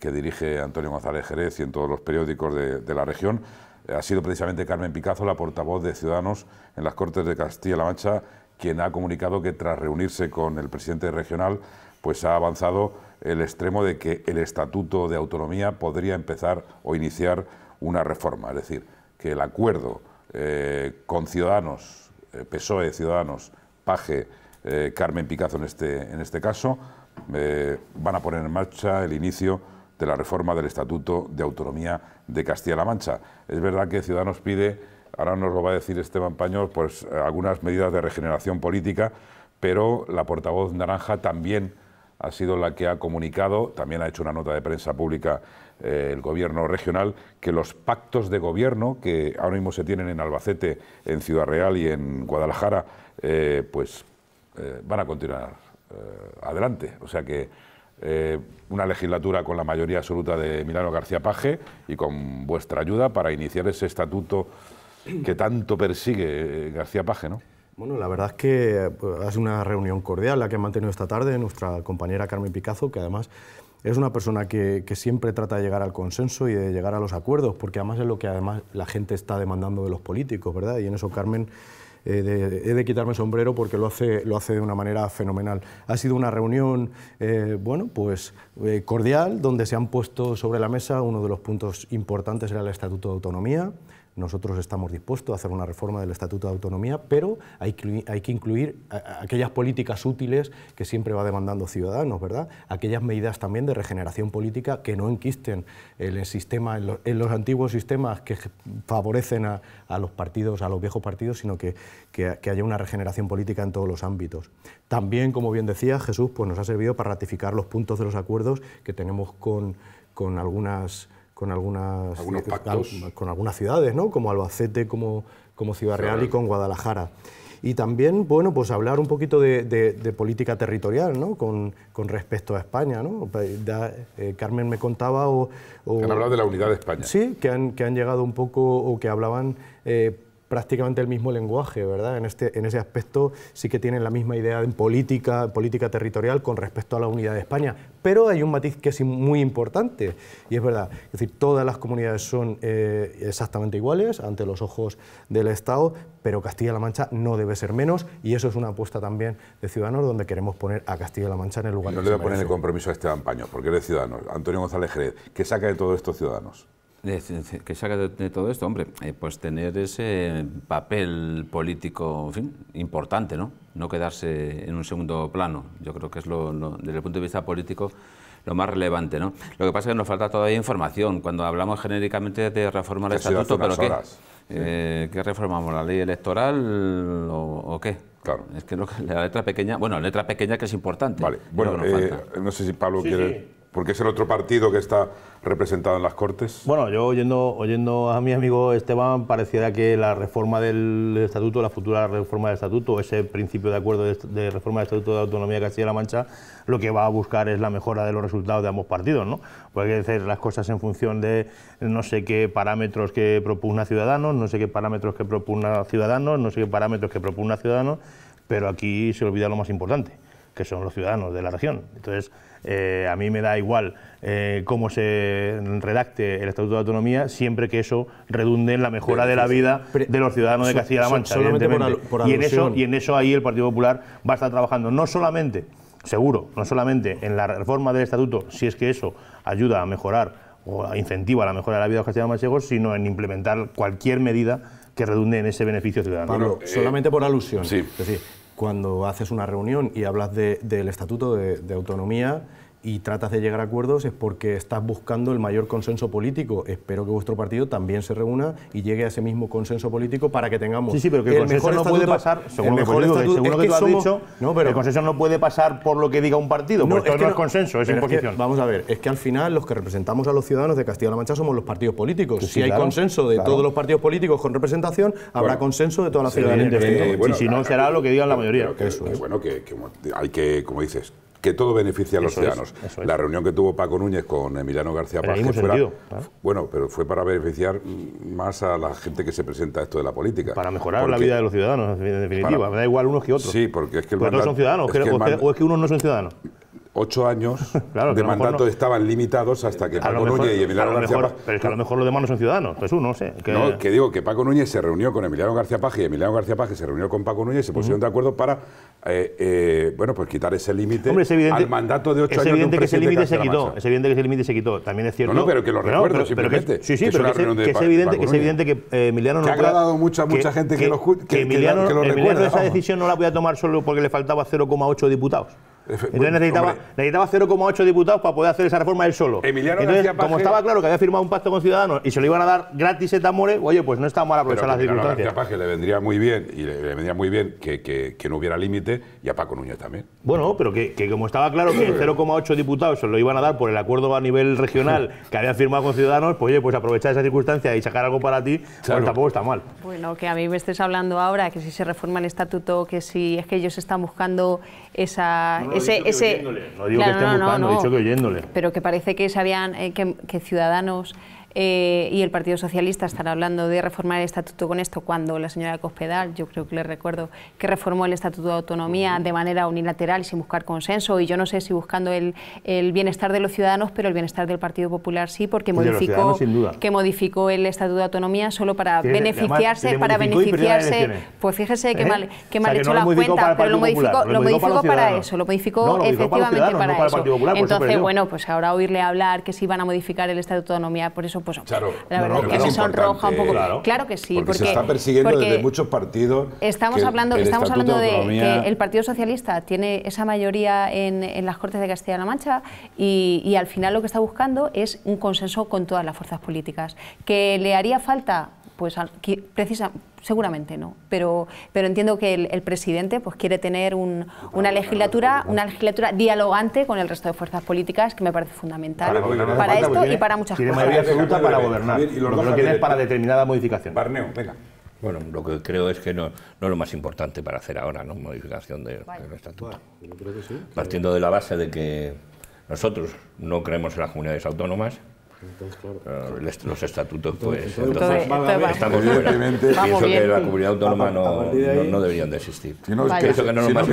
que dirige Antonio González Jerez y en todos los periódicos de, la región, eh, ha sido precisamente Carmen Picazo, la portavoz de Ciudadanos en las Cortes de Castilla-La Mancha, quien ha comunicado que tras reunirse con el presidente regional, pues ha avanzado el extremo de que el Estatuto de Autonomía podría empezar o iniciar una reforma. Es decir, que el acuerdo eh, con Ciudadanos, eh, PSOE, Ciudadanos, Paje, Carmen Picazo en este, en este caso, van a poner en marcha el inicio de la reforma del Estatuto de Autonomía de Castilla-La Mancha. Es verdad que Ciudadanos pide, ahora nos lo va a decir Esteban Pañol, pues eh, algunas medidas de regeneración política, pero la portavoz naranja también ha sido la que ha comunicado, también ha hecho una nota de prensa pública eh, el gobierno regional, que los pactos de gobierno que ahora mismo se tienen en Albacete, en Ciudad Real y en Guadalajara, eh, pues van a continuar adelante. O sea que eh, una legislatura con la mayoría absoluta de Milano García Paje y con vuestra ayuda para iniciar ese estatuto que tanto persigue eh, García Paje, ¿no? Bueno, la verdad es que eh, es una reunión cordial la que ha mantenido esta tarde nuestra compañera Carmen Picazo, que además es una persona que, que, siempre trata de llegar al consenso y de llegar a los acuerdos, porque además es lo que además la gente está demandando de los políticos, ¿verdad? Y en eso Carmen eh, he de quitarme el sombrero porque lo hace, lo hace de una manera fenomenal. Ha sido una reunión, eh, bueno, pues eh, cordial, donde se han puesto sobre la mesa, uno de los puntos importantes era el Estatuto de Autonomía, nosotros estamos dispuestos a hacer una reforma del Estatuto de Autonomía, pero hay que, incluir aquellas políticas útiles que siempre va demandando Ciudadanos, ¿verdad? Aquellas medidas también de regeneración política que no enquisten el sistema, en, los, antiguos sistemas que favorecen a, los partidos, a los viejos partidos, sino que, haya una regeneración política en todos los ámbitos. También, como bien decía Jesús, pues nos ha servido para ratificar los puntos de los acuerdos que tenemos con, con algunas con algunas, algunas ciudades, ¿no? como Albacete, como, como Ciudad Real y con Guadalajara. Y también, bueno, pues hablar un poquito de, política territorial, ¿no? Con, con respecto a España, eh, Carmen me contaba o, Han hablado de la unidad de España. Sí, que han, que han llegado un poco, o que hablaban... Eh, prácticamente el mismo lenguaje, ¿verdad? En, este, en ese aspecto sí que tienen la misma idea en política, política territorial con respecto a la unidad de España, pero hay un matiz que es muy importante, y es verdad, es decir, todas las comunidades son eh, exactamente iguales ante los ojos del Estado, pero Castilla-La Mancha no debe ser menos, y eso es una apuesta también de Ciudadanos, donde queremos poner a Castilla-La Mancha en el lugar de no le voy a poner el compromiso a Esteban Paño, porque es de Ciudadanos, Antonio González Jerez, ¿qué saca de todo esto Ciudadanos? que saca de, todo esto? Hombre, eh, pues tener ese papel político, importante, ¿no? No quedarse en un segundo plano. Yo creo que es, lo, desde el punto de vista político, lo más relevante, ¿no? Lo que pasa es que nos falta todavía información. Cuando hablamos genéricamente de reformar el estatuto, ¿pero qué? Eh, ¿Qué reformamos? ¿La ley electoral o, qué? Claro. Es que, la letra pequeña, bueno, la letra pequeña que es importante. Vale. Bueno, eh, no sé si Pablo quiere porque es el otro partido que está representado en las Cortes. Bueno, yo oyendo, oyendo a mi amigo Esteban, pareciera que la reforma del estatuto, la futura reforma del estatuto, ese principio de acuerdo de, reforma del estatuto de autonomía de Castilla-La Mancha, lo que va a buscar es la mejora de los resultados de ambos partidos, ¿no? Porque hay que hacer las cosas en función de no sé qué parámetros que propugna Ciudadanos, no sé qué parámetros que propugna Ciudadanos, no sé qué parámetros que propugna Ciudadanos, pero aquí se olvida lo más importante, que son los ciudadanos de la región. Entonces, eh, a mí me da igual eh, cómo se redacte el Estatuto de Autonomía, siempre que eso redunde en la mejora de la vida de los ciudadanos de Castilla-La Mancha, y, en eso, y en eso ahí el Partido Popular va a estar trabajando, no solamente, seguro, no solamente en la reforma del Estatuto, si es que eso ayuda a mejorar o incentiva la mejora de la vida de los castellanos manchegos, sino en implementar cualquier medida que redunde en ese beneficio ciudadano. Pablo, eh, solamente por alusión. Sí. Es cuando haces una reunión y hablas del Estatuto de Autonomía, y tratas de llegar a acuerdos es porque estás buscando el mayor consenso político. Espero que vuestro partido también se reúna y llegue a ese mismo consenso político para que tengamos. Sí, sí, pero que el, consenso no puede pasar, según que, tú has dicho, pero, el consenso no puede pasar por lo que diga un partido. No, esto no, es consenso, es imposición. vamos a ver, es que al final los que representamos a los ciudadanos de Castilla-La Mancha somos los partidos políticos. si hay consenso de todos los partidos políticos con representación, habrá consenso de toda la ciudadanía. y si no, será lo que diga la mayoría. bueno, que hay que, como dices, que todo beneficia a los ciudadanos. La reunión que tuvo Paco Núñez con Emiliano García Paz, fue bueno, pero fue para beneficiar más a la gente que se presenta a esto de la política. Para mejorar la vida de los ciudadanos, en definitiva. me da igual unos que otros. Sí, porque es que el no son ciudadanos, o, es que unos no son ciudadanos ocho años [laughs] claro, de mandato estaban limitados hasta que Paco Núñez y Emiliano García Paje... Pero es que a lo mejor los demás no son ciudadanos, pues uno, no sé. Que... No, que digo que Paco Núñez se reunió con Emiliano García Paje y Emiliano García Paje se reunió con Paco Núñez y se pusieron de acuerdo para, eh, eh, bueno, pues quitar ese límite al mandato de ocho años. Es evidente de un que ese límite se quitó, es evidente que ese límite se quitó, también es cierto. No, no pero que lo recuerdo simplemente. sí, sí, pero que, es evidente, que es eh, evidente que Emiliano no... Que ha agradado mucho mucha gente que lo recuerda. Que Emiliano esa decisión no la voy a tomar solo porque le faltaba 0,8 diputados. Entonces necesitaba, necesitaba 0,8 diputados para poder hacer esa reforma él solo. como estaba claro que había firmado un pacto con Ciudadanos y se lo iban a dar gratis a oye, pues no está mal aprovechar las circunstancia. circunstancias. le vendría muy bien, y le, muy bien que, no hubiera límite, y a Paco Núñez también. Bueno, pero que, como estaba claro que 0,8 [clears throat] diputados se lo iban a dar por el acuerdo a nivel regional [laughs] que había firmado con Ciudadanos, pues oye, pues aprovechar esa circunstancia y sacar algo para ti, pues tampoco está mal. Bueno, que a mí me estés hablando ahora, que si se reforma el estatuto, que si es que ellos están buscando esa ese, ese, no digo que esté no, buscando, he dicho que oyéndole. Pero que parece que, sabían, eh, que, que ciudadanos eh, y el Partido Socialista estará hablando de reformar el estatuto con esto cuando la señora Cospedal, yo creo que le recuerdo, que reformó el estatuto de autonomía de manera unilateral sin buscar consenso y yo no sé si buscando el, bienestar de los ciudadanos, pero el bienestar del Partido Popular sí, porque modificó, que modificó el estatuto de autonomía solo para beneficiarse, para beneficiarse, pues fíjese ¿Eh? que mal, hecho la cuenta pero lo modificó, lo modificó para eso, lo modificó efectivamente para, eso. Entonces, bueno, pues ahora oírle hablar que si van a modificar el estatuto de autonomía, por eso claro, que claro, que sí. Porque, se está persiguiendo desde muchos partidos. Estamos hablando, estamos hablando de, que el Partido Socialista tiene esa mayoría en, las Cortes de Castilla-La Mancha y, y al final lo que está buscando es un consenso con todas las fuerzas políticas. Que le haría falta pues precisa, seguramente no, pero, pero entiendo que el, presidente pues, quiere tener un, una, legislatura, una legislatura dialogante con el resto de fuerzas políticas, que me parece fundamental para, esto y para muchas cosas. Tiene mayoría absoluta para gobernar, y lo que no es para determinada modificación. Barneo, venga. Bueno, lo que creo es que no, es lo más importante para hacer ahora, ¿no? Modificación del de, estatuto. Partiendo de la base de que nosotros no creemos en las comunidades autónomas, Ah, los estatutos, pues, entonces, entonces estamos fuera. Pienso que la comunidad autónoma no, no, deberían de existir. Si no, vale. Pienso que no nos si no,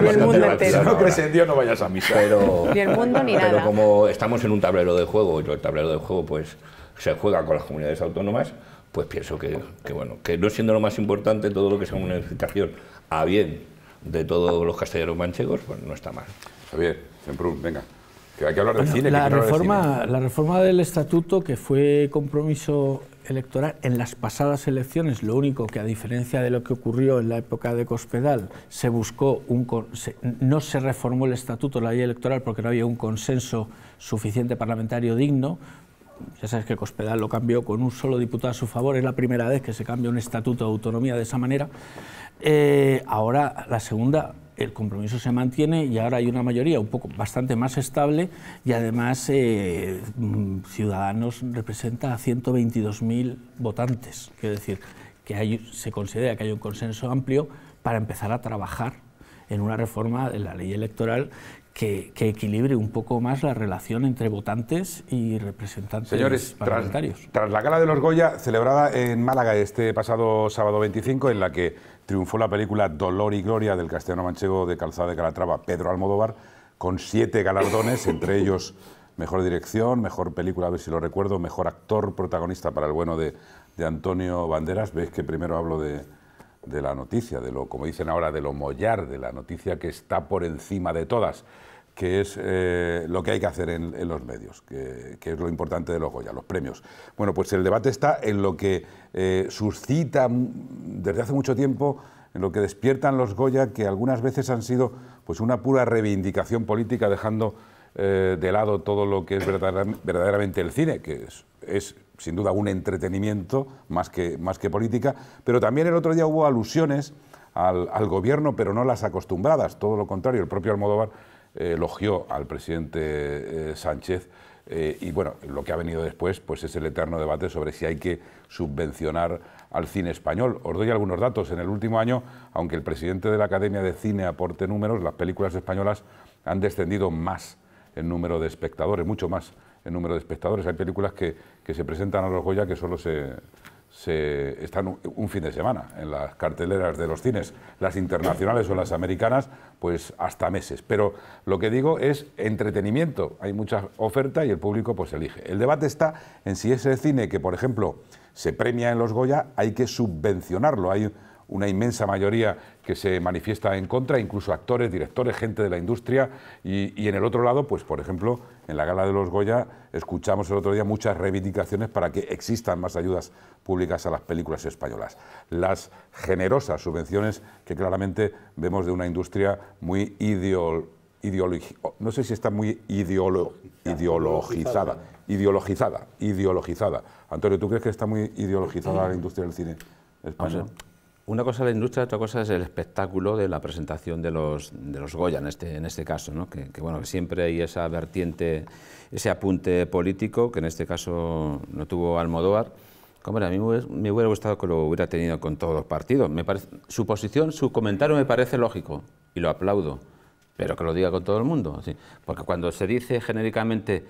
crees si no en Dios, no vayas a misa. Pero, pero como estamos en un tablero de juego, y el tablero de juego pues se juega con las comunidades autónomas, pues pienso que, que bueno, que no siendo lo más importante todo lo que sea una unificación a bien de todos los castellanos manchegos, pues no está mal. Javier, Semprún, venga. La, reforma, la reforma del estatuto, que fue compromiso electoral en las pasadas elecciones, lo único que a diferencia de lo que ocurrió en la época de Cospedal, se buscó un no se reformó el estatuto, la ley electoral porque no había un consenso suficiente parlamentario digno. Ya sabes que Cospedal lo cambió con un solo diputado a su favor, es la primera vez que se cambia un estatuto de autonomía de esa manera. Eh, ahora la segunda el compromiso se mantiene y ahora hay una mayoría un poco bastante más estable y además eh, mm, Ciudadanos representa a 122.000 votantes, quiero decir que se considera que hay un consenso amplio para empezar a trabajar en una reforma de la ley electoral que, equilibre un poco más la relación entre votantes y representantes Señores, parlamentarios. Tras, tras, la gala de los Goya, celebrada en Málaga este pasado sábado 25, en la que triunfó la película Dolor y Gloria del castellano manchego de Calzada de Calatrava, Pedro Almodóvar, con siete galardones, entre ellos mejor dirección, mejor película, a ver si lo recuerdo, mejor actor protagonista para el bueno de, Antonio Banderas. Veis que primero hablo de, de la noticia, de lo, como dicen ahora, de lo mollar, de la noticia que está por encima de todas que es eh, lo que hay que hacer en, los medios, que, es lo importante de los Goya, los premios. Bueno, pues el debate está en lo que eh, suscita desde hace mucho tiempo, en lo que despiertan los Goya, que algunas veces han sido pues una pura reivindicación política, dejando eh, de lado todo lo que es verdaderamente el cine, que es, sin duda un entretenimiento más que, más que política, pero también el otro día hubo alusiones al gobierno, pero no las acostumbradas, todo lo contrario, el propio Almodóvar eh, elogió al presidente eh, Sánchez. Eh, y bueno, lo que ha venido después pues es el eterno debate sobre si hay que subvencionar al cine español. Os doy algunos datos. En el último año, aunque el presidente de la Academia de Cine aporte números, las películas españolas han descendido más en número de espectadores, mucho más en número de espectadores. Hay películas que, que se presentan a los Goya que solo se, se están un fin de semana en las carteleras de los cines, las internacionales o las americanas, pues hasta meses. Pero lo que digo es entretenimiento. Hay mucha oferta y el público pues elige. El debate está en si ese cine que, por ejemplo, se premia en los Goya, hay que subvencionarlo. Hay una inmensa mayoría que se manifiesta en contra, incluso actores, directores, gente de la industria. Y, en el otro lado, pues por ejemplo, en la gala de los Goya escuchamos el otro día muchas reivindicaciones para que existan más ayudas públicas a las películas españolas. Las generosas subvenciones que claramente vemos de una industria muy no sé si está muy ideologizada, ideologizada, ideologizada. Antonio, ¿tú crees que está muy ideologizada la industria del cine español? una cosa es la industria, otra cosa es el espectáculo de la presentación de los, de los Goya en este, en este caso, ¿no? que, que, siempre hay esa vertiente, ese apunte político que en este caso no tuvo Almodóvar. Hombre, a mí me hubiera gustado que lo hubiera tenido con todos los partidos. Me parece, su posición, su comentario me parece lógico y lo aplaudo, pero que lo diga con todo el mundo. Porque cuando se dice genéricamente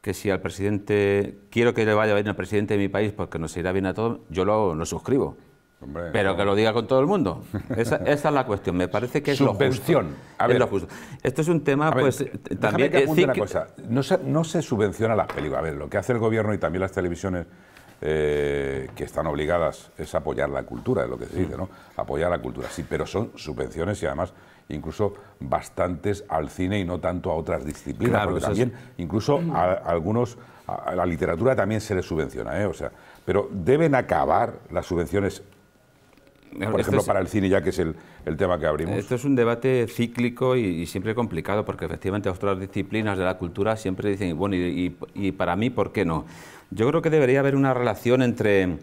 que si al presidente quiero que le vaya bien al presidente de mi país porque nos irá bien a todos, yo lo, lo suscribo pero que lo diga con todo el mundo. [laughs] Esa, es la cuestión. Me parece que es lo justo. A ver, Esto es un tema, pues, eh, eh, también... Que una cosa. No se, subvenciona las películas. A ver, lo que hace el gobierno y también las televisiones eh, que están obligadas es apoyar la cultura, es lo que se dice, ¿no? Apoyar la cultura, sí, pero son subvenciones y además incluso bastantes al cine y no tanto a otras disciplinas, porque también incluso a, algunos a, la literatura también se les subvenciona, ¿eh? O sea, pero deben acabar las subvenciones por ejemplo, para el cine, ya que es el, tema que abrimos. Esto es un debate cíclico y, siempre complicado, porque efectivamente otras disciplinas de la cultura siempre dicen, bueno, y, para mí, ¿por qué no? Yo creo que debería haber una relación entre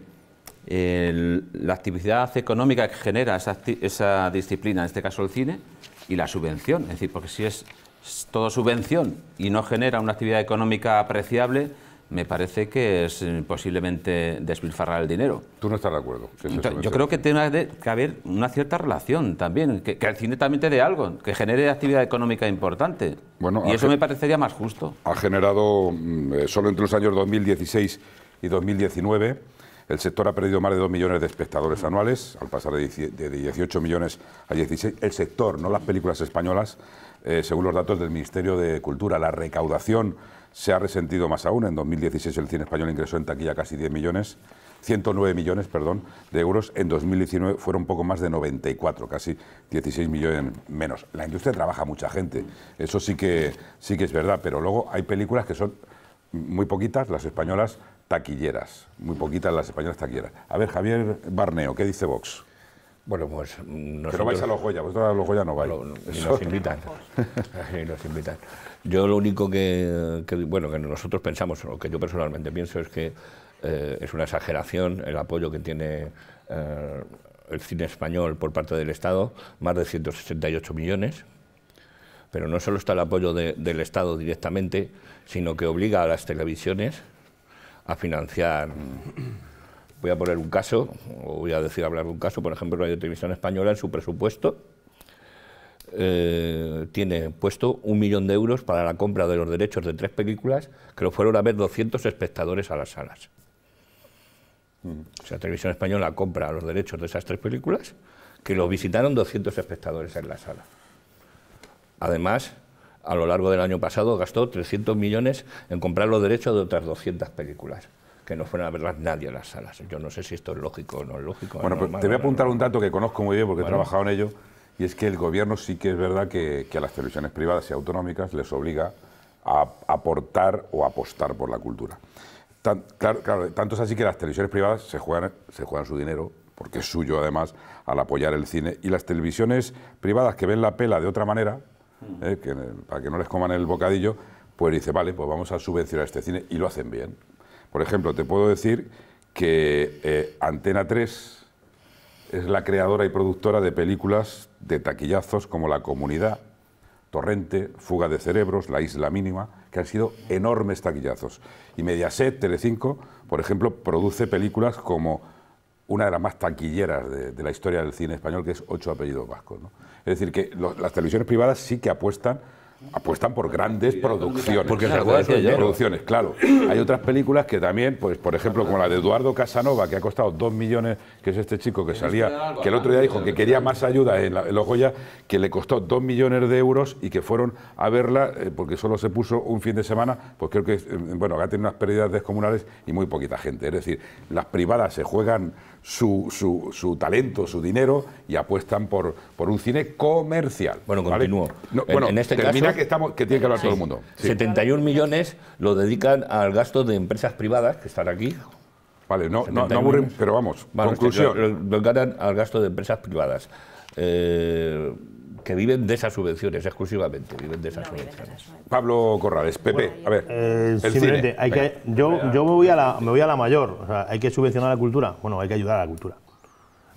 la actividad económica que genera esa, esa, disciplina, en este caso el cine, y la subvención. Es decir, porque si es todo subvención y no genera una actividad económica apreciable, me parece que es eh, posiblemente despilfarrar el dinero. ¿Tú no estás de acuerdo? yo creo que tiene que haber una cierta relación también, que, que el cine también te dé algo, que genere actividad económica importante. Bueno, y eso me parecería más justo. Ha generado, mm, eh, solo entre los años 2016 y 2019, el sector ha perdido más de 2 millones de espectadores anuales, al pasar de 18 millones a 16. El sector, no las películas españolas, eh, según los datos del Ministerio de Cultura, la recaudación se ha resentido más aún. En 2016 el cine español ingresó en taquilla casi 10 millones, 109 millones perdón, de euros. En 2019 fueron un poco más de 94, casi 16 millones menos. La industria trabaja mucha gente, eso sí que, sí que es verdad, pero luego hay películas que son muy poquitas, las españolas taquilleras, muy poquitas las españolas taquilleras. A ver, Javier Barneo, ¿qué dice Vox? Bueno, pues nosotros... Pero vais a los Goya, vosotros a los Goya no vais. [laughs] y nos invitan. y nos invitan. Yo lo único que, bueno, que nosotros pensamos, o que yo personalmente pienso, es que eh, es una exageración el apoyo que tiene eh, el cine español por parte del Estado, más de 168 millones, pero no solo está el apoyo del Estado directamente, sino que obliga a las televisiones a financiar... Voy a poner un caso, o voy a decir hablar de un caso, por ejemplo, Radio Televisión Española en su presupuesto eh, tiene puesto un millón de euros para la compra de los derechos de tres películas que lo fueron a ver 200 espectadores a las salas. O sea, Televisión Española compra los derechos de esas tres películas que lo visitaron 200 espectadores en la sala. Además, a lo largo del año pasado gastó 300 millones en comprar los derechos de otras 200 películas que no fueron a verlas nadie en las salas. Yo no sé si esto es lógico o no es lógico. Bueno, pues te voy a apuntar un dato que conozco muy bien porque he trabajado en ello y es que el gobierno sí que es verdad que, a las televisiones privadas y autonómicas les obliga a aportar o apostar por la cultura. tanto es así que las televisiones privadas se juegan, se juegan su dinero, porque es suyo además, al apoyar el cine, y las televisiones privadas que ven la pela de otra manera, mm. eh, para que no les coman el bocadillo, pues dice, vale, pues vamos a subvencionar este cine, y lo hacen bien. Por ejemplo, te puedo decir que eh, Antena 3, es la creadora y productora de películas de taquillazos como La Comunidad, Torrente, Fuga de Cerebros, La Isla Mínima, que han sido enormes taquillazos. Y Mediaset, Telecinco, por ejemplo, produce películas como una de las más taquilleras de, la historia del cine español, que es Ocho Apellidos Vascos. Es decir, que las televisiones privadas sí que apuestan apuestan por grandes producciones. Porque producciones, claro. Hay otras películas que también, pues por ejemplo, como la de Eduardo Casanova, que ha costado dos millones, que es este chico que salía, que el otro día dijo que quería más ayuda en, la, los que le costó dos millones de euros y que fueron a verla eh, porque solo se puso un fin de semana, pues creo que, eh, bueno, acá tiene unas pérdidas descomunales y muy poquita gente. Es decir, las privadas se juegan su, su, su, talento, su dinero y apuestan por, por un cine comercial. Bueno, continúo. bueno, este termina que, estamos, que tiene que hablar todo el mundo. 71 millones lo dedican al gasto de empresas privadas que están aquí. Vale, no, no, aburren, pero vamos, conclusión. lo, ganan al gasto de empresas privadas. Eh, que viven de esas subvenciones exclusivamente, viven de esas subvenciones. Pablo Corrales, Pepe, a ver. Eh, hay que, yo, yo me, voy a la, me voy a la mayor, o sea, hay que subvencionar la cultura, bueno, hay que ayudar a la cultura.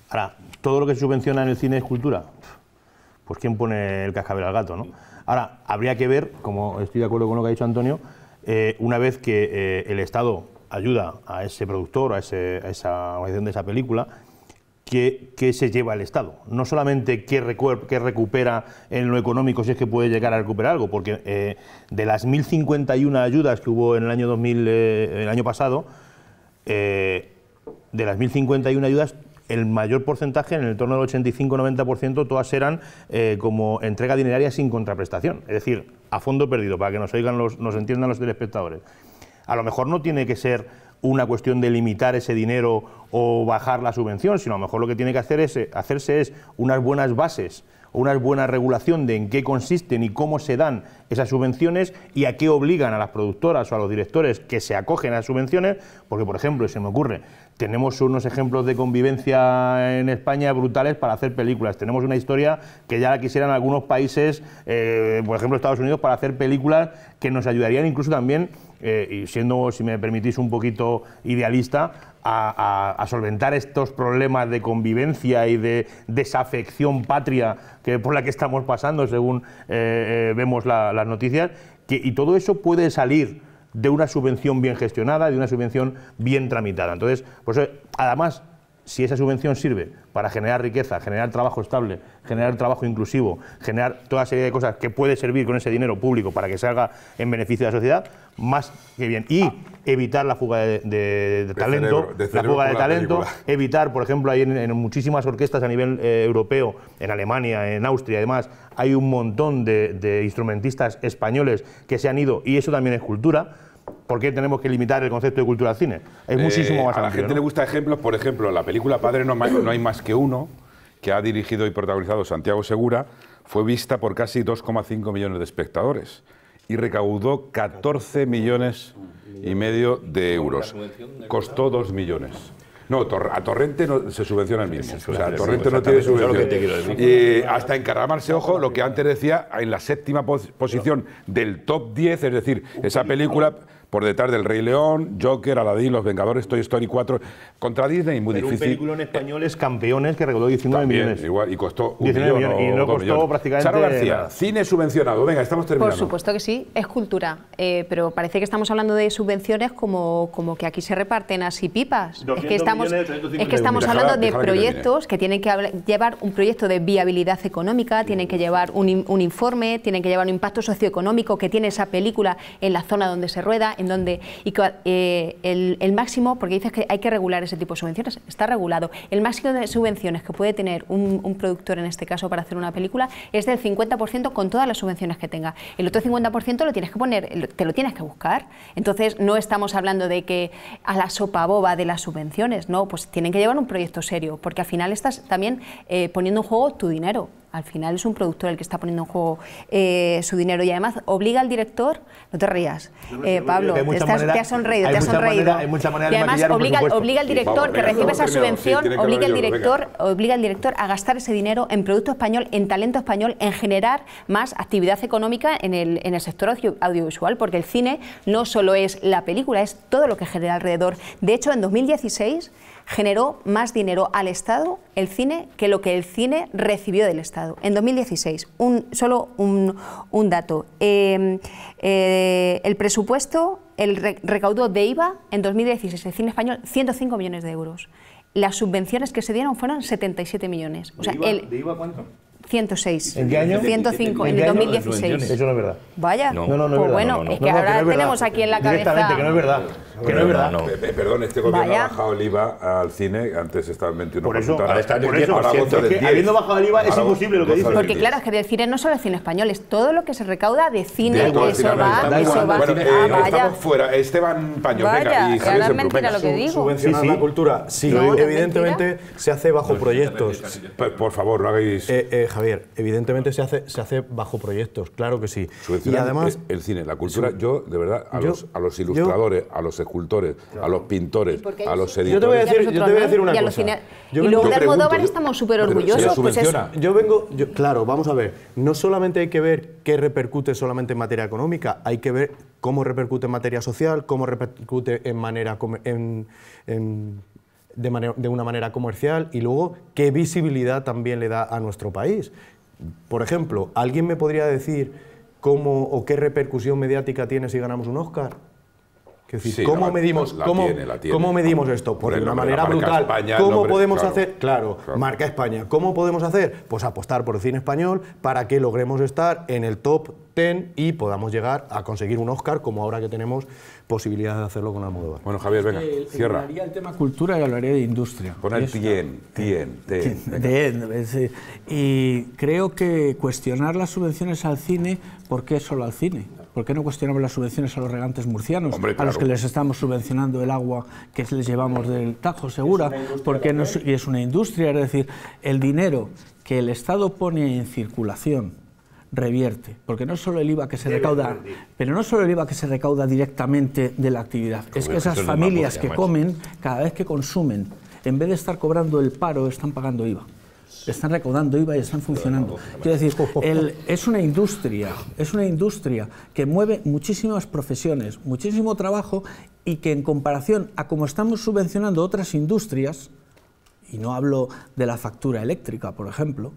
Ahora, todo lo que subvenciona en el cine es cultura, pues quién pone el cascabel al gato, ¿no? Ahora, habría que ver, como estoy de acuerdo con lo que ha dicho Antonio, eh, una vez que eh, el Estado ayuda a ese productor, a, a esa organización de esa película, que, se lleva el Estado. No solamente que, recupera en lo económico, si es que puede llegar a recuperar algo, porque eh, de las 1.051 ayudas que hubo en el año, 2000, eh, el año pasado, eh, de las 1.051 ayudas, el mayor porcentaje, en el torno del 85-90%, todas eran como entrega dineraria sin contraprestación, es decir, a fondo perdido, para que nos oigan nos entiendan los telespectadores. A lo mejor no tiene que ser una cuestión de limitar ese dinero o bajar la subvención, sino a lo mejor lo que tiene que hacer es, eh, hacerse es unas buenas bases, una buena regulación de en qué consisten y cómo se dan esas subvenciones y a qué obligan a las productoras o a los directores que se acogen a las subvenciones, porque por ejemplo, se me ocurre, tenemos unos ejemplos de convivencia en España brutales para hacer películas, tenemos una historia que ya la quisieran algunos países, eh, por ejemplo Estados Unidos, para hacer películas que nos ayudarían incluso también eh, siendo, si me permitís, un poquito idealista, a, solventar estos problemas de convivencia y de desafección patria que, por la que estamos pasando, según eh, eh, vemos las noticias, que, y todo eso puede salir de una subvención bien gestionada, de una subvención bien tramitada. Entonces, pues, además si esa subvención sirve para generar riqueza, generar trabajo estable, generar trabajo inclusivo, generar toda serie de cosas que puede servir con ese dinero público para que se haga en beneficio de la sociedad, más que bien. Y evitar la fuga de, talento, la fuga de talento, evitar, por ejemplo, hay en, muchísimas orquestas a nivel eh, europeo, en Alemania, en Austria además hay un montón de instrumentistas españoles que se han ido, y eso también es cultura, ¿Por qué tenemos que limitar el concepto de cultura al cine? Es muchísimo eh, más A la gente le gusta ejemplos, por ejemplo, la película Padre no, hay más que uno, que ha dirigido y protagonizado Santiago Segura, fue vista por casi 2,5 millones de espectadores y recaudó 14 millones y medio de euros. Costó 2 millones. No, a Torrente no se subvenciona el mismo. O sea, Torrente no tiene subvención. Y hasta encaramarse, ojo, lo que antes decía, en la séptima posición del top 10, es decir, esa película por detrás del Rey León, Joker, Aladdin, Los Vengadores, Toy Story 4. Contra Disney, muy Pero difícil. Un película en español es Campeones, que regaló 19 millones. Igual, y costó un millón, Y no costó prácticamente. Charo García, cine subvencionado. Venga, estamos terminando. Por supuesto que sí, es cultura. Eh, pero parece que estamos hablando de subvenciones como, como que aquí se reparten así pipas. Es que estamos, es que estamos hablando de proyectos que, tienen que llevar un proyecto de viabilidad económica, tienen que llevar un, informe, tienen que llevar un impacto socioeconómico que tiene esa película en la zona donde se rueda, donde y, eh, el, máximo, porque dices que hay que regular ese tipo de subvenciones, está regulado. El máximo de subvenciones que puede tener un, productor en este caso para hacer una película es del 50% con todas las subvenciones que tenga. El otro 50% lo tienes que poner, te lo tienes que buscar. Entonces no estamos hablando de que a la sopa boba de las subvenciones, no, pues tienen que llevar un proyecto serio, porque al final estás también eh, poniendo en juego tu dinero. Al final es un productor el que está poniendo en juego eh, su dinero y además obliga al director, no te rías, eh, Pablo, te, has sonreído, te has sonreído. y además obliga, al director que recibe esa subvención, obliga, al director, obliga director a gastar ese dinero en producto español, en talento español, en generar más actividad económica en el, sector audiovisual, porque el cine no solo es la película, es todo lo que genera alrededor. De hecho, en 2016 generó más dinero al Estado el cine que lo que el cine recibió del Estado. En 2016, un, solo un, dato, em, eh, el presupuesto, el de IVA en 2016, el cine español, 105 millones de euros. Las subvenciones que se dieron fueron 77 millones. ¿De IVA cuánto? 106. ¿En qué año? 105, en, el 2016. Eso no es verdad. Vaya. No, no, no, es pues verdad. bueno, es que ahora tenemos aquí en la cabeza... Directamente, que no es verdad. Que no es verdad. Perdón, este gobierno ha bajado el IVA al cine, antes estaba en 21%. Por eso, ahora está en 10, habiendo bajado el IVA es imposible lo que dices. Porque claro, es que el cine no solo el cine español, es todo lo que se recauda de cine, de eso, va, eso va, Bueno, ah, eh, estamos fuera. Esteban Paño, venga, y Javier mentira lo que Subvencionar la cultura, sí. Evidentemente se hace bajo pues, proyectos. Pues, por favor, no hagáis... Eh, eh, Javier, evidentemente se hace, se hace bajo proyectos, claro que sí. Y además, el, cine, la cultura, yo, de verdad, a, los, a los ilustradores, a los escultores, a los pintores, a los editores... Yo te voy a decir, yo te voy a decir una cosa. y luego de Almodóvar estamos súper orgullosos. Pues yo vengo... claro, vamos a ver, no solamente hay que ver qué repercute solamente en materia económica, hay que ver cómo repercute en materia social, cómo repercute en manera de, una manera comercial y luego qué visibilidad también le da a nuestro país. Por ejemplo, ¿alguien me podría decir cómo o qué repercusión mediática tiene si ganamos un Oscar? ¿cómo, medimos, esto? de una manera brutal. ¿Cómo podemos hacer? Claro, marca España. ¿Cómo podemos hacer? Pues apostar por el cine español para que logremos estar en el top 10 y podamos llegar a conseguir un Oscar como ahora que tenemos posibilidad de hacerlo con moda. Bueno, Javier, venga, cierra. el tema cultura y hablaría de industria. Con el tien, tien, tien. Y creo que cuestionar las subvenciones al cine, ¿por qué solo al cine? ¿por qué no cuestionamos las subvenciones a los regantes murcianos, a los que les estamos subvencionando el agua que les llevamos del Tajo Segura? porque no es, y es una industria, es decir, el dinero que el Estado pone en circulación revierte, porque no solo el IVA que se recauda, pero no solo el IVA que se recauda directamente de la actividad, es que pues esas familias que comen, cada vez que consumen, en vez de estar cobrando el paro, están pagando IVA están recaudando IVA y están funcionando. Quiero decir, es una industria, es una industria que mueve muchísimas profesiones, muchísimo trabajo y que en comparación a cómo estamos subvencionando otras industrias, y no hablo de la factura eléctrica, por ejemplo,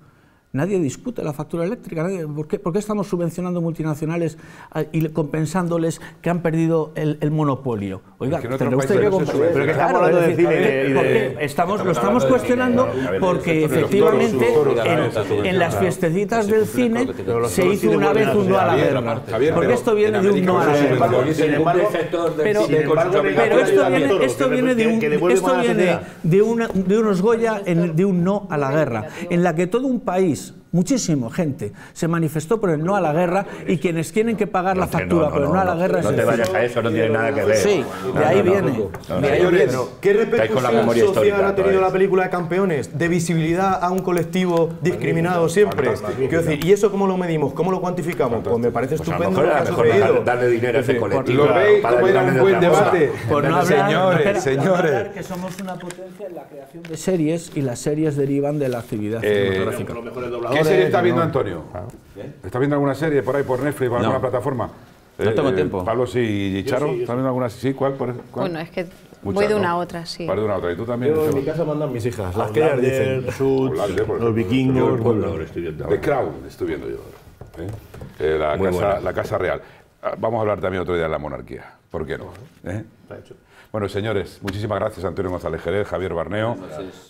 Nadie discute la factura eléctrica. ¿por, qué, estamos subvencionando multinacionales ah, y compensándoles que han perdido el, monopolio? Oiga, que no usted que Pero que estamos hablando de cine. lo estamos cuestionando porque efectivamente en, las fiestecitas del cine se hizo una vez un no a la guerra. Porque esto viene de un no a la guerra. Pero, pero esto viene, esto viene, de, un, esto viene de, unos Goya de un no a la guerra, en la que todo un país Muchísima gente se manifestó por el no a la guerra y quienes tienen que pagar la factura por el no a la guerra es No te vayas a eso, no tiene nada que ver. Sí, de ahí viene. De ¿Qué repercusión social ha tenido la película de Campeones? De visibilidad a un colectivo discriminado siempre. Quiero decir, ¿y eso cómo lo medimos? ¿Cómo lo cuantificamos? Pues me parece pues estupendo lo darle dinero a ese colectivo. ¿Lo veis como un buen debate? Por no señores, señores. que somos una potencia en la creación de series y las series derivan de la actividad eh, cinematográfica. ¿Qué serie está viendo Antonio? Ah. ¿Está viendo alguna serie por ahí, por Netflix, por alguna plataforma? No eh, tengo eh, tiempo. Pablo, sí, y Charo, ¿están viendo alguna? Sí, ¿cuál? Bueno, es que voy de una a otra, sí. Voy de una a otra. ¿Y tú también? en mi casa mandan mis hijas. Las que ellas dicen. los vikingos. estoy The Crown estoy viendo yo ¿eh? la, casa, la, casa, Real. Ah, vamos a hablar también otro día de la monarquía. ¿Por qué no? hecho. Bueno, señores, muchísimas gracias Antonio González Jerez, Javier Barneo,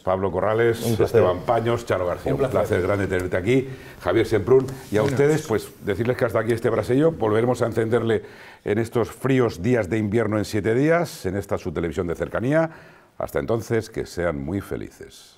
Pablo Corrales, Esteban Paños, Charo García. Un placer. grande tenerte aquí, Javier Semprún. Y a ustedes, pues decirles que hasta aquí este brasillo. Volveremos a encenderle en estos fríos días de invierno en siete días, en esta su televisión de cercanía. Hasta entonces, que sean muy felices.